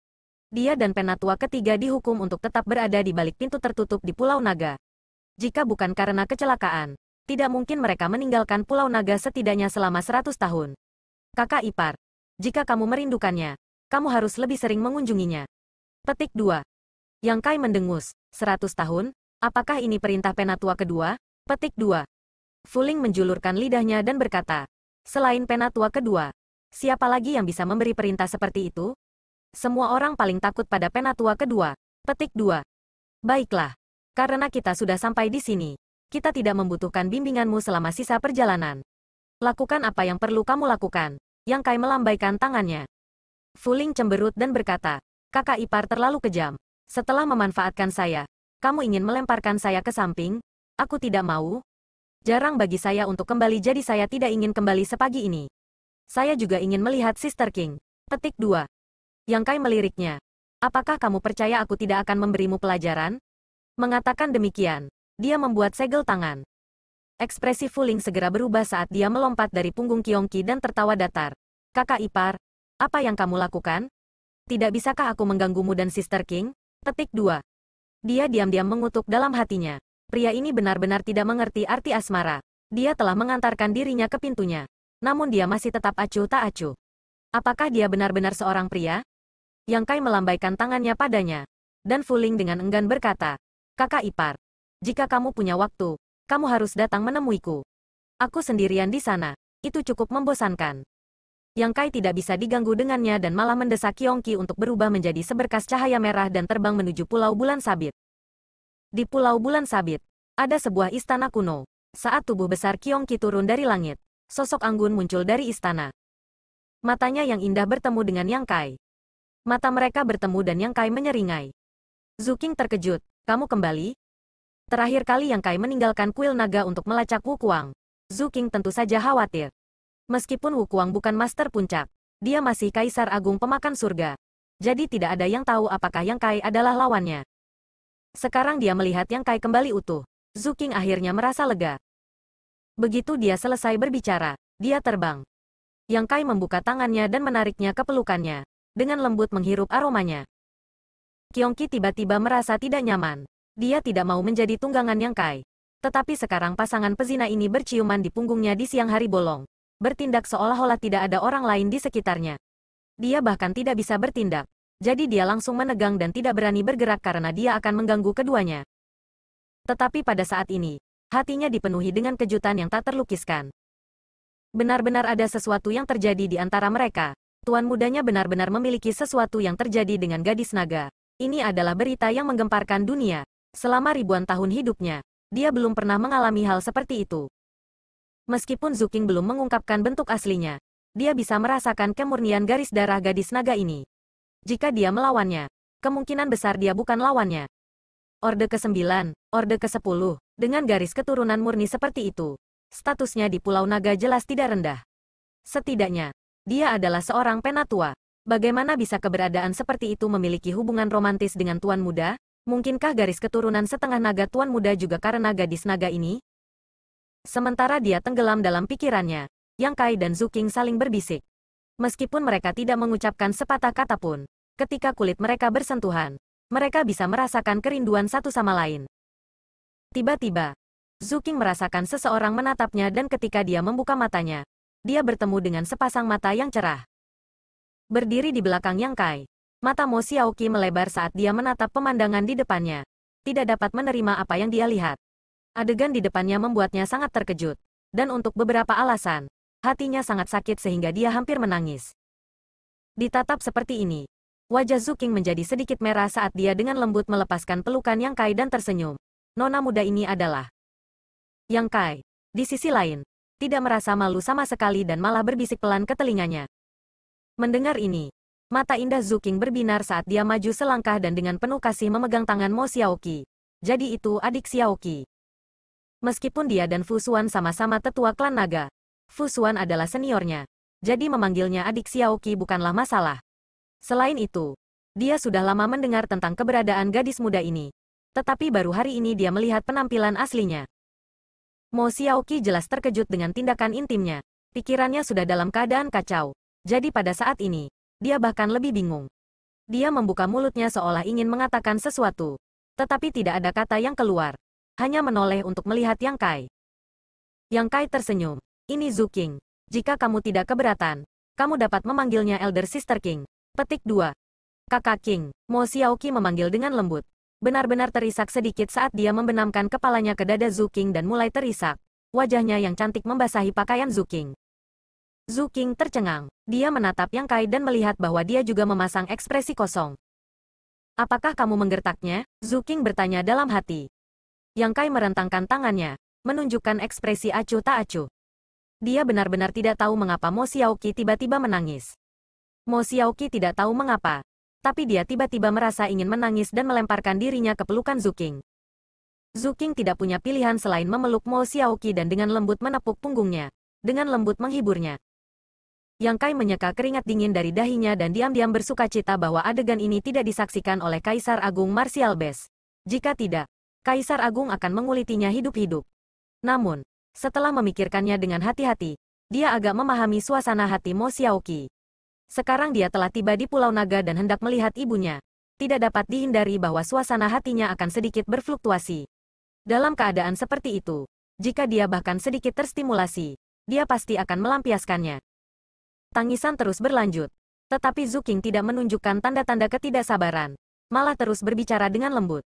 Dia dan penatua ketiga dihukum untuk tetap berada di balik pintu tertutup di Pulau Naga. Jika bukan karena kecelakaan, tidak mungkin mereka meninggalkan Pulau Naga setidaknya selama seratus tahun. Kakak ipar, jika kamu merindukannya, kamu harus lebih sering mengunjunginya. Petik 2. Yang Kai mendengus, Seratus tahun, apakah ini perintah penatua kedua? Petik 2. Fuling menjulurkan lidahnya dan berkata, selain penatua kedua, Siapa lagi yang bisa memberi perintah seperti itu? Semua orang paling takut pada penatua kedua. Petik 2. Baiklah. Karena kita sudah sampai di sini, kita tidak membutuhkan bimbinganmu selama sisa perjalanan. Lakukan apa yang perlu kamu lakukan. Yang Kai melambaikan tangannya. Fuling cemberut dan berkata, kakak ipar terlalu kejam. Setelah memanfaatkan saya, kamu ingin melemparkan saya ke samping? Aku tidak mau. Jarang bagi saya untuk kembali jadi saya tidak ingin kembali sepagi ini. Saya juga ingin melihat Sister King. Petik 2. Yang Kai meliriknya. Apakah kamu percaya aku tidak akan memberimu pelajaran? Mengatakan demikian, dia membuat segel tangan. Ekspresi Fuling segera berubah saat dia melompat dari punggung Kiongki dan tertawa datar. Kakak ipar, apa yang kamu lakukan? Tidak bisakah aku mengganggumu dan Sister King? Petik 2. Dia diam-diam mengutuk dalam hatinya. Pria ini benar-benar tidak mengerti arti asmara. Dia telah mengantarkan dirinya ke pintunya. Namun dia masih tetap acuh tak acuh. Apakah dia benar-benar seorang pria? Yang Kai melambaikan tangannya padanya. Dan Fuling dengan enggan berkata, Kakak Ipar, jika kamu punya waktu, kamu harus datang menemuiku. Aku sendirian di sana, itu cukup membosankan. Yang Kai tidak bisa diganggu dengannya dan malah mendesak Kiongki untuk berubah menjadi seberkas cahaya merah dan terbang menuju Pulau Bulan Sabit. Di Pulau Bulan Sabit, ada sebuah istana kuno. Saat tubuh besar Kiongki turun dari langit, sosok anggun muncul dari istana. Matanya yang indah bertemu dengan Yang Kai. Mata mereka bertemu dan Yang Kai menyeringai. Zuking terkejut, kamu kembali? Terakhir kali Yang Kai meninggalkan kuil naga untuk melacak Wu Kuang. Zuking tentu saja khawatir. Meskipun Wu Kuang bukan master puncak, dia masih kaisar agung pemakan surga. Jadi tidak ada yang tahu apakah Yang Kai adalah lawannya. Sekarang dia melihat Yang Kai kembali utuh. Zuking akhirnya merasa lega. Begitu dia selesai berbicara, dia terbang. Yang Kai membuka tangannya dan menariknya ke pelukannya. Dengan lembut menghirup aromanya. Kiongki tiba-tiba merasa tidak nyaman. Dia tidak mau menjadi tunggangan Yang Kai. Tetapi sekarang pasangan pezina ini berciuman di punggungnya di siang hari bolong. Bertindak seolah-olah tidak ada orang lain di sekitarnya. Dia bahkan tidak bisa bertindak. Jadi dia langsung menegang dan tidak berani bergerak karena dia akan mengganggu keduanya. Tetapi pada saat ini, hatinya dipenuhi dengan kejutan yang tak terlukiskan. Benar-benar ada sesuatu yang terjadi di antara mereka. Tuan mudanya benar-benar memiliki sesuatu yang terjadi dengan gadis naga. Ini adalah berita yang menggemparkan dunia. Selama ribuan tahun hidupnya, dia belum pernah mengalami hal seperti itu. Meskipun Zuking belum mengungkapkan bentuk aslinya, dia bisa merasakan kemurnian garis darah gadis naga ini. Jika dia melawannya, kemungkinan besar dia bukan lawannya. Orde ke-9, Orde ke-10, dengan garis keturunan murni seperti itu, statusnya di Pulau Naga jelas tidak rendah. Setidaknya, dia adalah seorang penatua. Bagaimana bisa keberadaan seperti itu memiliki hubungan romantis dengan Tuan Muda? Mungkinkah garis keturunan setengah naga Tuan Muda juga karena gadis naga ini? Sementara dia tenggelam dalam pikirannya, Yang Kai dan Zuking saling berbisik. Meskipun mereka tidak mengucapkan sepatah kata pun, ketika kulit mereka bersentuhan, mereka bisa merasakan kerinduan satu sama lain. Tiba-tiba, Zuking merasakan seseorang menatapnya dan ketika dia membuka matanya, dia bertemu dengan sepasang mata yang cerah. Berdiri di belakang Yang Kai, mata Mo Xiaoqi melebar saat dia menatap pemandangan di depannya. Tidak dapat menerima apa yang dia lihat. Adegan di depannya membuatnya sangat terkejut. Dan untuk beberapa alasan, hatinya sangat sakit sehingga dia hampir menangis. Ditatap seperti ini, wajah Zuking menjadi sedikit merah saat dia dengan lembut melepaskan pelukan Yang Kai dan tersenyum nona muda ini adalah yang Kai. Di sisi lain, tidak merasa malu sama sekali dan malah berbisik pelan ke telinganya. Mendengar ini, mata indah Zuking berbinar saat dia maju selangkah dan dengan penuh kasih memegang tangan Mo Xiaoki. Jadi itu adik Xiaoki. Meskipun dia dan Fusuan sama-sama tetua klan naga, Fusuan adalah seniornya. Jadi memanggilnya adik Xiaoki bukanlah masalah. Selain itu, dia sudah lama mendengar tentang keberadaan gadis muda ini, tetapi baru hari ini dia melihat penampilan aslinya. Mo Xiaoqi jelas terkejut dengan tindakan intimnya. Pikirannya sudah dalam keadaan kacau. Jadi pada saat ini, dia bahkan lebih bingung. Dia membuka mulutnya seolah ingin mengatakan sesuatu. Tetapi tidak ada kata yang keluar. Hanya menoleh untuk melihat Yang Kai. Yang Kai tersenyum. Ini Zhu King. Jika kamu tidak keberatan, kamu dapat memanggilnya Elder Sister King. Petik 2. Kakak King, Mo Xiaoqi memanggil dengan lembut benar-benar terisak sedikit saat dia membenamkan kepalanya ke dada Zuking dan mulai terisak. Wajahnya yang cantik membasahi pakaian Zuking. Zuking tercengang. Dia menatap Yang Kai dan melihat bahwa dia juga memasang ekspresi kosong. Apakah kamu menggertaknya? Zuking bertanya dalam hati. Yang Kai merentangkan tangannya, menunjukkan ekspresi acuh tak acuh. Dia benar-benar tidak tahu mengapa Mo Xiaoki tiba-tiba menangis. Mo Xiaoki tidak tahu mengapa, tapi dia tiba-tiba merasa ingin menangis dan melemparkan dirinya ke pelukan Zuking. Zuking tidak punya pilihan selain memeluk Mo Xiaoqi dan dengan lembut menepuk punggungnya. Dengan lembut menghiburnya. Yang Kai menyeka keringat dingin dari dahinya dan diam-diam bersuka cita bahwa adegan ini tidak disaksikan oleh Kaisar Agung Martial Bes. Jika tidak, Kaisar Agung akan mengulitinya hidup-hidup. Namun, setelah memikirkannya dengan hati-hati, dia agak memahami suasana hati Mo Xiaoqi. Sekarang dia telah tiba di Pulau Naga dan hendak melihat ibunya. Tidak dapat dihindari bahwa suasana hatinya akan sedikit berfluktuasi. Dalam keadaan seperti itu, jika dia bahkan sedikit terstimulasi, dia pasti akan melampiaskannya. Tangisan terus berlanjut. Tetapi Zuking tidak menunjukkan tanda-tanda ketidaksabaran. Malah terus berbicara dengan lembut.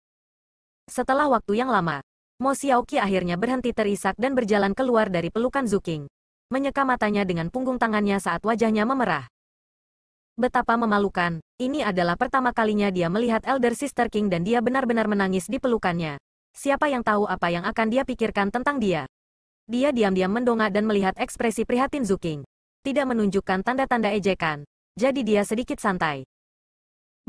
Setelah waktu yang lama, Mo Xiaoqi akhirnya berhenti terisak dan berjalan keluar dari pelukan Zuking. Menyeka matanya dengan punggung tangannya saat wajahnya memerah. Betapa memalukan, ini adalah pertama kalinya dia melihat Elder Sister King dan dia benar-benar menangis di pelukannya. Siapa yang tahu apa yang akan dia pikirkan tentang dia? Dia diam-diam mendongak dan melihat ekspresi prihatin Zuking. Tidak menunjukkan tanda-tanda ejekan. Jadi dia sedikit santai.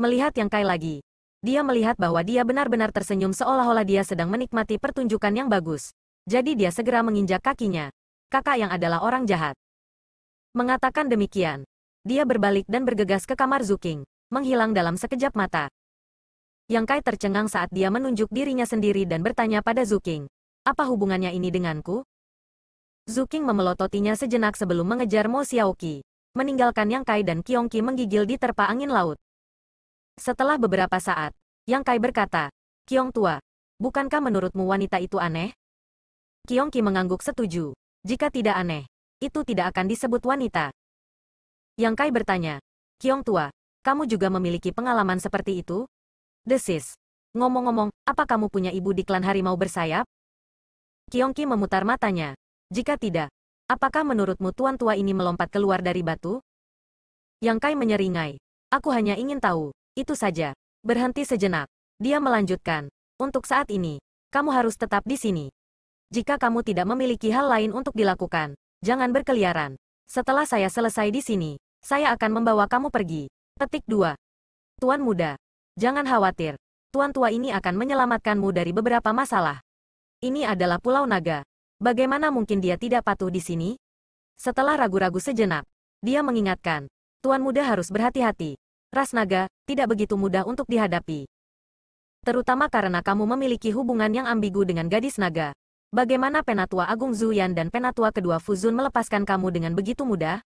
Melihat yang kai lagi. Dia melihat bahwa dia benar-benar tersenyum seolah-olah dia sedang menikmati pertunjukan yang bagus. Jadi dia segera menginjak kakinya. Kakak yang adalah orang jahat. Mengatakan demikian, dia berbalik dan bergegas ke kamar Zuking, menghilang dalam sekejap mata. Yang Kai tercengang saat dia menunjuk dirinya sendiri dan bertanya pada Zuking, apa hubungannya ini denganku? Zuking memelototinya sejenak sebelum mengejar Mo Xiaoki, meninggalkan Yang Kai dan Kiongki menggigil di terpa angin laut. Setelah beberapa saat, Yang Kai berkata, Kiong tua, bukankah menurutmu wanita itu aneh? Kiongki mengangguk setuju. Jika tidak aneh, itu tidak akan disebut wanita. Yang Kai bertanya, Kiong tua, kamu juga memiliki pengalaman seperti itu? Desis. Ngomong-ngomong, apa kamu punya ibu di klan harimau bersayap? Kiong Ki memutar matanya. Jika tidak, apakah menurutmu tuan tua ini melompat keluar dari batu? Yang Kai menyeringai. Aku hanya ingin tahu. Itu saja. Berhenti sejenak. Dia melanjutkan. Untuk saat ini, kamu harus tetap di sini. Jika kamu tidak memiliki hal lain untuk dilakukan, jangan berkeliaran. Setelah saya selesai di sini, saya akan membawa kamu pergi. Petik 2. Tuan muda. Jangan khawatir. Tuan tua ini akan menyelamatkanmu dari beberapa masalah. Ini adalah Pulau Naga. Bagaimana mungkin dia tidak patuh di sini? Setelah ragu-ragu sejenak, dia mengingatkan, Tuan muda harus berhati-hati. Ras naga, tidak begitu mudah untuk dihadapi. Terutama karena kamu memiliki hubungan yang ambigu dengan gadis naga. Bagaimana Penatua Agung Zuyan dan Penatua kedua Fuzun melepaskan kamu dengan begitu mudah?